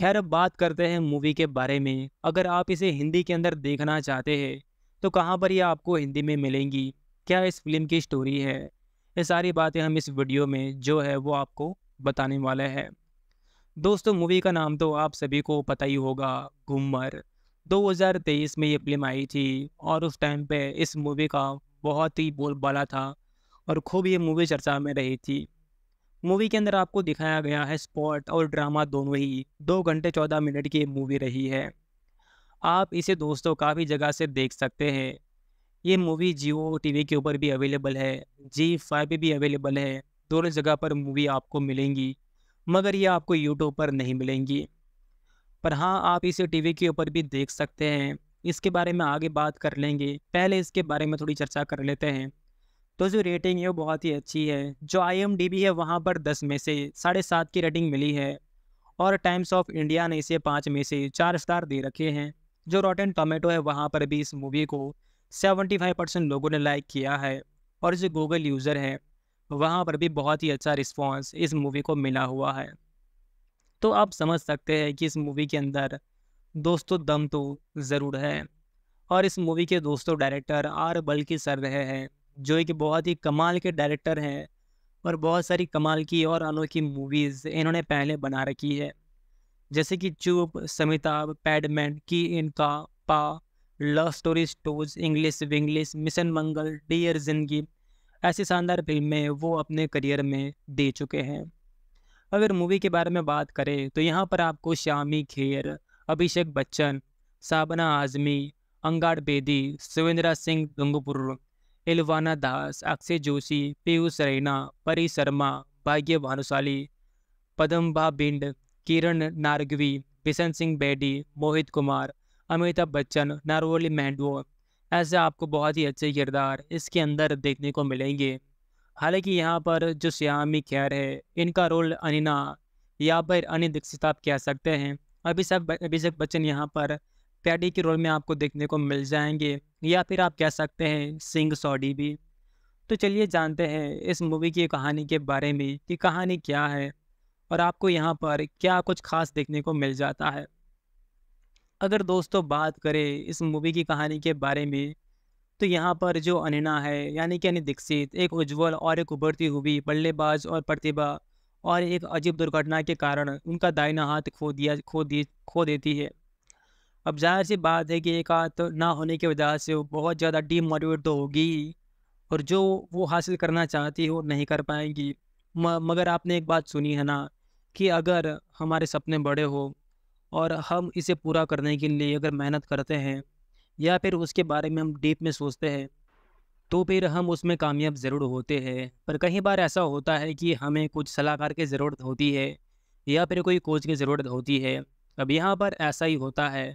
A: खैर अब बात करते हैं मूवी के बारे में अगर आप इसे हिंदी के अंदर देखना चाहते हैं तो कहाँ पर यह आपको हिंदी में मिलेंगी क्या इस फिल्म की स्टोरी है ये सारी बातें हम इस वीडियो में जो है वो आपको बताने वाले हैं दोस्तों मूवी का नाम तो आप सभी को पता ही होगा घूमर 2023 में ये फिल्म आई थी और उस टाइम पे इस मूवी का बहुत ही बोलबाला था और खूब ये मूवी चर्चा में रही थी मूवी के अंदर आपको दिखाया गया है स्पॉट और ड्रामा दोनों ही दो घंटे चौदह मिनट की मूवी रही है आप इसे दोस्तों काफ़ी जगह से देख सकते हैं ये मूवी जियो टी के ऊपर भी अवेलेबल है जी फाइव भी अवेलेबल है दोनों जगह पर मूवी आपको मिलेंगी मगर ये आपको यूट्यूब पर नहीं मिलेंगी पर हाँ आप इसे टी के ऊपर भी देख सकते हैं इसके बारे में आगे बात कर लेंगे पहले इसके बारे में थोड़ी चर्चा कर लेते हैं तो जो रेटिंग है वो बहुत ही अच्छी है जो आई है वहाँ पर दस में से साढ़े सात की रेटिंग मिली है और टाइम्स ऑफ इंडिया ने इसे पाँच में से चार स्टार दे रखे हैं जो रॉटन टोमेटो है वहाँ पर भी इस मूवी को सेवेंटी फाइव परसेंट लोगों ने लाइक किया है और जो गूगल यूज़र है वहाँ पर भी बहुत ही अच्छा रिस्पॉन्स इस मूवी को मिला हुआ है तो आप समझ सकते हैं कि इस मूवी के अंदर दोस्तों दम तो ज़रूर है और इस मूवी के दोस्तों डायरेक्टर आर बल्कि सर रहे हैं जो एक बहुत ही कमाल के डायरेक्टर हैं और बहुत सारी कमाल की और अनोखी मूवीज़ इन्होंने पहले बना रखी है जैसे कि चूप समिताभ पैडमैन की इनका पा लव स्टोरी स्टोज English Vinglish mission Mangal dear Zindagi ऐसी शानदार फिल्में वो अपने करियर में दे चुके हैं अगर मूवी के बारे में बात करें तो यहाँ पर आपको श्यामी खेर अभिषेक बच्चन साबना आजमी अंगार बेदी सुविंद्रा सिंह दुंगपुर इलवाना दास अक्षय जोशी पीयूष रैना परी शर्मा भाग्य भानुशाली पदम्बा बिंड किरण नार्गवी बिशन सिंह बेडी मोहित कुमार अमिताभ बच्चन नारोली मैंडवो ऐसे आपको बहुत ही अच्छे किरदार इसके अंदर देखने को मिलेंगे हालांकि यहाँ पर जो श्यामी खैर है इनका रोल अनिना या फिर अनि दीक्षित आप कह सकते हैं अभिषेक अभिषेक बच्चन यहाँ पर पैडी के रोल में आपको देखने को मिल जाएंगे या फिर आप कह सकते हैं सिंह सॉडी भी तो चलिए जानते हैं इस मूवी की कहानी के बारे में कि कहानी क्या है और आपको यहाँ पर क्या कुछ खास देखने को मिल जाता है अगर दोस्तों बात करें इस मूवी की कहानी के बारे में तो यहाँ पर जो अनिना है यानी कि दीक्षित एक उज्जवल और एक उभरती हुई बल्लेबाज और प्रतिभा और एक अजीब दुर्घटना के कारण उनका दाहिना हाथ खो दिया खो दी खो देती है अब जाहिर सी बात है कि एक हाथ ना होने की वजह से वो बहुत ज़्यादा डीमोटिवेट तो होगी और जो वो हासिल करना चाहती है वो नहीं कर पाएंगी म, मगर आपने एक बात सुनी है ना कि अगर हमारे सपने बड़े हो और हम इसे पूरा करने के लिए अगर मेहनत करते हैं या फिर उसके बारे में हम डीप में सोचते हैं तो फिर हम उसमें कामयाब ज़रूर होते हैं पर कई बार ऐसा होता है कि हमें कुछ सलाहकार की ज़रूरत होती है या फिर कोई कोच की ज़रूरत होती है अब यहाँ पर ऐसा ही होता है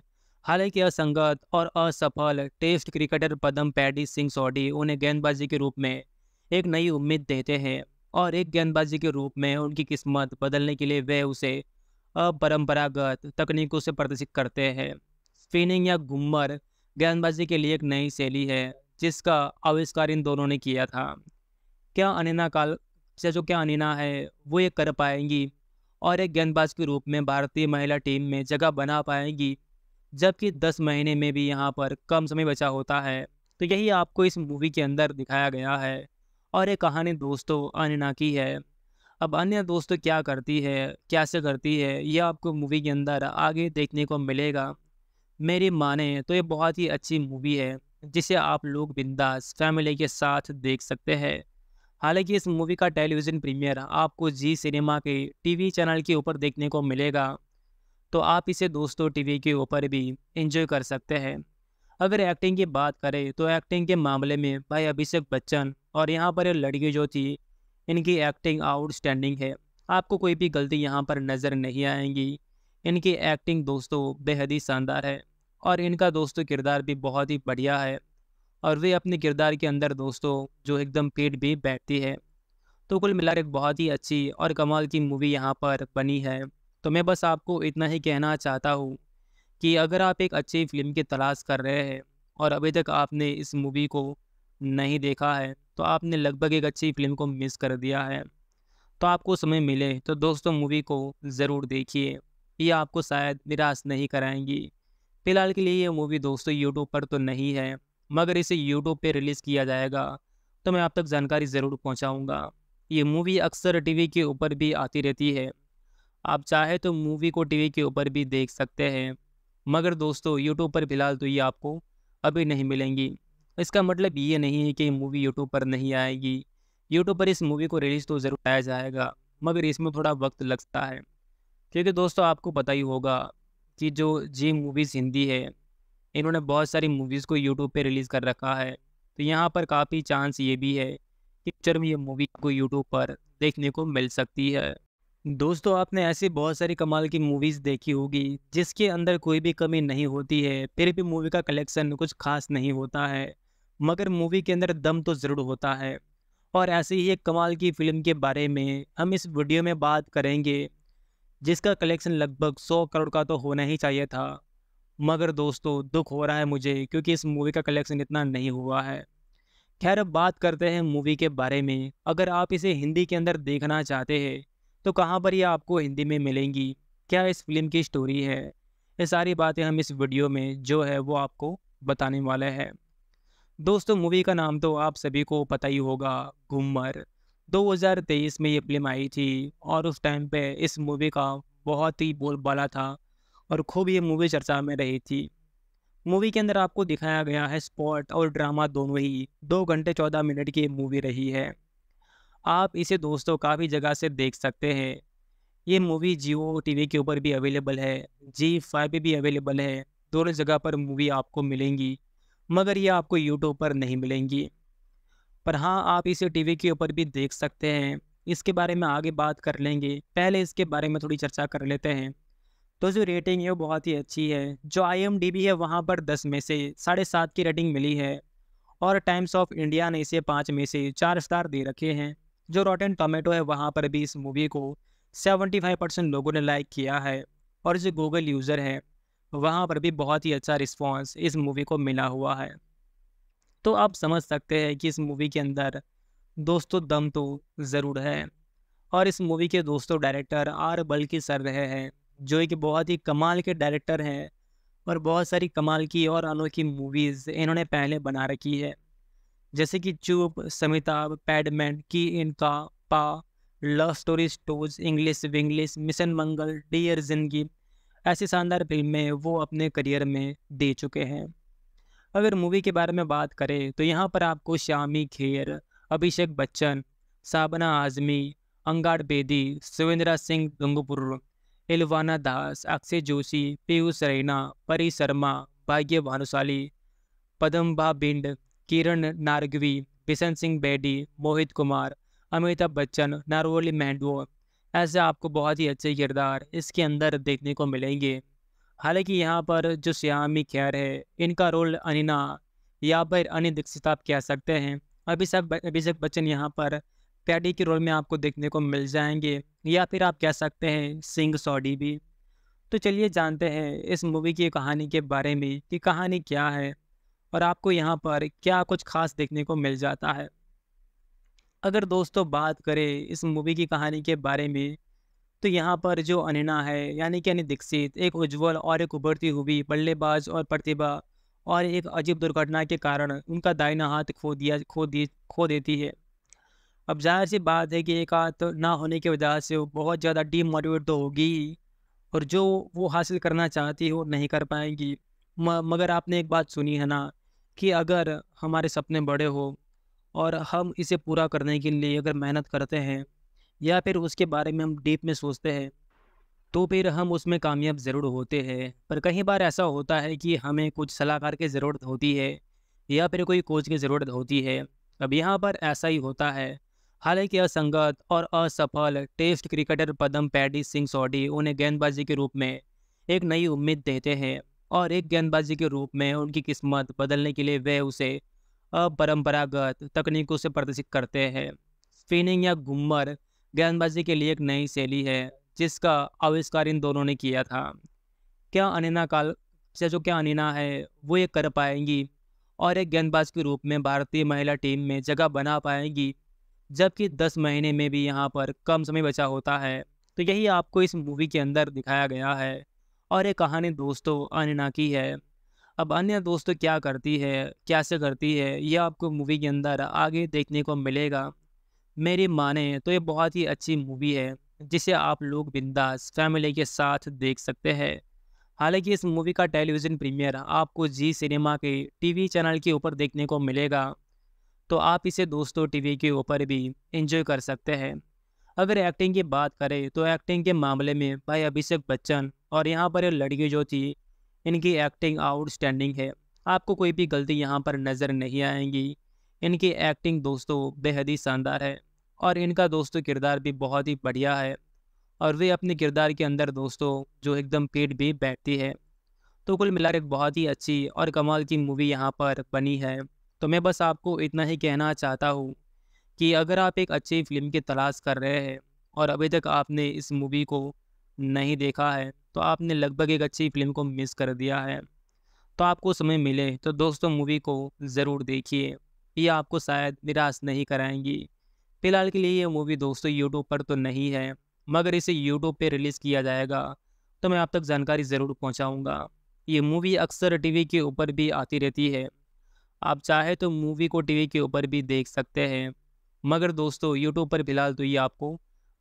A: हालांकि असंगत और असफल test cricketer Padam Paddy Singh Sodhi उन्हें गेंदबाजी के रूप में एक नई उम्मीद देते हैं और एक गेंदबाजी के रूप में उनकी किस्मत बदलने के लिए वह उसे परंपरागत तकनीकों से प्रदर्शित करते हैं स्पिनिंग या घुमर गेंदबाजी के लिए एक नई शैली है जिसका आविष्कार इन दोनों ने किया था क्या अनिना काल से अच्छा, जो क्या अनिना है वो ये कर पाएंगी और एक गेंदबाज के रूप में भारतीय महिला टीम में जगह बना पाएंगी जबकि दस महीने में भी यहाँ पर कम समय बचा होता है तो यही आपको इस मूवी के अंदर दिखाया गया है और ये कहानी दोस्तों अनिना की है अब अन्य दोस्तों क्या करती है कैसे करती है यह आपको मूवी के अंदर आगे देखने को मिलेगा मेरी माने तो ये बहुत ही अच्छी मूवी है जिसे आप लोग बिंदास फैमिली के साथ देख सकते हैं हालांकि इस मूवी का टेलीविज़न प्रीमियर आपको जी सिनेमा के टीवी चैनल के ऊपर देखने को मिलेगा तो आप इसे दोस्तों टीवी के ऊपर भी एंजॉय कर सकते हैं अगर एक्टिंग की बात करें तो एक्टिंग के मामले में भाई अभिषेक बच्चन और यहाँ पर लड़की जो थी इनकी एक्टिंग आउटस्टैंडिंग है आपको कोई भी गलती यहाँ पर नज़र नहीं आएंगी इनकी एक्टिंग दोस्तों बेहद ही शानदार है और इनका दोस्तों किरदार भी बहुत ही बढ़िया है और वे अपने किरदार के अंदर दोस्तों जो एकदम पेट भी बैठती है तो कुल मिलाकर एक बहुत ही अच्छी और कमाल की मूवी यहाँ पर बनी है तो मैं बस आपको इतना ही कहना चाहता हूँ कि अगर आप एक अच्छी फिल्म की तलाश कर रहे हैं और अभी तक आपने इस मूवी को नहीं देखा है तो आपने लगभग एक अच्छी फिल्म को मिस कर दिया है तो आपको समय मिले तो दोस्तों मूवी को ज़रूर देखिए ये आपको शायद निराश नहीं कराएंगी फिलहाल के लिए ये मूवी दोस्तों यूट्यूब पर तो नहीं है मगर इसे यूट्यूब पर रिलीज़ किया जाएगा तो मैं आप तक जानकारी ज़रूर पहुँचाऊँगा ये मूवी अक्सर टी के ऊपर भी आती रहती है आप चाहे तो मूवी को टीवी के ऊपर भी देख सकते हैं मगर दोस्तों यूट्यूब पर फिलहाल तो ये आपको अभी नहीं मिलेंगी तो इसका मतलब ये नहीं है कि मूवी यूट्यूब पर नहीं आएगी यूट्यूब पर इस मूवी को रिलीज़ तो ज़रूर आया जाएगा मगर इसमें थोड़ा वक्त लगता है क्योंकि दोस्तों आपको पता ही होगा कि जो जी मूवीज़ हिंदी है इन्होंने बहुत सारी मूवीज़ को यूट्यूब पर रिलीज़ कर रखा है तो यहाँ पर काफ़ी चांस ये भी है कि पिक्चर में ये मूवी आपको यूट्यूब पर देखने को मिल सकती है दोस्तों आपने ऐसी बहुत सारी कमाल की मूवीज़ देखी होगी जिसके अंदर कोई भी कमी नहीं होती है फिर भी मूवी का कलेक्शन कुछ खास नहीं होता है मगर मूवी के अंदर दम तो ज़रूर होता है और ऐसी ही एक कमाल की फिल्म के बारे में हम इस वीडियो में बात करेंगे जिसका कलेक्शन लगभग सौ करोड़ का तो होना ही चाहिए था मगर दोस्तों दुख हो रहा है मुझे क्योंकि इस मूवी का कलेक्शन इतना नहीं हुआ है खैर अब बात करते हैं मूवी के बारे में अगर आप इसे हिंदी के अंदर देखना चाहते हैं तो कहाँ पर ये आपको हिंदी में मिलेंगी क्या इस फिल्म की स्टोरी है ये सारी बातें हम इस वीडियो में जो है वो आपको बताने वाले हैं दोस्तों मूवी का नाम तो आप सभी को पता ही होगा घूमर 2023 में ये फिल्म आई थी और उस टाइम पे इस मूवी का बहुत ही बोलबाला था और खूब ये मूवी चर्चा में रही थी मूवी के अंदर आपको दिखाया गया है स्पॉट और ड्रामा दोनों ही दो घंटे चौदह मिनट की मूवी रही है आप इसे दोस्तों काफ़ी जगह से देख सकते हैं ये मूवी जियो टी के ऊपर भी अवेलेबल है जी फाइव भी अवेलेबल है दोनों जगह पर मूवी आपको मिलेंगी मगर ये आपको यूट्यूब पर नहीं मिलेंगी पर हाँ आप इसे टीवी के ऊपर भी देख सकते हैं इसके बारे में आगे बात कर लेंगे पहले इसके बारे में थोड़ी चर्चा कर लेते हैं तो जो रेटिंग है वो बहुत ही अच्छी है जो आई है वहाँ पर दस में से साढ़े सात की रेटिंग मिली है और टाइम्स ऑफ इंडिया ने इसे पाँच में से चार स्टार दे रखे हैं जो रॉटन टोमेटो है वहाँ पर भी इस मूवी को फाइव परसेंट लोगों ने लाइक किया है और जो गूगल यूज़र है वहाँ पर भी बहुत ही अच्छा रिस्पॉन्स इस मूवी को मिला हुआ है तो आप समझ सकते हैं कि इस मूवी के अंदर दोस्तों दम तो ज़रूर है और इस मूवी के दोस्तों डायरेक्टर आर बल्कि सर रहे हैं जो एक बहुत ही कमाल के डायरेक्टर हैं और बहुत सारी कमाल की और अनोखी मूवीज़ इन्होंने पहले बना रखी है जैसे कि चूप समिताभ पैडमैन की इनका पा लव स्टोरी स्टोज English Vinglish mission Mangal dear Zindagi ऐसी शानदार फिल्में वो अपने करियर में दे चुके हैं अगर मूवी के बारे में बात करें तो यहाँ पर आपको श्यामी खेर अभिषेक बच्चन साबना आजमी अंगाड़ बेदी सुविंद्रा सिंह गंगपुर इलवाना दास अक्षय जोशी पीयूष रैना परी शर्मा भाग्य भानुशाली पदम्बा बिंड किरण नार्गवी बिशन सिंह बेडी मोहित कुमार अमिताभ बच्चन नारोली मैंडो ऐसे आपको बहुत ही अच्छे किरदार इसके अंदर देखने को मिलेंगे हालांकि यहाँ पर जो श्यामी खैर है इनका रोल अनिना या फिर अनि दीक्षित आप कह सकते हैं अभिषेक अभिषेक बच्चन यहाँ पर पैडी के रोल में आपको देखने को मिल जाएंगे या फिर आप कह सकते हैं सिंह सॉडी भी तो चलिए जानते हैं इस मूवी की कहानी के बारे में कि कहानी क्या है और आपको यहाँ पर क्या कुछ खास देखने को मिल जाता है अगर दोस्तों बात करें इस मूवी की कहानी के बारे में तो यहाँ पर जो अनिना है यानी कि अनिल दीक्षित एक उज्जवल और एक उभरती हुई बल्लेबाज और प्रतिभा और एक अजीब दुर्घटना के कारण उनका दाहिना हाथ खो दिया खो दी खो देती है अब जाहिर सी बात है कि एक हाथ ना होने की वजह से वो बहुत ज़्यादा डीमोटिवेट तो होगी और जो वो हासिल करना चाहती है वो नहीं कर पाएंगी म, मगर आपने एक बात सुनी है ना कि अगर हमारे सपने बड़े हो और हम इसे पूरा करने के लिए अगर मेहनत करते हैं या फिर उसके बारे में हम डीप में सोचते हैं तो फिर हम उसमें कामयाब ज़रूर होते हैं पर कई बार ऐसा होता है कि हमें कुछ सलाहकार की ज़रूरत होती है या फिर कोई कोच की ज़रूरत होती है अब यहाँ पर ऐसा ही होता है हालांकि असंगत और असफल test cricketer Padam Paddy Singh Sodhi उन्हें गेंदबाजी के रूप में एक नई उम्मीद देते हैं और एक गेंदबाजी के रूप में उनकी किस्मत बदलने के लिए वे उसे परंपरागत तकनीकों से प्रदर्शित करते हैं स्पिनिंग या घुमर गेंदबाजी के लिए एक नई शैली है जिसका आविष्कार इन दोनों ने किया था क्या अनिना काल से अच्छा, जो क्या अनिना है वो ये कर पाएंगी और एक गेंदबाज के रूप में भारतीय महिला टीम में जगह बना पाएंगी जबकि दस महीने में भी यहाँ पर कम समय बचा होता है तो यही आपको इस मूवी के अंदर दिखाया गया है और ये कहानी दोस्तों अनिना की है अब अन्य दोस्तों क्या करती है कैसे करती है यह आपको मूवी के अंदर आगे देखने को मिलेगा मेरी माने तो ये बहुत ही अच्छी मूवी है जिसे आप लोग बिंदास फैमिली के साथ देख सकते हैं हालांकि इस मूवी का टेलीविज़न प्रीमियर आपको जी सिनेमा के टीवी चैनल के ऊपर देखने को मिलेगा तो आप इसे दोस्तों टीवी के ऊपर भी एंजॉय कर सकते हैं अगर एक्टिंग की बात करें तो एक्टिंग के मामले में भाई अभिषेक बच्चन और यहाँ पर लड़की जो थी इनकी एक्टिंग आउटस्टैंडिंग है आपको कोई भी गलती यहाँ पर नज़र नहीं आएंगी इनकी एक्टिंग दोस्तों बेहद ही शानदार है और इनका दोस्तों किरदार भी बहुत ही बढ़िया है और वे अपने किरदार के अंदर दोस्तों जो एकदम पेट भी बैठती है तो कुल मिलाकर एक बहुत ही अच्छी और कमाल की मूवी यहाँ पर बनी है तो मैं बस आपको इतना ही कहना चाहता हूँ कि अगर आप एक अच्छी फिल्म की तलाश कर रहे हैं और अभी तक आपने इस मूवी को नहीं देखा है तो आपने लगभग एक अच्छी फिल्म को मिस कर दिया है तो आपको समय मिले तो दोस्तों मूवी को ज़रूर देखिए ये आपको शायद निराश नहीं कराएंगी फिलहाल के लिए ये मूवी दोस्तों यूट्यूब पर तो नहीं है मगर इसे यूट्यूब पर रिलीज़ किया जाएगा तो मैं आप तक जानकारी ज़रूर पहुँचाऊँगा ये मूवी अक्सर टीवी के ऊपर भी आती रहती है आप चाहे तो मूवी को टीवी के ऊपर भी देख सकते हैं मगर दोस्तों यूट्यूब पर फिलहाल तो ये आपको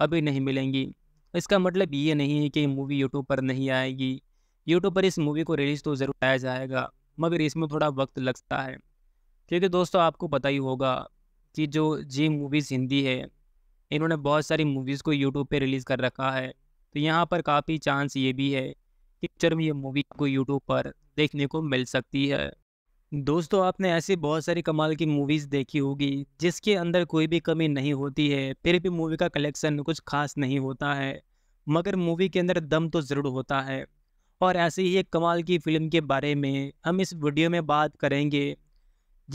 A: अभी नहीं मिलेंगी इसका मतलब ये नहीं है कि मूवी यूट्यूब पर नहीं आएगी यूट्यूब पर इस मूवी को रिलीज़ तो ज़रूर आया जाएगा मगर इसमें थोड़ा वक्त लगता है क्योंकि दोस्तों आपको पता ही होगा कि जो जी मूवीज़ हिंदी है इन्होंने बहुत सारी मूवीज़ को यूट्यूब पर रिलीज़ कर रखा है तो यहाँ पर काफ़ी चांस ये भी है कि पिक्चर में ये मूवी को यूट्यूब पर देखने को मिल सकती है दोस्तों आपने ऐसी बहुत सारी कमाल की मूवीज़ देखी होगी जिसके अंदर कोई भी कमी नहीं होती है फिर भी मूवी का कलेक्शन कुछ खास नहीं होता है मगर मूवी के अंदर दम तो ज़रूर होता है और ऐसे ही एक कमाल की फिल्म के बारे में हम इस वीडियो में बात करेंगे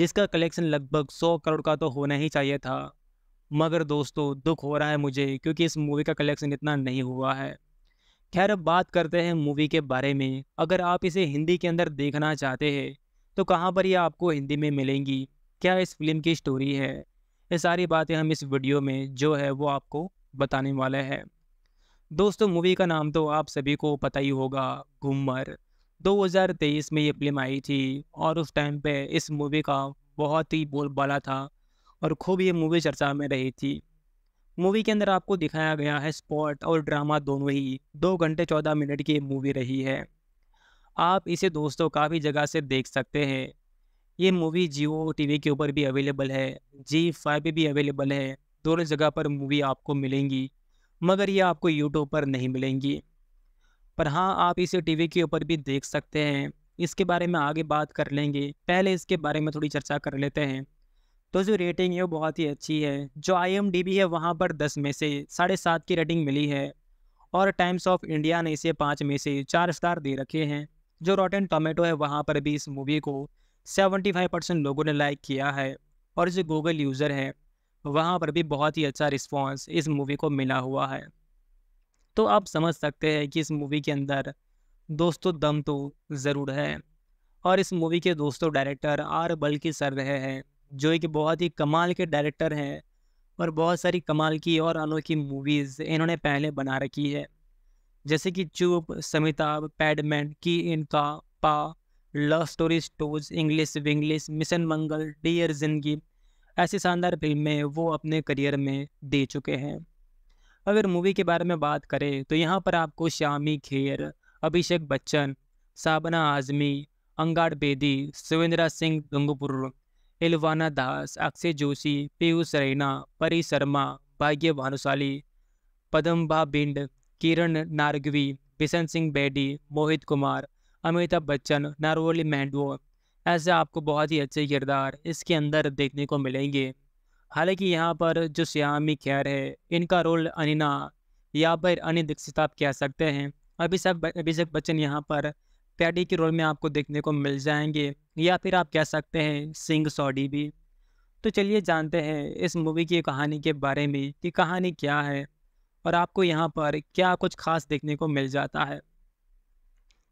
A: जिसका कलेक्शन लगभग सौ करोड़ का तो होना ही चाहिए था मगर दोस्तों दुख हो रहा है मुझे क्योंकि इस मूवी का कलेक्शन इतना नहीं हुआ है खैर अब बात करते हैं मूवी के बारे में अगर आप इसे हिंदी के अंदर देखना चाहते हैं तो कहाँ पर ये आपको हिंदी में मिलेंगी क्या इस फिल्म की स्टोरी है ये सारी बातें हम इस वीडियो में जो है वो आपको बताने वाले हैं दोस्तों मूवी का नाम तो आप सभी को पता ही होगा घूमर 2023 में ये फिल्म आई थी और उस टाइम पे इस मूवी का बहुत ही बोलबाला था और खूब ये मूवी चर्चा में रही थी मूवी के अंदर आपको दिखाया गया है स्पॉट और ड्रामा दोनों ही दो घंटे चौदह मिनट की मूवी रही है आप इसे दोस्तों काफ़ी जगह से देख सकते हैं ये मूवी जियो टीवी के ऊपर भी अवेलेबल है जी फाइव भी अवेलेबल है दोनों जगह पर मूवी आपको मिलेंगी मगर ये आपको यूट्यूब पर नहीं मिलेंगी पर हाँ आप इसे टीवी के ऊपर भी देख सकते हैं इसके बारे में आगे बात कर लेंगे पहले इसके बारे में थोड़ी चर्चा कर लेते हैं तो जो रेटिंग है वो बहुत ही अच्छी है जो आई एम डी बी है वहाँ पर दस में से साढ़े सात की रेटिंग मिली है और टाइम्स ऑफ इंडिया ने इसे पाँच में से चार स्टार दे रखे हैं जो रॉटन टोमेटो है वहाँ पर भी इस मूवी को 75 परसेंट लोगों ने लाइक किया है और जो गूगल यूज़र हैं वहाँ पर भी बहुत ही अच्छा रिस्पॉन्स इस मूवी को मिला हुआ है तो आप समझ सकते हैं कि इस मूवी के अंदर दोस्तों दम तो ज़रूर है और इस मूवी के दोस्तों डायरेक्टर आर बल्कि सर रहे हैं जो एक बहुत ही कमाल के डायरेक्टर हैं और बहुत सारी कमाल की और अनोखी मूवीज़ इन्होंने पहले बना रखी है जैसे कि चूप समिताभ पैडमैन की इनका पा लव स्टोरी स्टोज English Vinglish mission Mangal dear Zindagi ऐसी शानदार फिल्में वो अपने करियर में दे चुके हैं अगर मूवी के बारे में बात करें तो यहाँ पर आपको श्यामी खेर अभिषेक बच्चन साबना आजमी अंगाड़ बेदी सुविंद्रा सिंह गंगपुर इलवाना दास अक्षय जोशी पीयूष रैना परी शर्मा भाग्य भानुशाली पदम्बा बिंड किरण नार्गवी बिशन सिंह बेडी मोहित कुमार अमिताभ बच्चन नारोली मैंडवो ऐसे आपको बहुत ही अच्छे किरदार इसके अंदर देखने को मिलेंगे हालांकि यहाँ पर जो श्यामी खैर है इनका रोल अनिना या फिर अनि दीक्षित आप कह सकते हैं अभिषेक अभिषेक बच्चन यहाँ पर पैडी के रोल में आपको देखने को मिल जाएंगे या फिर आप कह सकते हैं सिंह सॉडी भी तो चलिए जानते हैं इस मूवी की कहानी के बारे में कि कहानी क्या है और आपको यहाँ पर क्या कुछ खास देखने को मिल जाता है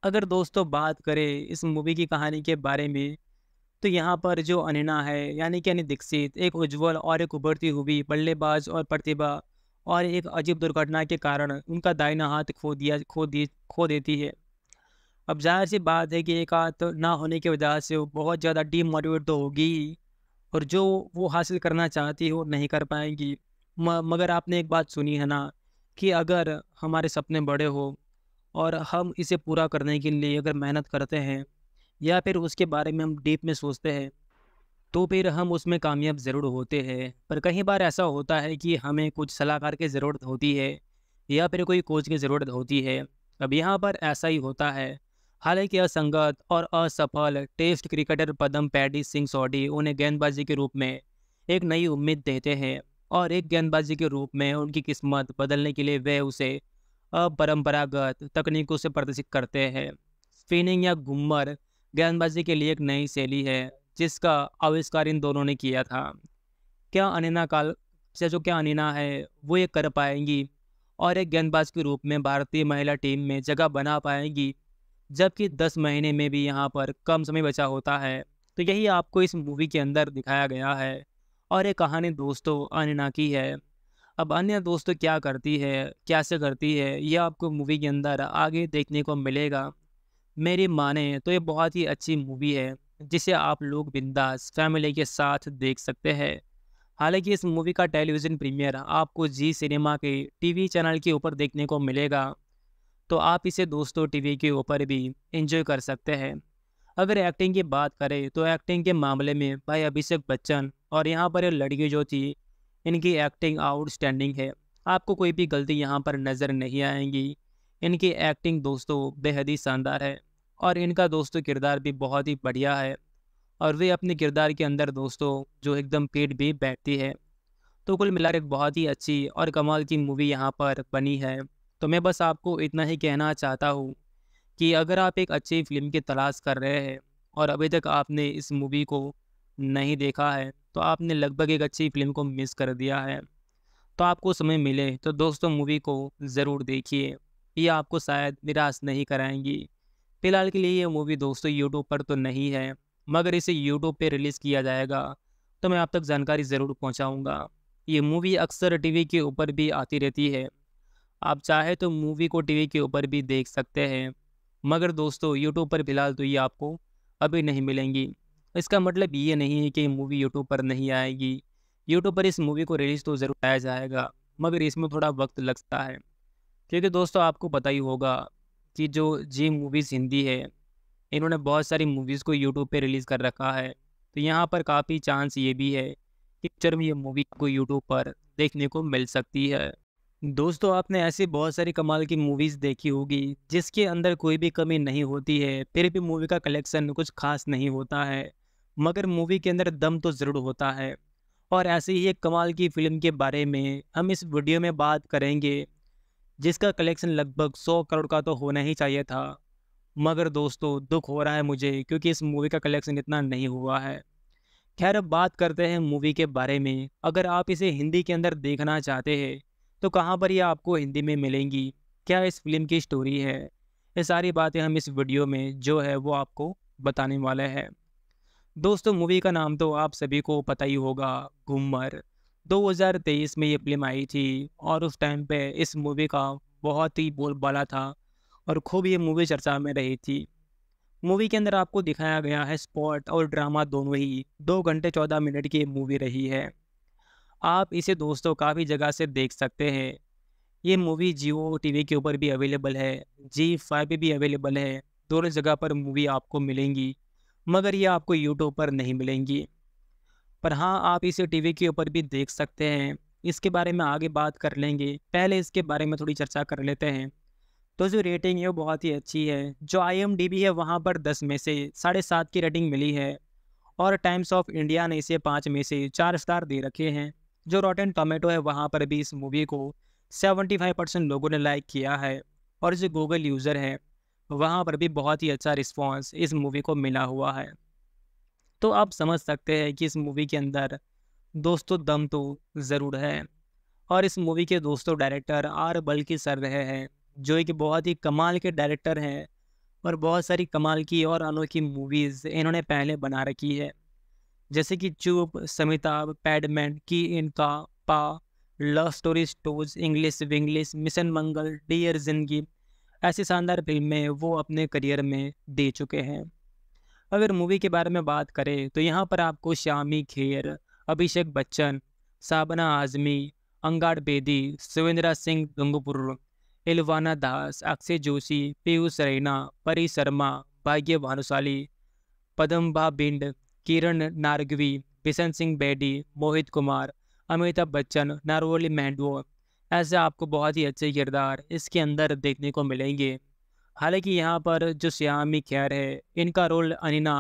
A: अगर दोस्तों बात करें इस मूवी की कहानी के बारे में तो यहाँ पर जो अनिना है यानी कि अनि दीक्षित एक उज्जवल और एक उभरती हुई बल्लेबाज और प्रतिभा और एक अजीब दुर्घटना के कारण उनका दाहिना हाथ खो दिया खो दी खो देती है अब जाहिर सी बात है कि एक हाथ ना होने की वजह से वो बहुत ज़्यादा डीमोटिवेट तो होगी और जो वो हासिल करना चाहती है वो नहीं कर पाएंगी मगर आपने एक बात सुनी है ना कि अगर हमारे सपने बड़े हो और हम इसे पूरा करने के लिए अगर मेहनत करते हैं या फिर उसके बारे में हम डीप में सोचते हैं तो फिर हम उसमें कामयाब ज़रूर होते हैं पर कई बार ऐसा होता है कि हमें कुछ सलाहकार की ज़रूरत होती है या फिर कोई कोच की ज़रूरत होती है अब यहाँ पर ऐसा ही होता है हालांकि असंगत और असफल test cricketer Padam Paddy Singh Sodhi उन्हें गेंदबाजी के रूप में एक नई उम्मीद देते हैं और एक गेंदबाजी के रूप में उनकी किस्मत बदलने के लिए वे उसे अपरम्परागत तकनीकों से प्रदर्शित करते हैं स्पिनिंग या घुमर गेंदबाजी के लिए एक नई शैली है जिसका आविष्कार इन दोनों ने किया था क्या अनिना काल से जो क्या अनिना है वो ये कर पाएंगी और एक गेंदबाज के रूप में भारतीय महिला टीम में जगह बना पाएंगी जबकि दस महीने में भी यहाँ पर कम समय बचा होता है तो यही आपको इस मूवी के अंदर दिखाया गया है और ये कहानी दोस्तों अनना की है अब अन्य दोस्तों क्या करती है कैसे करती है ये आपको मूवी के अंदर आगे देखने को मिलेगा मेरी माने तो ये बहुत ही अच्छी मूवी है जिसे आप लोग बिंदास फैमिली के साथ देख सकते हैं हालांकि इस मूवी का टेलीविज़न प्रीमियर आपको जी सिनेमा के टीवी चैनल के ऊपर देखने को मिलेगा तो आप इसे दोस्तों टीवी के ऊपर भी इंजॉय कर सकते हैं अगर एक्टिंग की बात करें तो एक्टिंग के मामले में भाई अभिषेक बच्चन और यहाँ पर ये लड़की जो थी इनकी एक्टिंग आउटस्टैंडिंग है आपको कोई भी गलती यहाँ पर नज़र नहीं आएंगी इनकी एक्टिंग दोस्तों बेहद ही शानदार है और इनका दोस्तों किरदार भी बहुत ही बढ़िया है और वे अपने किरदार के अंदर दोस्तों जो एकदम पेट भी बैठती है तो कुल मिलाकर एक बहुत ही अच्छी और कमाल की मूवी यहाँ पर बनी है तो मैं बस आपको इतना ही कहना चाहता हूँ कि अगर आप एक अच्छी फिल्म की तलाश कर रहे हैं और अभी तक आपने इस मूवी को नहीं देखा है तो आपने लगभग एक अच्छी फिल्म को मिस कर दिया है तो आपको समय मिले तो दोस्तों मूवी को ज़रूर देखिए ये आपको शायद निराश नहीं कराएंगी फिलहाल के लिए ये मूवी दोस्तों यूट्यूब पर तो नहीं है मगर इसे यूट्यूब पर रिलीज़ किया जाएगा तो मैं आप तक जानकारी ज़रूर पहुँचाऊँगा ये मूवी अक्सर टीवी के ऊपर भी आती रहती है आप चाहे तो मूवी को टीवी के ऊपर भी देख सकते हैं मगर दोस्तों यूट्यूब पर फ़िलहाल तो ये आपको अभी नहीं मिलेंगी इसका मतलब ये नहीं है कि मूवी यूट्यूब पर नहीं आएगी यूट्यूब पर इस मूवी को रिलीज़ तो ज़रूर आया जाएगा मगर इसमें थोड़ा वक्त लगता है क्योंकि दोस्तों आपको पता ही होगा कि जो जी मूवीज़ हिंदी है इन्होंने बहुत सारी मूवीज़ को यूट्यूब पर रिलीज़ कर रखा है तो यहाँ पर काफ़ी चांस ये भी है कि फ्यूचर में ये मूवी को यूट्यूब पर देखने को मिल सकती है दोस्तों आपने ऐसी बहुत सारी कमाल की मूवीज़ देखी होगी जिसके अंदर कोई भी कमी नहीं होती है फिर भी मूवी का कलेक्शन कुछ खास नहीं होता है मगर मूवी के अंदर दम तो ज़रूर होता है और ऐसी ही एक कमाल की फ़िल्म के बारे में हम इस वीडियो में बात करेंगे जिसका कलेक्शन लगभग सौ करोड़ का तो होना ही चाहिए था मगर दोस्तों दुख हो रहा है मुझे क्योंकि इस मूवी का कलेक्शन इतना नहीं हुआ है खैर अब बात करते हैं मूवी के बारे में अगर आप इसे हिंदी के अंदर देखना चाहते हैं तो कहाँ पर ये आपको हिंदी में मिलेंगी क्या इस फिल्म की स्टोरी है ये सारी बातें हम इस वीडियो में जो है वो आपको बताने वाले हैं दोस्तों मूवी का नाम तो आप सभी को पता ही होगा घूमर 2023 में ये फिल्म आई थी और उस टाइम पे इस मूवी का बहुत ही बोलबाला था और खूब ये मूवी चर्चा में रही थी मूवी के अंदर आपको दिखाया गया है स्पॉट और ड्रामा दोनों ही दो घंटे चौदह मिनट की मूवी रही है आप इसे दोस्तों काफ़ी जगह से देख सकते हैं ये मूवी जियो टी के ऊपर भी अवेलेबल है जी फाइव भी अवेलेबल है दोनों जगह पर मूवी आपको मिलेंगी मगर ये आपको यूट्यूब पर नहीं मिलेंगी पर हाँ आप इसे टीवी के ऊपर भी देख सकते हैं इसके बारे में आगे बात कर लेंगे पहले इसके बारे में थोड़ी चर्चा कर लेते हैं तो जो रेटिंग है वो बहुत ही अच्छी है जो आई एम है वहाँ पर दस में से साढ़े सात की रेटिंग मिली है और टाइम्स ऑफ इंडिया ने इसे पाँच में से चार स्टार दे रखे हैं जो एंड टोमेटो है वहाँ पर भी इस मूवी को 75 परसेंट लोगों ने लाइक किया है और जो गूगल यूज़र हैं वहाँ पर भी बहुत ही अच्छा रिस्पॉन्स इस मूवी को मिला हुआ है तो आप समझ सकते हैं कि इस मूवी के अंदर दोस्तों दम तो ज़रूर है और इस मूवी के दोस्तों डायरेक्टर आर बल्कि सर रहे हैं जो कि बहुत ही कमाल के डायरेक्टर हैं और बहुत सारी कमाल की और अनोखी मूवीज़ इन्होंने पहले बना रखी है जैसे कि चुप समिताभ पैडमैन की इनका पा लव स्टोरी स्टोज English Vinglish mission Mangal dear Zindagi ऐसी शानदार फिल्में वो अपने करियर में दे चुके हैं अगर मूवी के बारे में बात करें तो यहाँ पर आपको श्यामी खेर अभिषेक बच्चन साबना आजमी अंगार बेदी सुविंद्रा सिंह गंगपुर एलवाना दास अक्षय जोशी पीयूष रैना परी शर्मा भाग्य भानुशाली पदम्बा बिंड किरण नार्गवी बिशन सिंह बेडी मोहित कुमार अमिताभ बच्चन नारोली मैंडो ऐसे आपको बहुत ही अच्छे किरदार इसके अंदर देखने को मिलेंगे हालांकि यहाँ पर जो श्यामी खैर है इनका रोल अनिना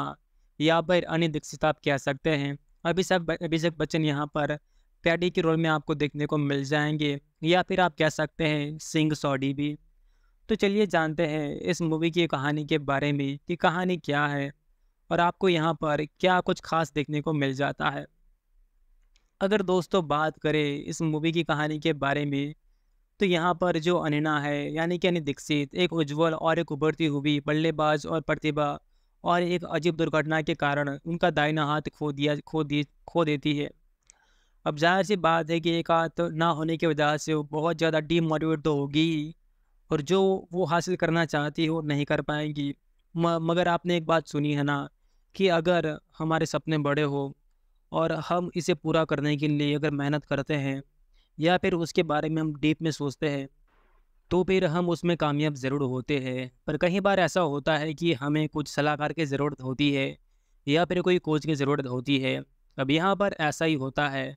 A: या फिर अनि दीक्षित आप कह सकते हैं अभिषेक अभिषेक बच्चन यहाँ पर पैडी के रोल में आपको देखने को मिल जाएंगे या फिर आप कह सकते हैं सिंह सॉडी भी तो चलिए जानते हैं इस मूवी की कहानी के बारे में कि कहानी क्या है और आपको यहाँ पर क्या कुछ खास देखने को मिल जाता है अगर दोस्तों बात करें इस मूवी की कहानी के बारे में तो यहाँ पर जो अनिना है यानी कि अनि दीक्षित एक उज्जवल और एक उभरती हुई बल्लेबाज और प्रतिभा और एक अजीब दुर्घटना के कारण उनका दाहिना हाथ खो दिया खो दी खो देती है अब जाहिर सी बात है कि एक हाथ ना होने की वजह से वो बहुत ज़्यादा डीमोटिवेट तो होगी और जो वो हासिल करना चाहती है वो नहीं कर पाएगी मगर आपने एक बात सुनी है ना कि अगर हमारे सपने बड़े हो और हम इसे पूरा करने के लिए अगर मेहनत करते हैं या फिर उसके बारे में हम डीप में सोचते हैं तो फिर हम उसमें कामयाब ज़रूर होते हैं पर कई बार ऐसा होता है कि हमें कुछ सलाहकार की ज़रूरत होती है या फिर कोई कोच की ज़रूरत होती है अब यहाँ पर ऐसा ही होता है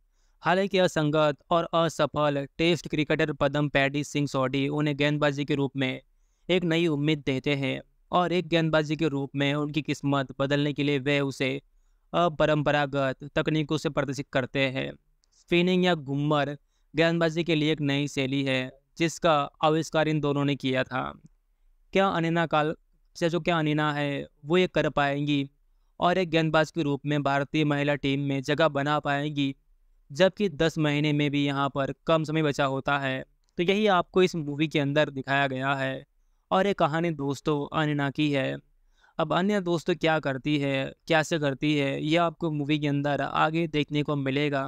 A: हालांकि असंगत और असफल test cricketer Padam Paddy Singh Sodhi उन्हें गेंदबाजी के रूप में एक नई उम्मीद देते हैं और एक गेंदबाजी के रूप में उनकी किस्मत बदलने के लिए वे उसे अपरम्परागत तकनीकों से प्रदर्शित करते हैं स्पिनिंग या घुमर गेंदबाजी के लिए एक नई शैली है जिसका आविष्कार इन दोनों ने किया था क्या अनिना काल से जो क्या अनिना है वो ये कर पाएंगी और एक गेंदबाज के रूप में भारतीय महिला टीम में जगह बना पाएंगी जबकि दस महीने में भी यहाँ पर कम समय बचा होता है तो यही आपको इस मूवी के अंदर दिखाया गया है और ये कहानी दोस्तों अनना की है अब अन्य दोस्तों क्या करती है कैसे करती है यह आपको मूवी के अंदर आगे देखने को मिलेगा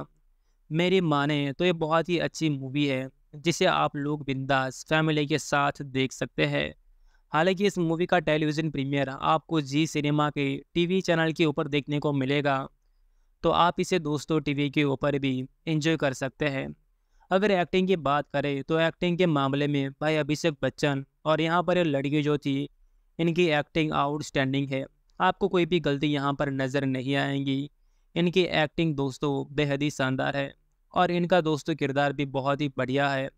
A: मेरी माने तो ये बहुत ही अच्छी मूवी है जिसे आप लोग बिंदास फैमिली के साथ देख सकते हैं हालांकि इस मूवी का टेलीविज़न प्रीमियर आपको जी सिनेमा के टीवी चैनल के ऊपर देखने को मिलेगा तो आप इसे दोस्तों टीवी के ऊपर भी इंजॉय कर सकते हैं अगर एक्टिंग की बात करें तो एक्टिंग के मामले में भाई अभिषेक बच्चन और यहाँ पर ये लड़की जो थी इनकी एक्टिंग आउटस्टैंडिंग है आपको कोई भी गलती यहाँ पर नज़र नहीं आएंगी इनकी एक्टिंग दोस्तों बेहद ही शानदार है और इनका दोस्तों किरदार भी बहुत ही बढ़िया है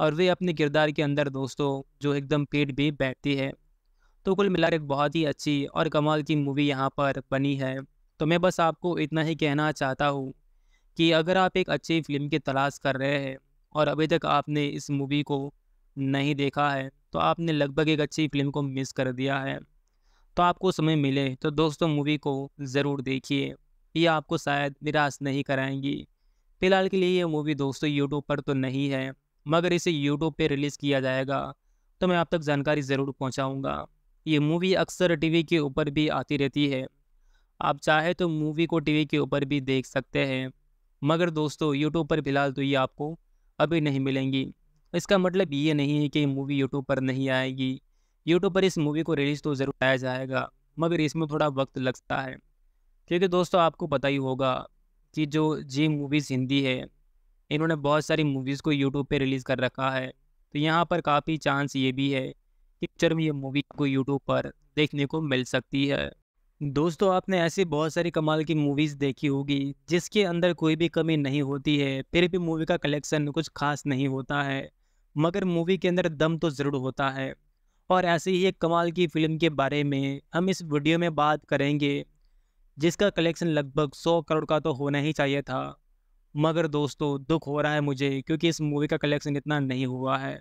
A: और वे अपने किरदार के अंदर दोस्तों जो एकदम पेट भी बैठती है तो कुल मिलाकर एक बहुत ही अच्छी और कमाल की मूवी यहाँ पर बनी है तो मैं बस आपको इतना ही कहना चाहता हूँ कि अगर आप एक अच्छी फिल्म की तलाश कर रहे हैं और अभी तक आपने इस मूवी को नहीं देखा है तो आपने लगभग एक अच्छी फिल्म को मिस कर दिया है तो आपको समय मिले तो दोस्तों मूवी को ज़रूर देखिए ये आपको शायद निराश नहीं कराएंगी फिलहाल के लिए ये मूवी दोस्तों यूट्यूब पर तो नहीं है मगर इसे यूट्यूब पर रिलीज़ किया जाएगा तो मैं आप तक जानकारी ज़रूर पहुँचाऊँगा ये मूवी अक्सर टी के ऊपर भी आती रहती है आप चाहे तो मूवी को टीवी के ऊपर भी देख सकते हैं मगर दोस्तों यूट्यूब पर फिलहाल तो ये आपको अभी नहीं मिलेंगी इसका मतलब ये नहीं है कि मूवी यूट्यूब पर नहीं आएगी यूट्यूब पर इस मूवी को रिलीज़ तो ज़रूर आया जाएगा मगर इसमें थोड़ा वक्त लगता है क्योंकि दोस्तों आपको पता ही होगा कि जो जी मूवीज़ हिंदी है इन्होंने बहुत सारी मूवीज़ को यूट्यूब पर रिलीज़ कर रखा है तो यहाँ पर काफ़ी चांस ये भी है कि पिक्चर में ये मूवी को यूट्यूब पर देखने को मिल सकती है दोस्तों आपने ऐसी बहुत सारी कमाल की मूवीज़ देखी होगी जिसके अंदर कोई भी कमी नहीं होती है फिर भी मूवी का कलेक्शन कुछ खास नहीं होता है मगर मूवी के अंदर दम तो ज़रूर होता है और ऐसी ही एक कमाल की फिल्म के बारे में हम इस वीडियो में बात करेंगे जिसका कलेक्शन लगभग सौ करोड़ का तो होना ही चाहिए था मगर दोस्तों दुख हो रहा है मुझे क्योंकि इस मूवी का कलेक्शन इतना नहीं हुआ है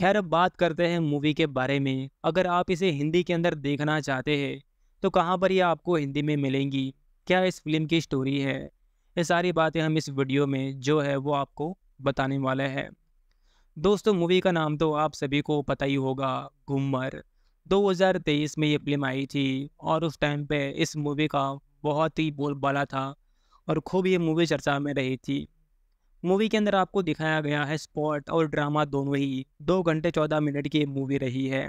A: खैर अब बात करते हैं मूवी के बारे में अगर आप इसे हिंदी के अंदर देखना चाहते हैं तो कहाँ पर यह आपको हिंदी में मिलेंगी क्या इस फिल्म की स्टोरी है ये सारी बातें हम इस वीडियो में जो है वो आपको बताने वाले हैं दोस्तों मूवी का नाम तो आप सभी को पता ही होगा घूमर 2023 में ये फिल्म आई थी और उस टाइम पे इस मूवी का बहुत ही बोलबाला था और खूब ये मूवी चर्चा में रही थी मूवी के अंदर आपको दिखाया गया है स्पॉट और ड्रामा दोनों ही दो घंटे चौदह मिनट की मूवी रही है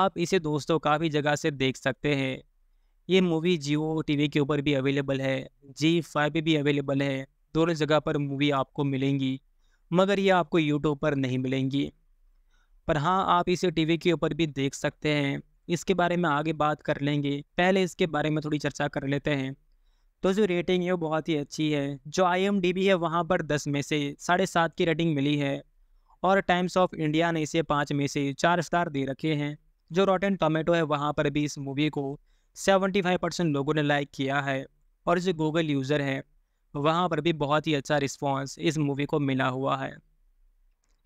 A: आप इसे दोस्तों काफ़ी जगह से देख सकते हैं ये मूवी जियो टी के ऊपर भी अवेलेबल है जी फाइव भी अवेलेबल है दोनों जगह पर मूवी आपको मिलेंगी मगर ये आपको यूट्यूब पर नहीं मिलेंगी पर हाँ आप इसे टी के ऊपर भी देख सकते हैं इसके बारे में आगे बात कर लेंगे पहले इसके बारे में थोड़ी चर्चा कर लेते हैं तो जो रेटिंग है वो बहुत ही अच्छी है जो आई है वहाँ पर दस में से साढ़े सात की रेटिंग मिली है और टाइम्स ऑफ इंडिया ने इसे पाँच में से चार स्टार दे रखे हैं जो रॉटन टोमेटो है वहाँ पर भी इस मूवी को सेवेंटी फाइव परसेंट लोगों ने लाइक किया है और जो गूगल यूज़र है वहाँ पर भी बहुत ही अच्छा रिस्पॉन्स इस मूवी को मिला हुआ है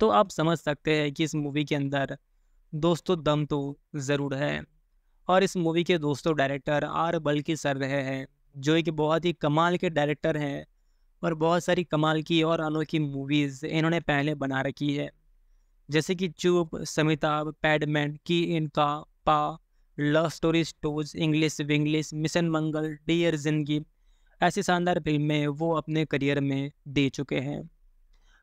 A: तो आप समझ सकते हैं कि इस मूवी के अंदर दोस्तों दम तो ज़रूर है और इस मूवी के दोस्तों डायरेक्टर आर बल्कि सर रहे हैं जो एक बहुत ही कमाल के डायरेक्टर हैं और बहुत सारी कमाल की और अनोखी मूवीज़ इन्होंने पहले बना रखी है जैसे कि चूप समिताभ पैडमैन की इनका पा लव स्टोरी स्टोज English Vinglish mission Mangal dear Zindagi ऐसी शानदार फिल्में वो अपने करियर में दे चुके हैं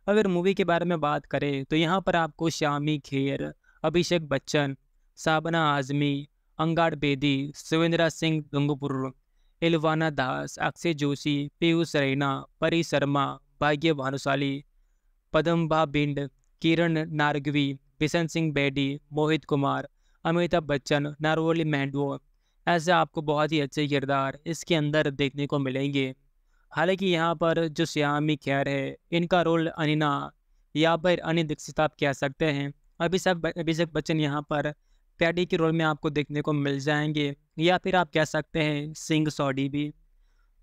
A: अगर मूवी के बारे में बात करें तो यहाँ पर आपको श्यामी खेर अभिषेक बच्चन साबना आजमी अंगार बेदी सुविंद्रा सिंह दुंगपुर इलवाना दास अक्षय जोशी पीयूष रैना परी शर्मा भाग्य भानुशाली पदम्बा बिंड किरण नार्गवी बिशन सिंह बेडी मोहित कुमार अमिताभ बच्चन नारोली मेंडवो ऐसे आपको बहुत ही अच्छे किरदार इसके अंदर देखने को मिलेंगे हालांकि यहाँ पर जो श्यामी खैर है इनका रोल अनिना या फिर अनि दीक्षित आप कह सकते हैं अभिषेक अभिषेक बच्चन यहाँ पर पैडी के रोल में आपको देखने को मिल जाएंगे या फिर आप कह सकते हैं सिंह सॉडी भी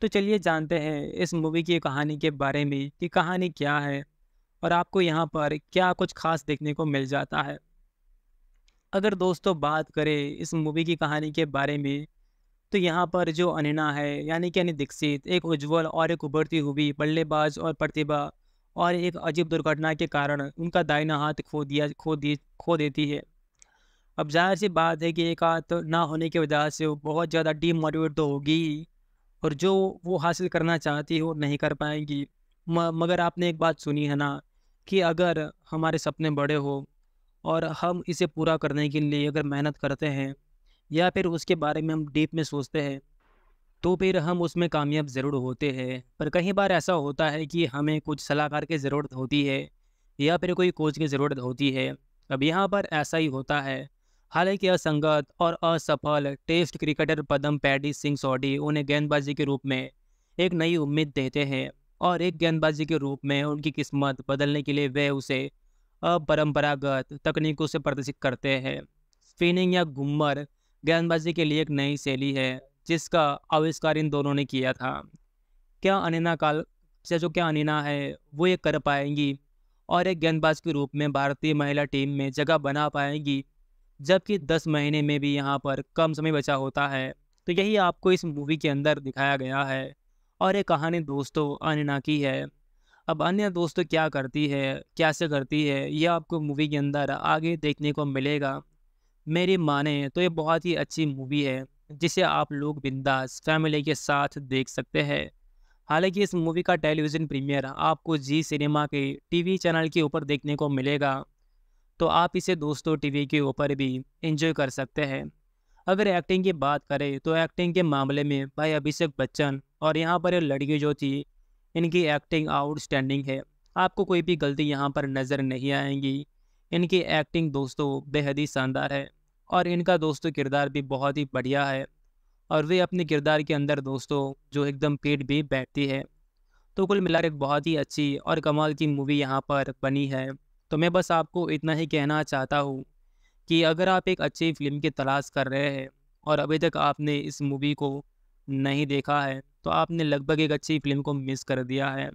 A: तो चलिए जानते हैं इस मूवी की कहानी के बारे में कि कहानी क्या है और आपको यहाँ पर क्या कुछ खास देखने को मिल जाता है अगर दोस्तों बात करें इस मूवी की कहानी के बारे में तो यहाँ पर जो अनिना है यानी कि दीक्षित एक उज्जवल और एक उभरती हुई बल्लेबाज और प्रतिभा और एक अजीब दुर्घटना के कारण उनका दाहिना हाथ खो दिया खो दी खो देती है अब जाहिर सी बात है कि एक हाथ ना होने की वजह से वो बहुत ज़्यादा डीमोटिवेट तो होगी और जो वो हासिल करना चाहती है वो नहीं कर पाएंगी म, मगर आपने एक बात सुनी है ना कि अगर हमारे सपने बड़े हो और हम इसे पूरा करने के लिए अगर मेहनत करते हैं या फिर उसके बारे में हम डीप में सोचते हैं तो फिर हम उसमें कामयाब ज़रूर होते हैं पर कई बार ऐसा होता है कि हमें कुछ सलाहकार की ज़रूरत होती है या फिर कोई कोच की ज़रूरत होती है अब यहाँ पर ऐसा ही होता है हालांकि असंगत और असफल test cricketer Padam Paddy Singh Sodhi उन्हें गेंदबाजी के रूप में एक नई उम्मीद देते हैं और एक गेंदबाजी के रूप में उनकी किस्मत बदलने के लिए वह उसे परंपरागत तकनीकों से प्रदर्शित करते हैं स्पिनिंग या घुमर गेंदबाजी के लिए एक नई शैली है जिसका आविष्कार इन दोनों ने किया था क्या अनिना काल से अच्छा, जो क्या अनिना है वो ये कर पाएंगी और एक गेंदबाज के रूप में भारतीय महिला टीम में जगह बना पाएंगी जबकि दस महीने में भी यहाँ पर कम समय बचा होता है तो यही आपको इस मूवी के अंदर दिखाया गया है और ये कहानी दोस्तों अनिना की है अब अन्य दोस्तों क्या करती है कैसे करती है यह आपको मूवी के अंदर आगे देखने को मिलेगा मेरी माने तो ये बहुत ही अच्छी मूवी है जिसे आप लोग बिंदास फैमिली के साथ देख सकते हैं हालांकि इस मूवी का टेलीविज़न प्रीमियर आपको जी सिनेमा के टीवी चैनल के ऊपर देखने को मिलेगा तो आप इसे दोस्तों टीवी के ऊपर भी एंजॉय कर सकते हैं अगर एक्टिंग की बात करें तो एक्टिंग के मामले में भाई अभिषेक बच्चन और यहाँ पर लड़की जो थी इनकी एक्टिंग आउटस्टैंडिंग है आपको कोई भी गलती यहाँ पर नज़र नहीं आएंगी इनकी एक्टिंग दोस्तों बेहद ही शानदार है और इनका दोस्तों किरदार भी बहुत ही बढ़िया है और वे अपने किरदार के अंदर दोस्तों जो एकदम पेट भी बैठती है तो कुल मिलाकर एक बहुत ही अच्छी और कमाल की मूवी यहाँ पर बनी है तो मैं बस आपको इतना ही कहना चाहता हूँ कि अगर आप एक अच्छी फिल्म की तलाश कर रहे हैं और अभी तक आपने इस मूवी को नहीं देखा है तो आपने लगभग एक अच्छी फिल्म को मिस कर दिया है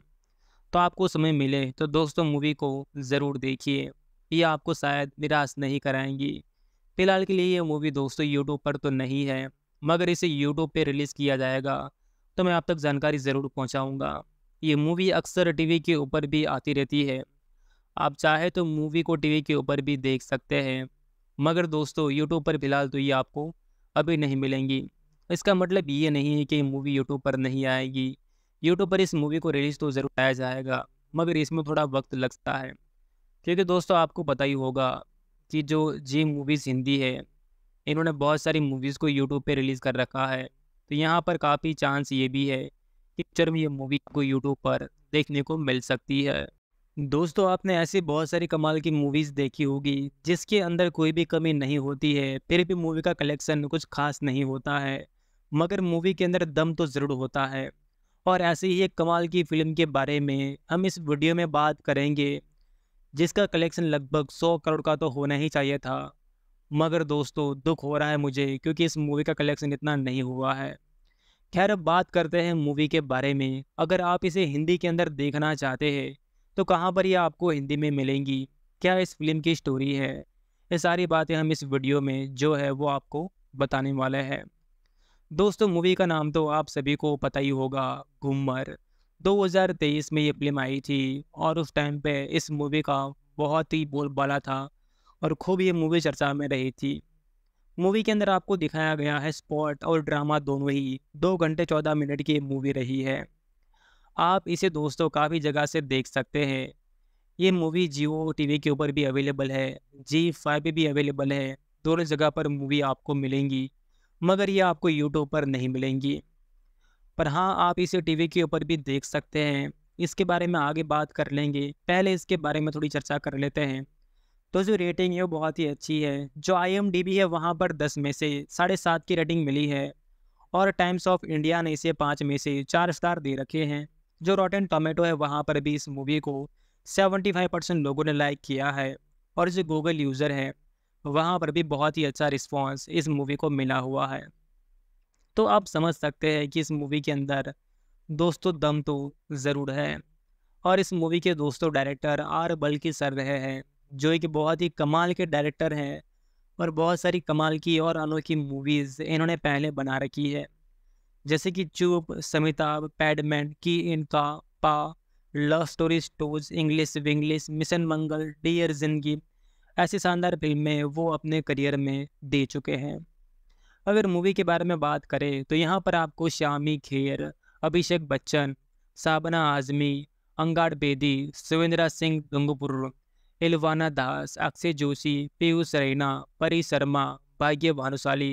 A: तो आपको समय मिले तो दोस्तों मूवी को ज़रूर देखिए ये आपको शायद निराश नहीं कराएंगी फिलहाल के लिए ये मूवी दोस्तों यूट्यूब पर तो नहीं है मगर इसे यूट्यूब पर रिलीज़ किया जाएगा तो मैं आप तक जानकारी ज़रूर पहुँचाऊँगा ये मूवी अक्सर टी के ऊपर भी आती रहती है आप चाहे तो मूवी को टीवी के ऊपर भी देख सकते हैं मगर दोस्तों यूट्यूब पर फिलहाल तो ये आपको अभी नहीं मिलेंगी तो इसका मतलब ये नहीं है कि मूवी यूट्यूब पर नहीं आएगी यूट्यूब पर इस मूवी को रिलीज़ तो ज़रूर आया जाएगा मगर इसमें थोड़ा वक्त लगता है क्योंकि दोस्तों आपको पता ही होगा कि जो जी मूवीज़ हिंदी है इन्होंने बहुत सारी मूवीज़ को यूट्यूब पर रिलीज़ कर रखा है तो यहाँ पर काफ़ी चांस ये भी है कि पिक्चर में ये मूवी आपको यूट्यूब पर देखने को मिल सकती है दोस्तों आपने ऐसी बहुत सारी कमाल की मूवीज़ देखी होगी जिसके अंदर कोई भी कमी नहीं होती है फिर भी मूवी का कलेक्शन कुछ खास नहीं होता है मगर मूवी के अंदर दम तो ज़रूर होता है और ऐसे ही एक कमाल की फिल्म के बारे में हम इस वीडियो में बात करेंगे जिसका कलेक्शन लगभग सौ करोड़ का तो होना ही चाहिए था मगर दोस्तों दुख हो रहा है मुझे क्योंकि इस मूवी का कलेक्शन इतना नहीं हुआ है खैर अब बात करते हैं मूवी के बारे में अगर आप इसे हिंदी के अंदर देखना चाहते हैं तो कहाँ पर ये आपको हिंदी में मिलेंगी क्या इस फिल्म की स्टोरी है ये सारी बातें हम इस वीडियो में जो है वो आपको बताने वाले हैं दोस्तों मूवी का नाम तो आप सभी को पता ही होगा घूमर 2023 में ये फिल्म आई थी और उस टाइम पे इस मूवी का बहुत ही बोलबाला था और खूब ये मूवी चर्चा में रही थी मूवी के अंदर आपको दिखाया गया है स्पॉट और ड्रामा दोनों ही दो घंटे चौदह मिनट की मूवी रही है आप इसे दोस्तों काफ़ी जगह से देख सकते हैं ये मूवी जियो टी के ऊपर भी अवेलेबल है जी फाइव भी अवेलेबल है दोनों जगह पर मूवी आपको मिलेंगी मगर ये आपको यूट्यूब पर नहीं मिलेंगी पर हाँ आप इसे टीवी के ऊपर भी देख सकते हैं इसके बारे में आगे बात कर लेंगे पहले इसके बारे में थोड़ी चर्चा कर लेते हैं तो जो रेटिंग है वो बहुत ही अच्छी है जो आई है वहाँ पर दस में से साढ़े सात की रेटिंग मिली है और टाइम्स ऑफ इंडिया ने इसे पाँच में से चार स्टार दे रखे हैं जो रॉटन टोमेटो है वहाँ पर भी इस मूवी को फाइव परसेंट लोगों ने लाइक किया है और जो गूगल यूज़र है वहाँ पर भी बहुत ही अच्छा रिस्पॉन्स इस मूवी को मिला हुआ है तो आप समझ सकते हैं कि इस मूवी के अंदर दोस्तों दम तो ज़रूर है और इस मूवी के दोस्तों डायरेक्टर आर बल्कि सर रहे हैं जो एक बहुत ही कमाल के डायरेक्टर हैं और बहुत सारी कमाल की और अनोखी मूवीज़ इन्होंने पहले बना रखी है जैसे कि चूप समिताभ पैडमैन की इनका पा लव स्टोरी स्टोज English Vinglish mission Mangal dear Zindagi ऐसी शानदार फिल्में वो अपने करियर में दे चुके हैं अगर मूवी के बारे में बात करें तो यहाँ पर आपको श्यामी खेर अभिषेक बच्चन साबना आजमी अंगाड़ बेदी सुविंद्रा सिंह गंगपुर इलवाना दास अक्षय जोशी पीयूष रैना परी शर्मा भाग्य भानुशाली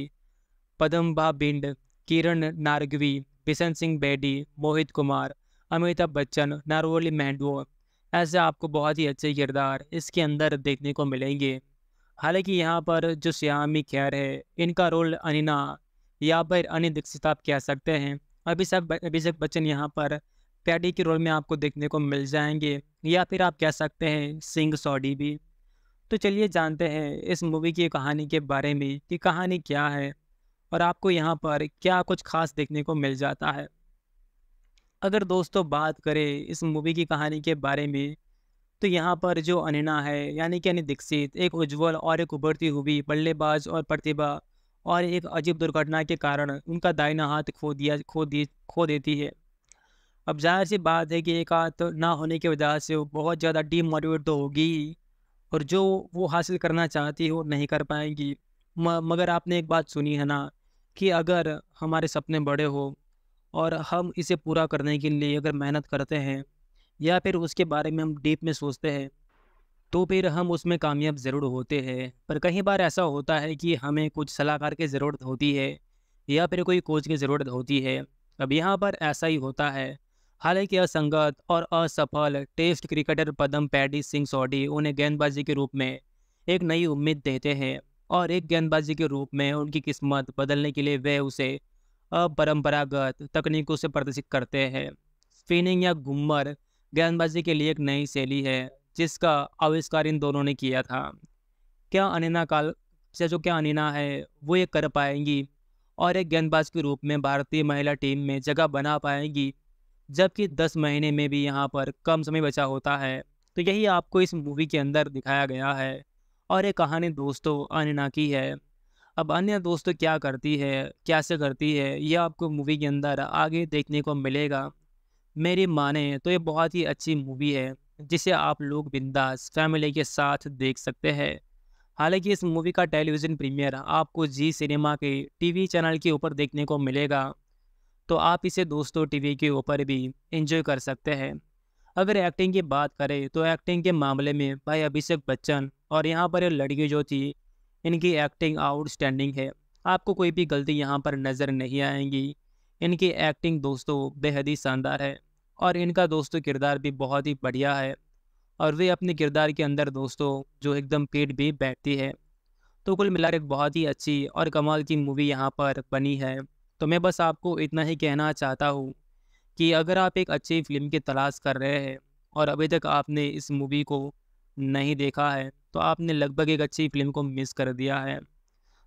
A: पदम्बा बिंड किरण नार्गवी बिशन सिंह बेडी मोहित कुमार अमिताभ बच्चन नारोली मैंडो ऐसे आपको बहुत ही अच्छे किरदार इसके अंदर देखने को मिलेंगे हालांकि यहाँ पर जो श्यामी खैर है इनका रोल अनिना या फिर अनि दीक्षित आप कह सकते हैं अभिषेक अभिषेक बच्चन यहाँ पर पैडी के रोल में आपको देखने को मिल जाएंगे या फिर आप कह सकते हैं सिंह सॉडी भी तो चलिए जानते हैं इस मूवी की कहानी के बारे में कि कहानी क्या है और आपको यहाँ पर क्या कुछ खास देखने को मिल जाता है अगर दोस्तों बात करें इस मूवी की कहानी के बारे में तो यहाँ पर जो अनिना है यानी कि अनिल दीक्षित एक उज्जवल और एक उभरती हुई बल्लेबाज और प्रतिभा और एक अजीब दुर्घटना के कारण उनका दाहिना हाथ खो दिया खो दी खो देती है अब जाहिर सी बात है कि एक हाथ ना होने की वजह से वो बहुत ज़्यादा डीमोटिवेट तो होगी और जो वो हासिल करना चाहती है वो नहीं कर पाएंगी म, मगर आपने एक बात सुनी है ना कि अगर हमारे सपने बड़े हो और हम इसे पूरा करने के लिए अगर मेहनत करते हैं या फिर उसके बारे में हम डीप में सोचते हैं तो फिर हम उसमें कामयाब ज़रूर होते हैं पर कई बार ऐसा होता है कि हमें कुछ सलाहकार की ज़रूरत होती है या फिर कोई कोच की ज़रूरत होती है अब यहाँ पर ऐसा ही होता है हालांकि असंगत और असफल test cricketer Padam Paddy Singh Sodhi उन्हें गेंदबाजी के रूप में एक नई उम्मीद देते हैं और एक गेंदबाजी के रूप में उनकी किस्मत बदलने के लिए वे उसे परंपरागत तकनीकों से प्रदर्शित करते हैं स्पिनिंग या घुमर गेंदबाजी के लिए एक नई शैली है जिसका आविष्कार इन दोनों ने किया था क्या अनिना काल से अच्छा, जो क्या अनिना है वो ये कर पाएंगी और एक गेंदबाज के रूप में भारतीय महिला टीम में जगह बना पाएंगी जबकि दस महीने में भी यहाँ पर कम समय बचा होता है तो यही आपको इस मूवी के अंदर दिखाया गया है और ये कहानी दोस्तों अनिना की है अब अन्य दोस्तों क्या करती है कैसे करती है यह आपको मूवी के अंदर आगे देखने को मिलेगा मेरी माने तो ये बहुत ही अच्छी मूवी है जिसे आप लोग बिंदास फैमिली के साथ देख सकते हैं हालांकि इस मूवी का टेलीविज़न प्रीमियर आपको जी सिनेमा के टीवी चैनल के ऊपर देखने को मिलेगा तो आप इसे दोस्तों टीवी के ऊपर भी एंजॉय कर सकते हैं अगर एक्टिंग की बात करें तो एक्टिंग के मामले में भाई अभिषेक बच्चन और यहाँ पर लड़की जो थी इनकी एक्टिंग आउटस्टैंडिंग है आपको कोई भी गलती यहाँ पर नज़र नहीं आएंगी इनकी एक्टिंग दोस्तों बेहद ही शानदार है और इनका दोस्तों किरदार भी बहुत ही बढ़िया है और वे अपने किरदार के अंदर दोस्तों जो एकदम पेट भी बैठती है तो कुल मिलाकर एक बहुत ही अच्छी और कमाल की मूवी यहाँ पर बनी है तो मैं बस आपको इतना ही कहना चाहता हूँ कि अगर आप एक अच्छी फिल्म की तलाश कर रहे हैं और अभी तक आपने इस मूवी को नहीं देखा है तो आपने लगभग एक अच्छी फिल्म को मिस कर दिया है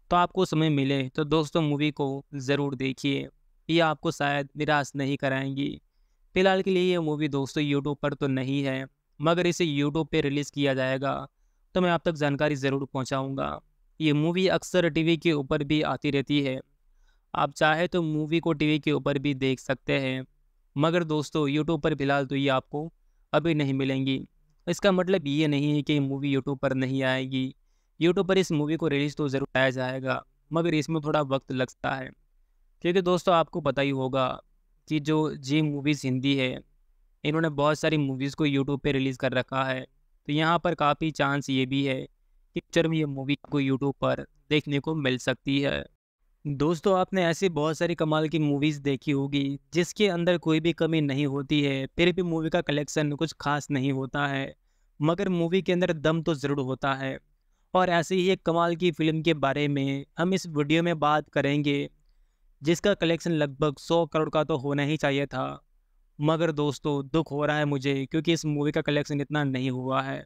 A: तो आपको समय मिले तो दोस्तों मूवी को ज़रूर देखिए ये आपको शायद निराश नहीं कराएंगी फिलहाल के लिए ये मूवी दोस्तों यूट्यूब पर तो नहीं है मगर इसे यूट्यूब पर रिलीज़ किया जाएगा तो मैं आप तक जानकारी ज़रूर पहुँचाऊँगा ये मूवी अक्सर टीवी के ऊपर भी आती रहती है आप चाहे तो मूवी को टीवी के ऊपर भी देख सकते हैं मगर दोस्तों यूट्यूब पर फिलहाल तो ये आपको अभी नहीं मिलेंगी इसका मतलब ये नहीं है कि मूवी यूट्यूब पर नहीं आएगी यूट्यूब पर इस मूवी को रिलीज़ तो ज़रूर आया जाएगा मगर इसमें थोड़ा वक्त लगता है क्योंकि दोस्तों आपको पता ही होगा कि जो जी मूवीज़ हिंदी है इन्होंने बहुत सारी मूवीज़ को यूट्यूब पर रिलीज़ कर रखा है तो यहाँ पर काफ़ी चांस ये भी है कि पिक्चर में ये मूवी को यूट्यूब पर देखने को मिल सकती है दोस्तों आपने ऐसी बहुत सारी कमाल की मूवीज़ देखी होगी जिसके अंदर कोई भी कमी नहीं होती है फिर भी मूवी का कलेक्शन कुछ खास नहीं होता है मगर मूवी के अंदर दम तो ज़रूर होता है और ऐसे ही एक कमाल की फिल्म के बारे में हम इस वीडियो में बात करेंगे जिसका कलेक्शन लगभग सौ करोड़ का तो होना ही चाहिए था मगर दोस्तों दुख हो रहा है मुझे क्योंकि इस मूवी का कलेक्शन इतना नहीं हुआ है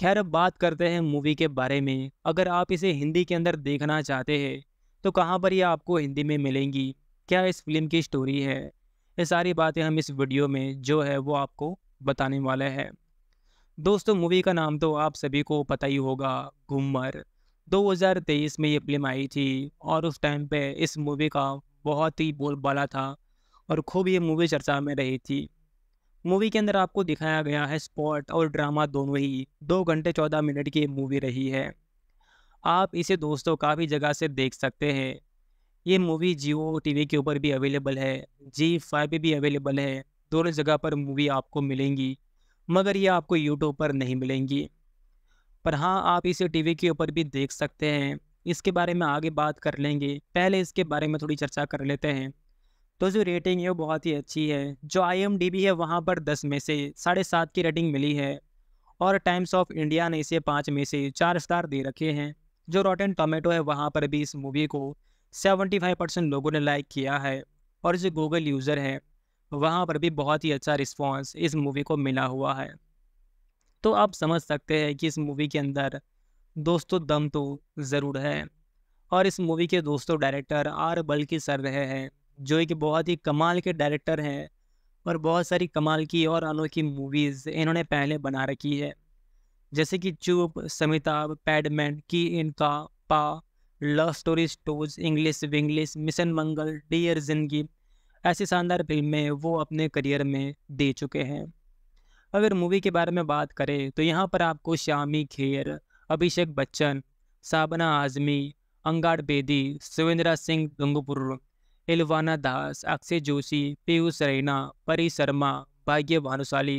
A: खैर अब बात करते हैं मूवी के बारे में अगर आप इसे हिंदी के अंदर देखना चाहते हैं तो कहाँ पर ये आपको हिंदी में मिलेंगी क्या इस फिल्म की स्टोरी है ये सारी बातें हम इस वीडियो में जो है वो आपको बताने वाले हैं दोस्तों मूवी का नाम तो आप सभी को पता ही होगा घूमर 2023 में ये फिल्म आई थी और उस टाइम पे इस मूवी का बहुत ही बोलबाला था और खूब ये मूवी चर्चा में रही थी मूवी के अंदर आपको दिखाया गया है स्पॉट और ड्रामा दोनों ही दो घंटे चौदह मिनट की मूवी रही है आप इसे दोस्तों काफ़ी जगह से देख सकते हैं ये मूवी जियो टीवी के ऊपर भी अवेलेबल है जी फाइव भी अवेलेबल है दोनों जगह पर मूवी आपको मिलेंगी मगर ये आपको यूट्यूब पर नहीं मिलेंगी पर हाँ आप इसे टीवी के ऊपर भी देख सकते हैं इसके बारे में आगे बात कर लेंगे पहले इसके बारे में थोड़ी चर्चा कर लेते हैं तो जो रेटिंग है वो बहुत ही अच्छी है जो आई एम डी बी है वहाँ पर दस में से साढ़े सात की रेटिंग मिली है और टाइम्स ऑफ इंडिया ने इसे पाँच में से चार स्टार दे रखे हैं जो रॉटन टोमेटो है वहाँ पर भी इस मूवी को 75 परसेंट लोगों ने लाइक किया है और जो गूगल यूज़र है वहाँ पर भी बहुत ही अच्छा रिस्पॉन्स इस मूवी को मिला हुआ है तो आप समझ सकते हैं कि इस मूवी के अंदर दोस्तों दम तो ज़रूर है और इस मूवी के दोस्तों डायरेक्टर आर बल्कि सर रहे हैं जो एक बहुत ही कमाल के डायरेक्टर हैं और बहुत सारी कमाल की और अनोखी मूवीज़ इन्होंने पहले बना रखी है जैसे कि चूप समिताभ पैडमैन की इनका पा लव स्टोरी स्टोज English Vinglish mission Mangal dear Zindagi ऐसी शानदार फिल्में वो अपने करियर में दे चुके हैं अगर मूवी के बारे में बात करें तो यहाँ पर आपको श्यामी खेर अभिषेक बच्चन साबना आजमी अंगाड़ बेदी सुविंद्रा सिंह गंगपुर इलवाना दास अक्षय जोशी पीयूष रैना परी शर्मा भाग्य भानुशाली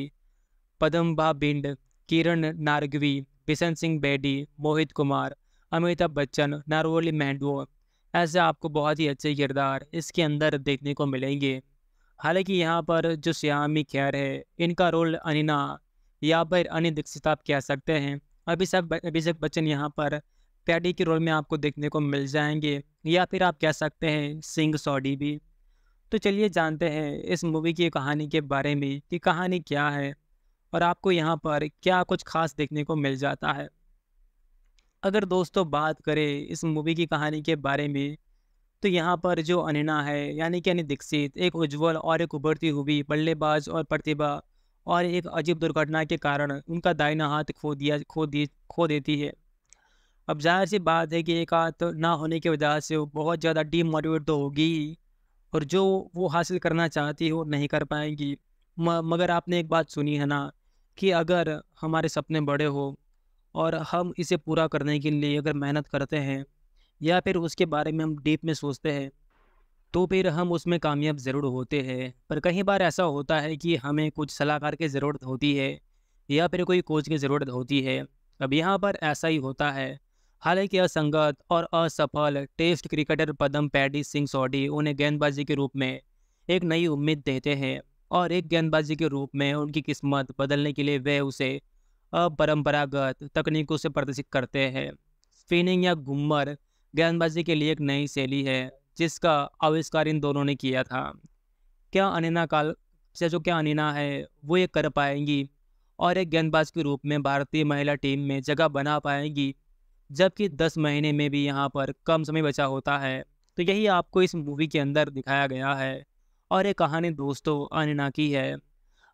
A: पदम्बा बिंड किरण नारगवी बिशन सिंह बेडी मोहित कुमार अमिताभ बच्चन नारोली मैंडवो ऐसे आपको बहुत ही अच्छे किरदार इसके अंदर देखने को मिलेंगे हालांकि यहाँ पर जो श्यामी खैर है इनका रोल अनिना या फिर अनि दीक्षित आप कह सकते हैं अभिषेक अभिषेक बच्चन यहाँ पर पैडी के रोल में आपको देखने को मिल जाएंगे या फिर आप कह सकते हैं सिंह सॉडी भी तो चलिए जानते हैं इस मूवी की कहानी के बारे में कि कहानी क्या है और आपको यहाँ पर क्या कुछ खास देखने को मिल जाता है अगर दोस्तों बात करें इस मूवी की कहानी के बारे में तो यहाँ पर जो अनिना है यानी कि अनि दीक्षित एक उज्जवल और एक उभरती हुई बल्लेबाज और प्रतिभा और एक अजीब दुर्घटना के कारण उनका दाहिना हाथ खो दिया खो दी खो देती है अब जाहिर सी बात है कि एक हाथ ना होने की वजह से वो बहुत ज़्यादा डीमोटिवेट तो होगी और जो वो हासिल करना चाहती है वो नहीं कर पाएंगी म, मगर आपने एक बात सुनी है ना कि अगर हमारे सपने बड़े हो और हम इसे पूरा करने के लिए अगर मेहनत करते हैं या फिर उसके बारे में हम डीप में सोचते हैं तो फिर हम उसमें कामयाब ज़रूर होते हैं पर कई बार ऐसा होता है कि हमें कुछ सलाहकार की ज़रूरत होती है या फिर कोई कोच की ज़रूरत होती है अब यहाँ पर ऐसा ही होता है हालांकि असंगत और असफल test cricketer Padam Paddy Singh Sodhi उन्हें गेंदबाजी के रूप में एक नई उम्मीद देते हैं और एक गेंदबाजी के रूप में उनकी किस्मत बदलने के लिए वे उसे अपरम्परागत तकनीकों से प्रदर्शित करते हैं स्पिनिंग या घुमर गेंदबाजी के लिए एक नई शैली है जिसका आविष्कार इन दोनों ने किया था क्या अनिना काल से जो क्या अनिना है वो ये कर पाएंगी और एक गेंदबाज के रूप में भारतीय महिला टीम में जगह बना पाएंगी जबकि दस महीने में भी यहाँ पर कम समय बचा होता है तो यही आपको इस मूवी के अंदर दिखाया गया है और ये कहानी दोस्तों अनना की है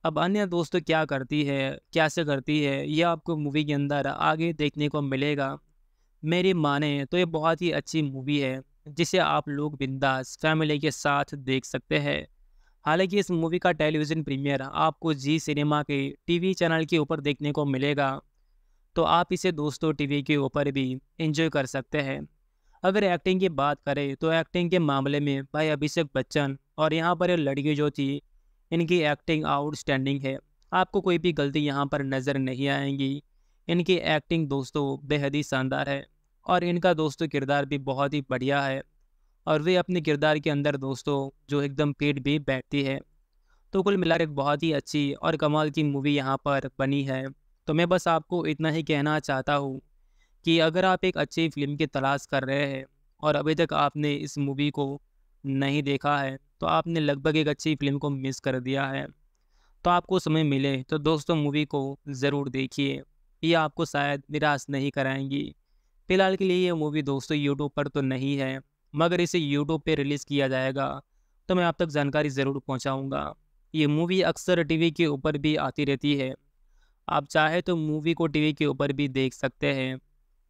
A: अब अन्य दोस्तों क्या करती है कैसे करती है ये आपको मूवी के अंदर आगे देखने को मिलेगा मेरी माने तो ये बहुत ही अच्छी मूवी है जिसे आप लोग बिंदास फैमिली के साथ देख सकते हैं हालांकि इस मूवी का टेलीविज़न प्रीमियर आपको जी सिनेमा के टीवी चैनल के ऊपर देखने को मिलेगा तो आप इसे दोस्तों टीवी के ऊपर भी इंजॉय कर सकते हैं अगर एक्टिंग की बात करें तो एक्टिंग के मामले में भाई अभिषेक बच्चन और यहाँ पर ये लड़की जो थी इनकी एक्टिंग आउटस्टैंडिंग है आपको कोई भी गलती यहाँ पर नज़र नहीं आएंगी इनकी एक्टिंग दोस्तों बेहद ही शानदार है और इनका दोस्तों किरदार भी बहुत ही बढ़िया है और वे अपने किरदार के अंदर दोस्तों जो एकदम पेट भी बैठती है तो कुल मिलाकर एक बहुत ही अच्छी और कमाल की मूवी यहाँ पर बनी है तो मैं बस आपको इतना ही कहना चाहता हूँ कि अगर आप एक अच्छी फिल्म की तलाश कर रहे हैं और अभी तक आपने इस मूवी को नहीं देखा है तो आपने लगभग एक अच्छी फिल्म को मिस कर दिया है तो आपको समय मिले तो दोस्तों मूवी को ज़रूर देखिए ये आपको शायद निराश नहीं कराएंगी फिलहाल के लिए ये मूवी दोस्तों यूट्यूब पर तो नहीं है मगर इसे यूट्यूब पर रिलीज़ किया जाएगा तो मैं आप तक जानकारी ज़रूर पहुँचाऊँगा ये मूवी अक्सर टीवी के ऊपर भी आती रहती है आप चाहे तो मूवी को टीवी के ऊपर भी देख सकते हैं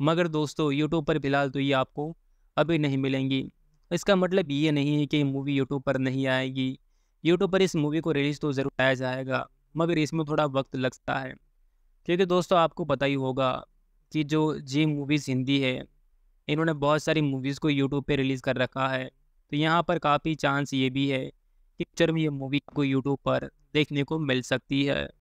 A: मगर दोस्तों यूट्यूब पर फ़िलहाल तो ये आपको अभी नहीं मिलेंगी इसका मतलब ये नहीं है कि मूवी यूट्यूब पर नहीं आएगी यूट्यूब पर इस मूवी को रिलीज़ तो ज़रूर आया जाएगा मगर इसमें थोड़ा वक्त लगता है क्योंकि दोस्तों आपको पता ही होगा कि जो जी मूवीज़ हिंदी है इन्होंने बहुत सारी मूवीज़ को यूट्यूब पर रिलीज़ कर रखा है तो यहाँ पर काफ़ी चांस ये भी है कि पिक्चर में ये मूवी को यूट्यूब पर देखने को मिल सकती है